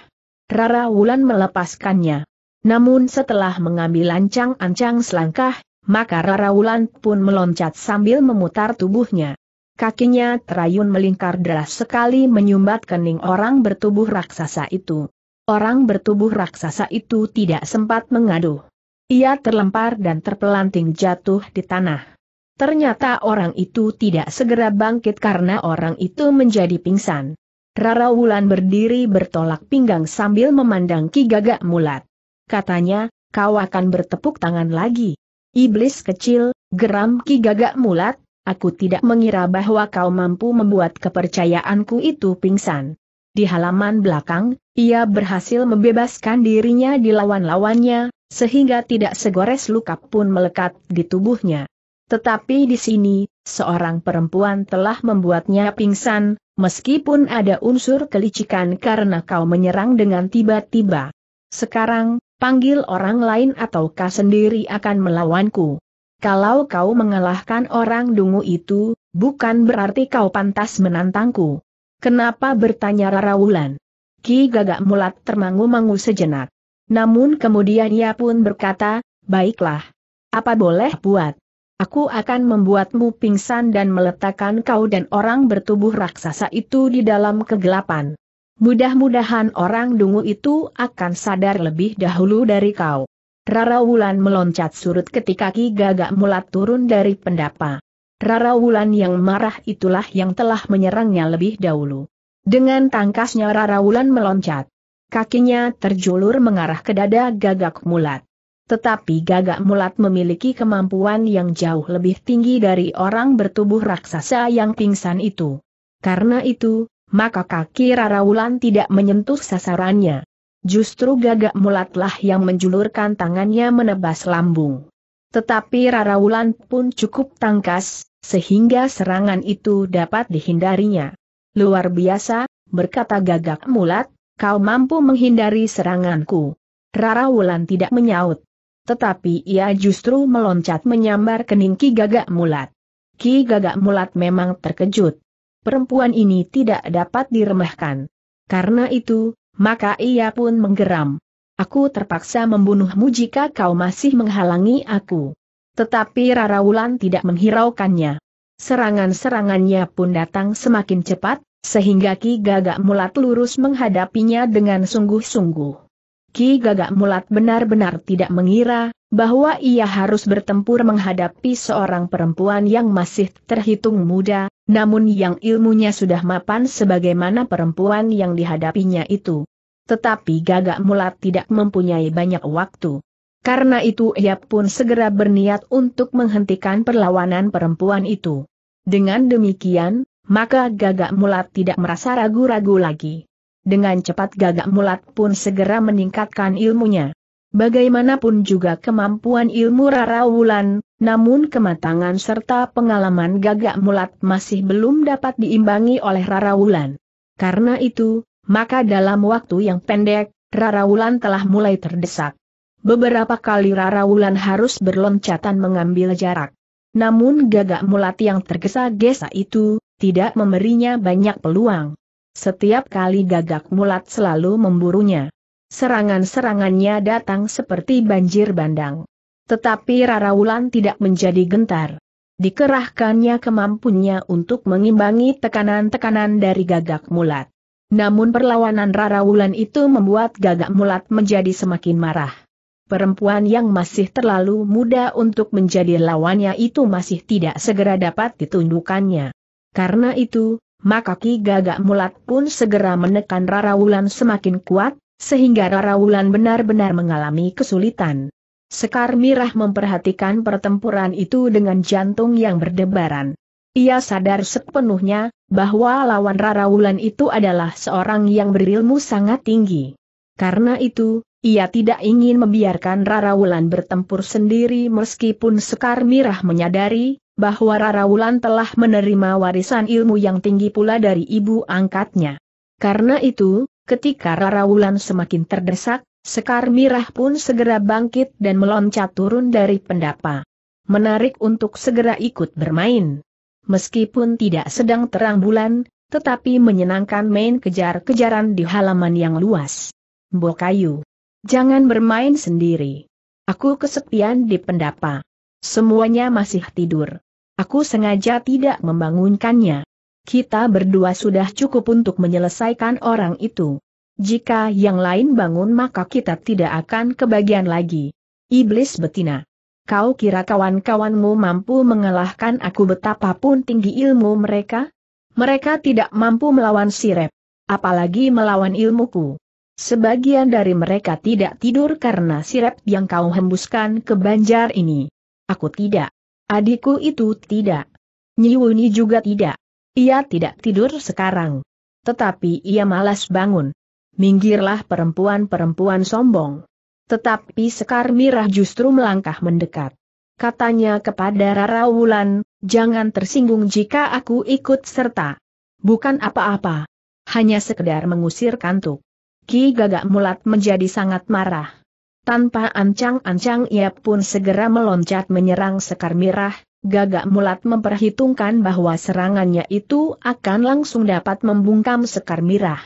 Rara Wulan melepaskannya. Namun setelah mengambil ancang-ancang selangkah, maka Rara Wulan pun meloncat sambil memutar tubuhnya. Kakinya terayun melingkar deras sekali menyumbat kening orang bertubuh raksasa itu. Orang bertubuh raksasa itu tidak sempat mengaduh. Ia terlempar dan terpelanting jatuh di tanah. Ternyata orang itu tidak segera bangkit karena orang itu menjadi pingsan. Rara Wulan berdiri bertolak pinggang sambil memandang Ki Gagak mulat. Katanya, kau akan bertepuk tangan lagi. Iblis kecil, geram Ki Gagak mulat, aku tidak mengira bahwa kau mampu membuat kepercayaanku itu pingsan. Di halaman belakang, ia berhasil membebaskan dirinya di lawan-lawannya, sehingga tidak segores luka pun melekat di tubuhnya. Tetapi di sini, seorang perempuan telah membuatnya pingsan, meskipun ada unsur kelicikan karena kau menyerang dengan tiba-tiba. Sekarang, panggil orang lain atau kau sendiri akan melawanku. Kalau kau mengalahkan orang dungu itu, bukan berarti kau pantas menantangku. Kenapa bertanya Rara Wulan? Ki Gagak Mulat termangu-mangu sejenak. Namun kemudian ia pun berkata, baiklah. Apa boleh buat? Aku akan membuatmu pingsan dan meletakkan kau dan orang bertubuh raksasa itu di dalam kegelapan. Mudah-mudahan orang dungu itu akan sadar lebih dahulu dari kau. Rara Wulan meloncat surut ketika Ki Gagak mulat turun dari pendapa. Rara Wulan yang marah itulah yang telah menyerangnya lebih dahulu. Dengan tangkasnya Rara Wulan meloncat. Kakinya terjulur mengarah ke dada gagak mulat. Tetapi gagak mulat memiliki kemampuan yang jauh lebih tinggi dari orang bertubuh raksasa yang pingsan itu. Karena itu, maka kaki Rarawulan tidak menyentuh sasarannya. Justru gagak mulatlah yang menjulurkan tangannya menebas lambung. Tetapi Rarawulan pun cukup tangkas, sehingga serangan itu dapat dihindarinya. Luar biasa, berkata gagak mulat, Kau mampu menghindari seranganku. Rara Wulan tidak menyaut. Tetapi ia justru meloncat menyambar kening Ki Gagak Mulat. Ki Gagak Mulat memang terkejut. Perempuan ini tidak dapat diremehkan. Karena itu, maka ia pun menggeram. Aku terpaksa membunuhmu jika kau masih menghalangi aku. Tetapi Rara Wulan tidak menghiraukannya. Serangan-serangannya pun datang semakin cepat, sehingga Ki Gagak Mulat lurus menghadapinya dengan sungguh-sungguh. Ki Gagak Mulat benar-benar tidak mengira bahwa ia harus bertempur menghadapi seorang perempuan yang masih terhitung muda, namun yang ilmunya sudah mapan sebagaimana perempuan yang dihadapinya itu. Tetapi gagak mulat tidak mempunyai banyak waktu. Karena itu ia pun segera berniat untuk menghentikan perlawanan perempuan itu. Dengan demikian, maka gagak mulat tidak merasa ragu-ragu lagi. Dengan cepat gagak mulat pun segera meningkatkan ilmunya. Bagaimanapun juga kemampuan ilmu Rara Wulan, namun kematangan serta pengalaman gagak mulat masih belum dapat diimbangi oleh Rara Wulan. Karena itu, maka dalam waktu yang pendek, Rara Wulan telah mulai terdesak. Beberapa kali Rara Wulan harus berloncatan mengambil jarak. Namun gagak mulat yang tergesa-gesa itu, tidak memberinya banyak peluang. Setiap kali gagak mulat selalu memburunya. Serangan-serangannya datang seperti banjir bandang. Tetapi Wulan tidak menjadi gentar. Dikerahkannya kemampunya untuk mengimbangi tekanan-tekanan dari gagak mulat. Namun perlawanan Wulan itu membuat gagak mulat menjadi semakin marah. Perempuan yang masih terlalu muda untuk menjadi lawannya itu masih tidak segera dapat ditundukannya. Karena itu, maka Ki Gagak Mulat pun segera menekan Rara Wulan semakin kuat, sehingga Rara Wulan benar-benar mengalami kesulitan. Sekar Mirah memperhatikan pertempuran itu dengan jantung yang berdebaran. Ia sadar sepenuhnya, bahwa lawan Rara Wulan itu adalah seorang yang berilmu sangat tinggi. Karena itu, ia tidak ingin membiarkan Rara Wulan bertempur sendiri meskipun Sekar Mirah menyadari bahwa Rara Wulan telah menerima warisan ilmu yang tinggi pula dari ibu angkatnya. Karena itu, ketika Rara Wulan semakin terdesak, Sekar Mirah pun segera bangkit dan meloncat turun dari pendapa. Menarik untuk segera ikut bermain. Meskipun tidak sedang terang bulan, tetapi menyenangkan main kejar-kejaran di halaman yang luas. Bokayu Jangan bermain sendiri. Aku kesepian di pendapa. Semuanya masih tidur. Aku sengaja tidak membangunkannya. Kita berdua sudah cukup untuk menyelesaikan orang itu. Jika yang lain bangun maka kita tidak akan kebagian lagi. Iblis betina. Kau kira kawan-kawanmu mampu mengalahkan aku betapapun tinggi ilmu mereka? Mereka tidak mampu melawan sirep. Apalagi melawan ilmuku. Sebagian dari mereka tidak tidur karena sirep yang kau hembuskan ke banjar ini. Aku tidak. Adikku itu tidak. Nyiwuni juga tidak. Ia tidak tidur sekarang. Tetapi ia malas bangun. Minggirlah perempuan-perempuan sombong. Tetapi Sekar Mirah justru melangkah mendekat. Katanya kepada Rara Wulan, jangan tersinggung jika aku ikut serta. Bukan apa-apa. Hanya sekedar mengusir kantuk. Ki Gagak Mulat menjadi sangat marah. Tanpa ancang-ancang ia pun segera meloncat menyerang Sekar Mirah, Gagak Mulat memperhitungkan bahwa serangannya itu akan langsung dapat membungkam Sekar Mirah.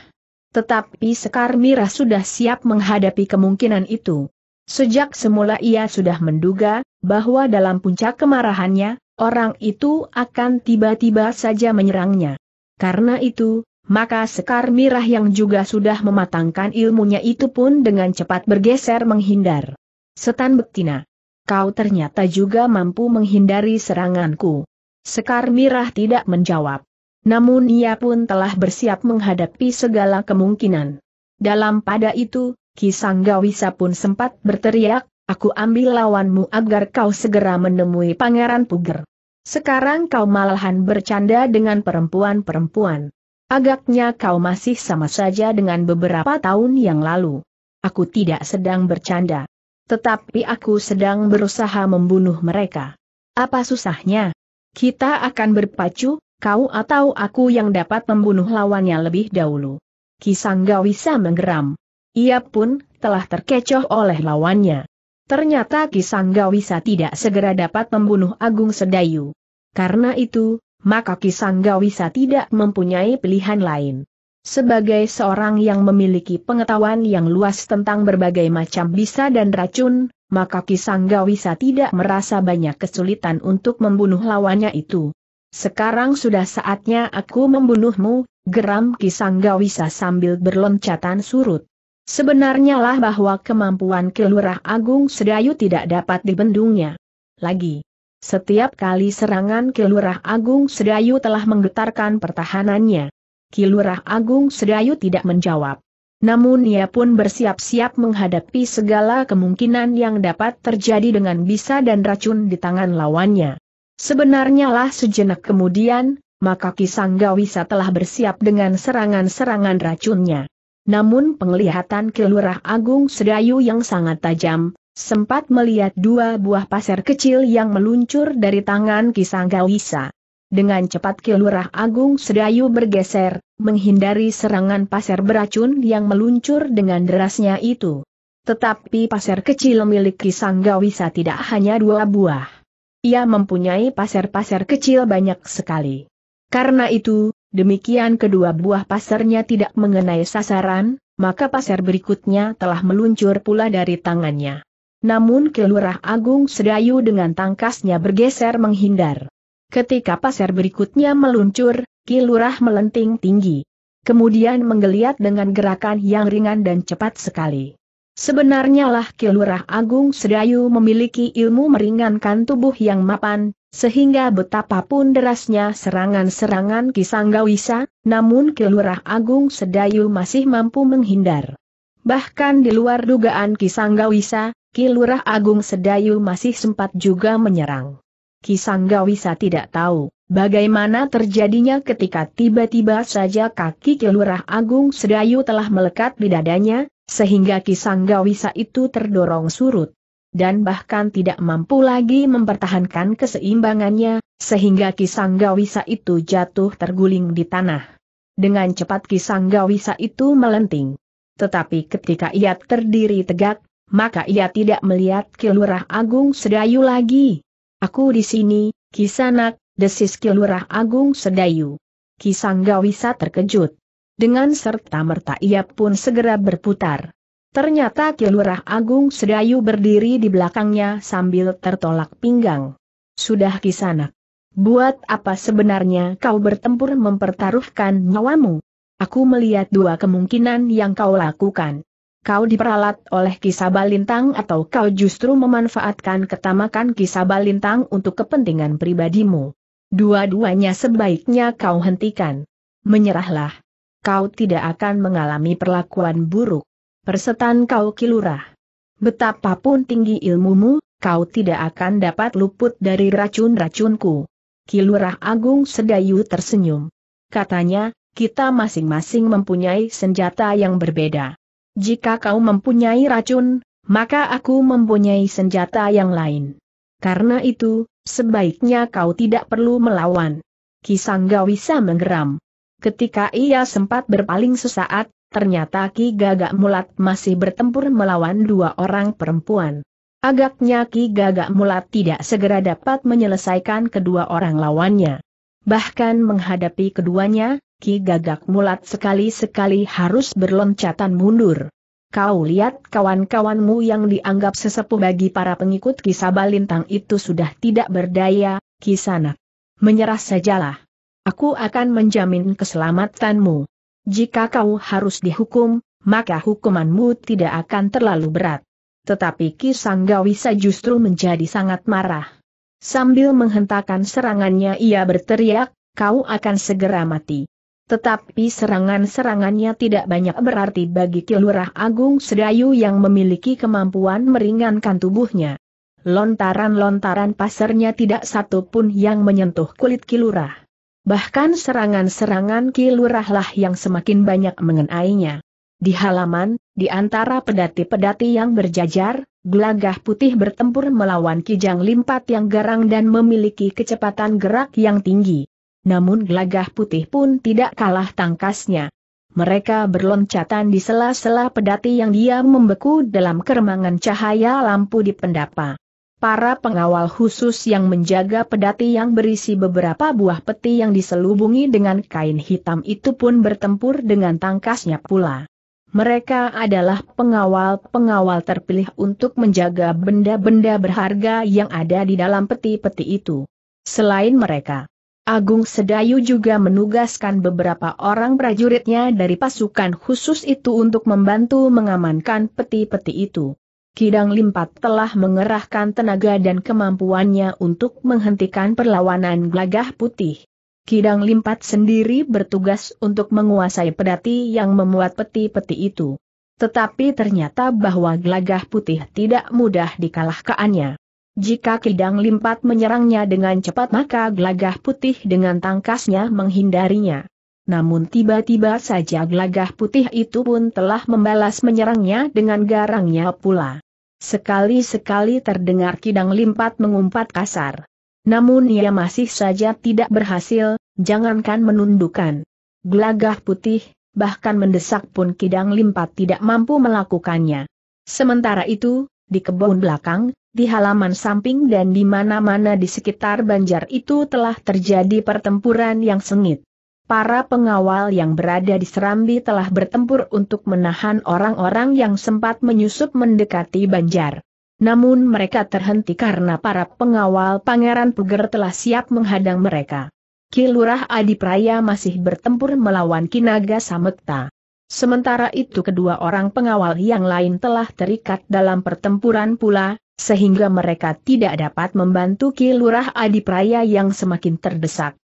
Tetapi Sekar Mirah sudah siap menghadapi kemungkinan itu. Sejak semula ia sudah menduga, bahwa dalam puncak kemarahannya, orang itu akan tiba-tiba saja menyerangnya. Karena itu, maka Sekar Mirah yang juga sudah mematangkan ilmunya itu pun dengan cepat bergeser menghindar. Setan Bektina. Kau ternyata juga mampu menghindari seranganku. Sekar Mirah tidak menjawab. Namun ia pun telah bersiap menghadapi segala kemungkinan. Dalam pada itu, Ki Sanggawi pun sempat berteriak, aku ambil lawanmu agar kau segera menemui Pangeran Puger. Sekarang kau malahan bercanda dengan perempuan-perempuan. Agaknya kau masih sama saja dengan beberapa tahun yang lalu. Aku tidak sedang bercanda. Tetapi aku sedang berusaha membunuh mereka. Apa susahnya? Kita akan berpacu, kau atau aku yang dapat membunuh lawannya lebih dahulu. Kisanggawisa menggeram. Ia pun telah terkecoh oleh lawannya. Ternyata Kisanggawisa tidak segera dapat membunuh Agung Sedayu. Karena itu, maka Kisanggawisa tidak mempunyai pilihan lain. Sebagai seorang yang memiliki pengetahuan yang luas tentang berbagai macam bisa dan racun, maka Kisanggawisa tidak merasa banyak kesulitan untuk membunuh lawannya itu. Sekarang sudah saatnya aku membunuhmu, geram Kisanggawisa sambil berloncatan surut. Sebenarnya lah bahwa kemampuan Kelurah Agung Sedayu tidak dapat dibendungnya. Lagi, setiap kali serangan Kilurah Agung Sedayu telah menggetarkan pertahanannya. Kilurah Agung Sedayu tidak menjawab. Namun ia pun bersiap-siap menghadapi segala kemungkinan yang dapat terjadi dengan bisa dan racun di tangan lawannya. Sebenarnya lah sejenak kemudian, maka Kisanggawisa telah bersiap dengan serangan-serangan racunnya. Namun penglihatan Kilurah Agung Sedayu yang sangat tajam, Sempat melihat dua buah pasir kecil yang meluncur dari tangan Kisanggawisa. Dengan cepat Kilurah Agung Sedayu bergeser, menghindari serangan pasir beracun yang meluncur dengan derasnya itu. Tetapi pasir kecil milik Kisanggawisa tidak hanya dua buah. Ia mempunyai pasir-pasir kecil banyak sekali. Karena itu, demikian kedua buah pasirnya tidak mengenai sasaran, maka pasir berikutnya telah meluncur pula dari tangannya. Namun Kelurah Agung Sedayu dengan tangkasnya bergeser menghindar. Ketika pasir berikutnya meluncur, Kilurah melenting tinggi. Kemudian menggeliat dengan gerakan yang ringan dan cepat sekali. Sebenarnya lah Kilurah Agung Sedayu memiliki ilmu meringankan tubuh yang mapan, sehingga betapapun derasnya serangan-serangan Kisanggawisa, namun Kilurah Agung Sedayu masih mampu menghindar. Bahkan di luar dugaan Kisanggawisa, Kilurah Agung Sedayu masih sempat juga menyerang. Kisanggawisa tidak tahu, bagaimana terjadinya ketika tiba-tiba saja kaki Kilurah Agung Sedayu telah melekat di dadanya, sehingga Kisanggawisa itu terdorong surut. Dan bahkan tidak mampu lagi mempertahankan keseimbangannya, sehingga Kisanggawisa itu jatuh terguling di tanah. Dengan cepat Kisanggawisa itu melenting. Tetapi ketika ia terdiri tegak, maka ia tidak melihat Kilurah Agung Sedayu lagi. Aku di sini, Kisanak, desis Kilurah Agung Sedayu. Kisanggawisa terkejut. Dengan serta-merta ia pun segera berputar. Ternyata Kilurah Agung Sedayu berdiri di belakangnya sambil tertolak pinggang. Sudah Kisanak. Buat apa sebenarnya kau bertempur mempertaruhkan nyawamu? Aku melihat dua kemungkinan yang kau lakukan kau diperalat oleh Kisabalintang atau kau justru memanfaatkan ketamakan Kisabalintang untuk kepentingan pribadimu. Dua-duanya sebaiknya kau hentikan. Menyerahlah. Kau tidak akan mengalami perlakuan buruk. Persetan kau kilurah. Betapapun tinggi ilmumu, kau tidak akan dapat luput dari racun-racunku. Kilurah Agung Sedayu tersenyum. Katanya, kita masing-masing mempunyai senjata yang berbeda. Jika kau mempunyai racun, maka aku mempunyai senjata yang lain. Karena itu, sebaiknya kau tidak perlu melawan. Kisanggawisa menggeram. Ketika ia sempat berpaling sesaat, ternyata Ki Gagak Mulat masih bertempur melawan dua orang perempuan. Agaknya Ki Gagak Mulat tidak segera dapat menyelesaikan kedua orang lawannya. Bahkan menghadapi keduanya, Ki gagak mulat sekali-sekali harus berloncatan mundur. Kau lihat kawan-kawanmu yang dianggap sesepuh bagi para pengikut kisah balintang itu sudah tidak berdaya, Sanak, Menyerah sajalah. Aku akan menjamin keselamatanmu. Jika kau harus dihukum, maka hukumanmu tidak akan terlalu berat. Tetapi Ki Sanggawisa justru menjadi sangat marah. Sambil menghentakkan serangannya ia berteriak, kau akan segera mati. Tetapi serangan-serangannya tidak banyak berarti bagi Kilurah Agung Sedayu yang memiliki kemampuan meringankan tubuhnya. Lontaran-lontaran pasarnya tidak satu pun yang menyentuh kulit Kilurah. Bahkan serangan-serangan Kilurah lah yang semakin banyak mengenainya. Di halaman, di antara pedati-pedati yang berjajar, gelagah putih bertempur melawan kijang limpat yang garang dan memiliki kecepatan gerak yang tinggi namun gelagah putih pun tidak kalah tangkasnya. Mereka berloncatan di sela-sela pedati yang dia membeku dalam keremangan cahaya lampu di pendapa. Para pengawal khusus yang menjaga pedati yang berisi beberapa buah peti yang diselubungi dengan kain hitam itu pun bertempur dengan tangkasnya pula. Mereka adalah pengawal-pengawal terpilih untuk menjaga benda-benda berharga yang ada di dalam peti-peti itu. Selain mereka, Agung Sedayu juga menugaskan beberapa orang prajuritnya dari pasukan khusus itu untuk membantu mengamankan peti-peti itu. Kidang Limpat telah mengerahkan tenaga dan kemampuannya untuk menghentikan perlawanan gelagah putih. Kidang Limpat sendiri bertugas untuk menguasai pedati yang memuat peti-peti itu. Tetapi ternyata bahwa gelagah putih tidak mudah dikalahkannya. Jika kidang limpat menyerangnya dengan cepat maka gelagah putih dengan tangkasnya menghindarinya. Namun tiba-tiba saja gelagah putih itu pun telah membalas menyerangnya dengan garangnya pula. Sekali-sekali terdengar kidang limpat mengumpat kasar. Namun ia masih saja tidak berhasil, jangankan menundukkan. Gelagah putih, bahkan mendesak pun kidang limpat tidak mampu melakukannya. Sementara itu, di kebun belakang, di halaman samping dan di mana-mana di sekitar banjar itu telah terjadi pertempuran yang sengit. Para pengawal yang berada di Serambi telah bertempur untuk menahan orang-orang yang sempat menyusup mendekati banjar. Namun mereka terhenti karena para pengawal Pangeran Puger telah siap menghadang mereka. Kilurah Adipraya masih bertempur melawan Kinaga Samekta. Sementara itu kedua orang pengawal yang lain telah terikat dalam pertempuran pula, sehingga mereka tidak dapat membantu Kilurah Adipraya yang semakin terdesak.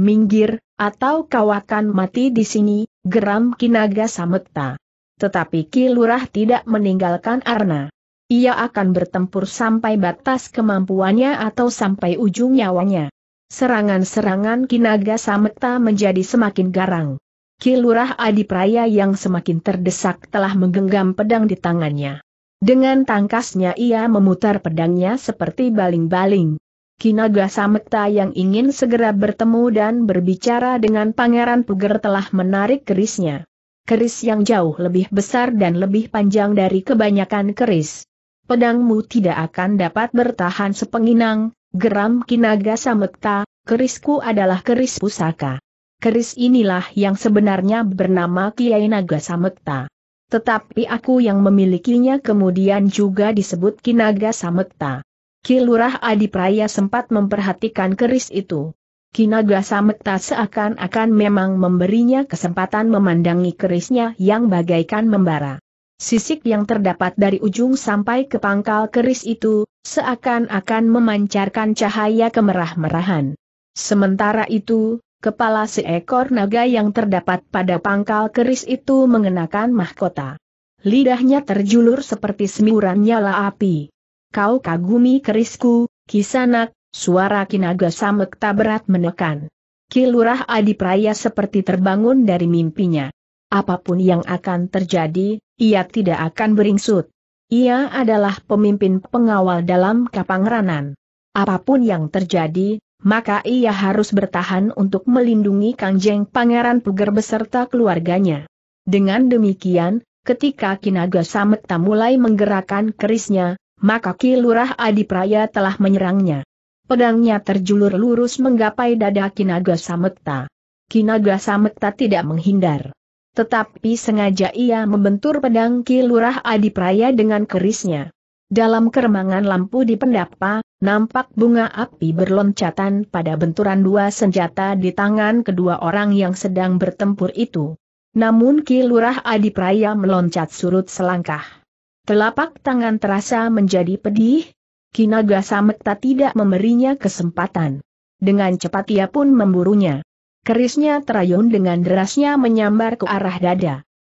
Minggir, atau kau akan mati di sini, geram Kinaga Samekta. Tetapi Kilurah tidak meninggalkan Arna. Ia akan bertempur sampai batas kemampuannya atau sampai ujung nyawanya. Serangan-serangan Kinaga Samekta menjadi semakin garang. Kilurah Adipraya yang semakin terdesak telah menggenggam pedang di tangannya. Dengan tangkasnya ia memutar pedangnya seperti baling-baling. Kinaga Samekta yang ingin segera bertemu dan berbicara dengan Pangeran Puger telah menarik kerisnya. Keris yang jauh lebih besar dan lebih panjang dari kebanyakan keris. Pedangmu tidak akan dapat bertahan sepenginang, geram Kinaga Samekta, kerisku adalah keris pusaka. Keris inilah yang sebenarnya bernama Kiai Naga Samekta. Tetapi aku yang memilikinya kemudian juga disebut Kinaga Samekta. Kilurah Adipraya sempat memperhatikan keris itu. Kinaga Samekta seakan-akan memang memberinya kesempatan memandangi kerisnya yang bagaikan membara. Sisik yang terdapat dari ujung sampai ke pangkal keris itu, seakan-akan memancarkan cahaya kemerah-merahan. Sementara itu, Kepala seekor naga yang terdapat pada pangkal keris itu mengenakan mahkota. Lidahnya terjulur seperti semburan nyala api. Kau kagumi kerisku, kisanak, suara kinaga samekta berat menekan. Kilurah Adipraya seperti terbangun dari mimpinya. Apapun yang akan terjadi, ia tidak akan beringsut. Ia adalah pemimpin pengawal dalam kapangranan. Apapun yang terjadi, maka ia harus bertahan untuk melindungi Kangjeng Pangeran Puger beserta keluarganya. Dengan demikian, ketika Kinaga Sametta mulai menggerakkan kerisnya, maka Kilurah Adipraya telah menyerangnya. Pedangnya terjulur lurus menggapai dada Kinaga Sametta. Kinaga Sametta tidak menghindar. Tetapi sengaja ia membentur pedang Kilurah Adipraya dengan kerisnya. Dalam keremangan lampu di pendapa, Nampak bunga api berloncatan pada benturan dua senjata di tangan kedua orang yang sedang bertempur itu. Namun Ki Lurah Adi Praya meloncat surut selangkah. Telapak tangan terasa menjadi pedih, Kinaga Samekta tidak memberinya kesempatan. Dengan cepat ia pun memburunya. Kerisnya terayun dengan derasnya menyambar ke arah dada.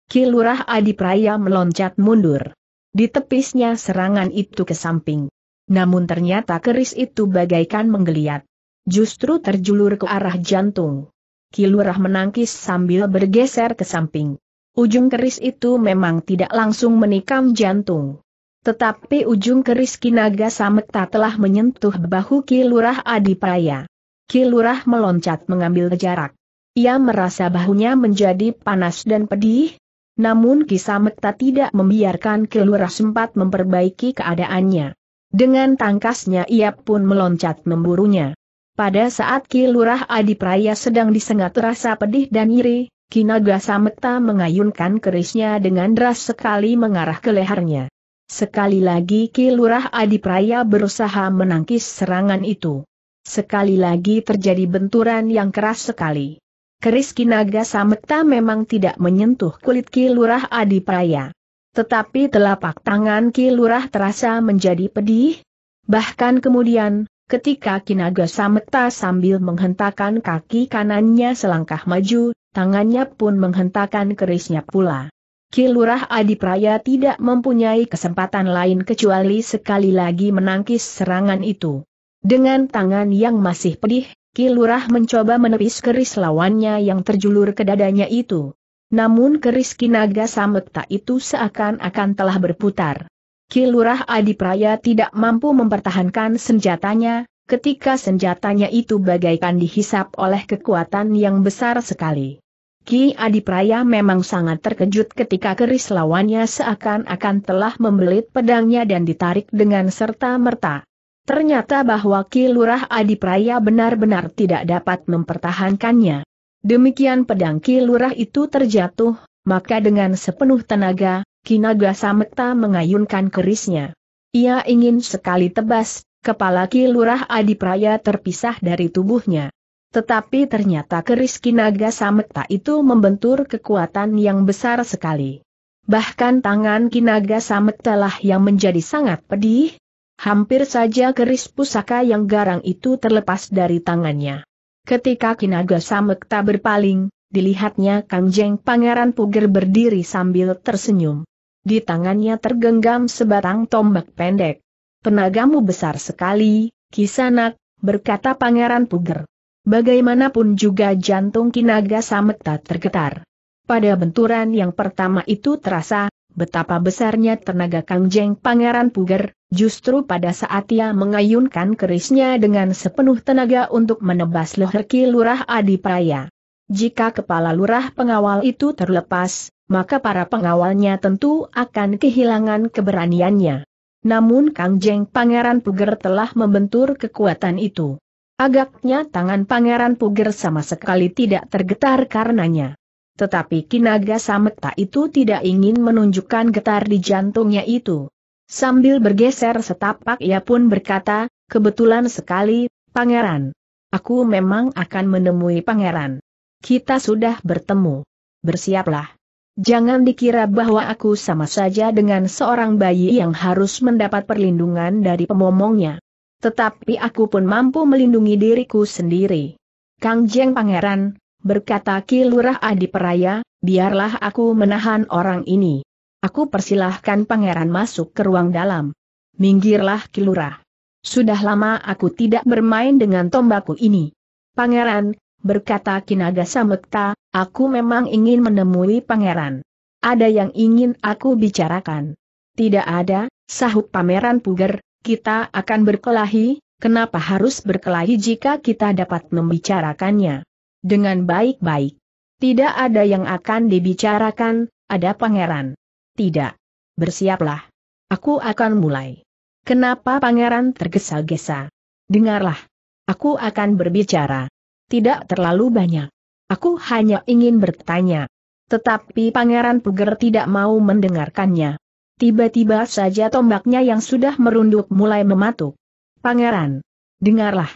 Ki Lurah Adi Praya meloncat mundur. Ditepisnya serangan itu ke samping. Namun ternyata keris itu bagaikan menggeliat. Justru terjulur ke arah jantung. Kilurah menangkis sambil bergeser ke samping. Ujung keris itu memang tidak langsung menikam jantung. Tetapi ujung keris Kinaga sametta telah menyentuh bahu Kilurah Adipraya. Kilurah meloncat mengambil jarak. Ia merasa bahunya menjadi panas dan pedih, namun Kisamekta tidak membiarkan Kilurah sempat memperbaiki keadaannya. Dengan tangkasnya ia pun meloncat memburunya. Pada saat Ki Lurah Praya sedang disengat rasa pedih dan iri, Kinaga Sameta mengayunkan kerisnya dengan deras sekali mengarah ke lehernya. Sekali lagi Ki Lurah Praya berusaha menangkis serangan itu. Sekali lagi terjadi benturan yang keras sekali. Keris Kinaga Sameta memang tidak menyentuh kulit Ki Lurah Praya. Tetapi telapak tangan Kilurah terasa menjadi pedih. Bahkan kemudian, ketika Kinaga Sameta sambil menghentakkan kaki kanannya selangkah maju, tangannya pun menghentakkan kerisnya pula. Kilurah Adipraya tidak mempunyai kesempatan lain kecuali sekali lagi menangkis serangan itu. Dengan tangan yang masih pedih, Kilurah mencoba menepis keris lawannya yang terjulur ke dadanya itu. Namun keris Kinaga Samekta itu seakan-akan telah berputar. Kilurah Adipraya tidak mampu mempertahankan senjatanya, ketika senjatanya itu bagaikan dihisap oleh kekuatan yang besar sekali. Ki Adipraya memang sangat terkejut ketika keris lawannya seakan-akan telah membelit pedangnya dan ditarik dengan serta-merta. Ternyata bahwa Ki Lurah Adipraya benar-benar tidak dapat mempertahankannya. Demikian pedang lurah itu terjatuh, maka dengan sepenuh tenaga, Kinaga Samekta mengayunkan kerisnya. Ia ingin sekali tebas, kepala kilurah Adipraya terpisah dari tubuhnya. Tetapi ternyata keris Kinaga Samekta itu membentur kekuatan yang besar sekali. Bahkan tangan Kinaga lah yang menjadi sangat pedih. Hampir saja keris pusaka yang garang itu terlepas dari tangannya. Ketika Kinaga Samekta berpaling, dilihatnya Kang Pangeran Puger berdiri sambil tersenyum. Di tangannya tergenggam sebatang tombak pendek. Penagamu besar sekali, Kisanak, berkata Pangeran Puger. Bagaimanapun juga jantung Kinaga Samekta tergetar. Pada benturan yang pertama itu terasa, Betapa besarnya tenaga Kang Jeng Pangeran Puger, justru pada saat ia mengayunkan kerisnya dengan sepenuh tenaga untuk menebas leher Ki Lurah Adipraya. Jika kepala lurah pengawal itu terlepas, maka para pengawalnya tentu akan kehilangan keberaniannya. Namun Kang Jeng Pangeran Puger telah membentur kekuatan itu. Agaknya tangan Pangeran Puger sama sekali tidak tergetar karenanya. Tetapi kinaga samekta itu tidak ingin menunjukkan getar di jantungnya itu. Sambil bergeser setapak ia pun berkata, kebetulan sekali, pangeran. Aku memang akan menemui pangeran. Kita sudah bertemu. Bersiaplah. Jangan dikira bahwa aku sama saja dengan seorang bayi yang harus mendapat perlindungan dari pemomongnya. Tetapi aku pun mampu melindungi diriku sendiri. Kang Jeng Pangeran, berkata Kilurah Adi Peraya, biarlah aku menahan orang ini. Aku persilahkan pangeran masuk ke ruang dalam. Minggirlah Kilurah. Sudah lama aku tidak bermain dengan tombakku ini. Pangeran, berkata Kinaga Samekta, aku memang ingin menemui pangeran. Ada yang ingin aku bicarakan. Tidak ada, sahut pameran Puger, kita akan berkelahi, kenapa harus berkelahi jika kita dapat membicarakannya? dengan baik-baik. Tidak ada yang akan dibicarakan, ada pangeran. Tidak. Bersiaplah. Aku akan mulai. Kenapa pangeran tergesa-gesa? Dengarlah. Aku akan berbicara. Tidak terlalu banyak. Aku hanya ingin bertanya. Tetapi pangeran Puger tidak mau mendengarkannya. Tiba-tiba saja tombaknya yang sudah merunduk mulai mematuk. Pangeran. Dengarlah.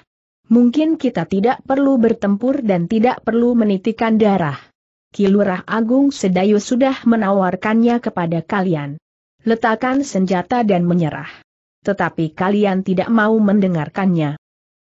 Mungkin kita tidak perlu bertempur dan tidak perlu menitikan darah. Kilurah Agung Sedayu sudah menawarkannya kepada kalian. Letakkan senjata dan menyerah. Tetapi kalian tidak mau mendengarkannya.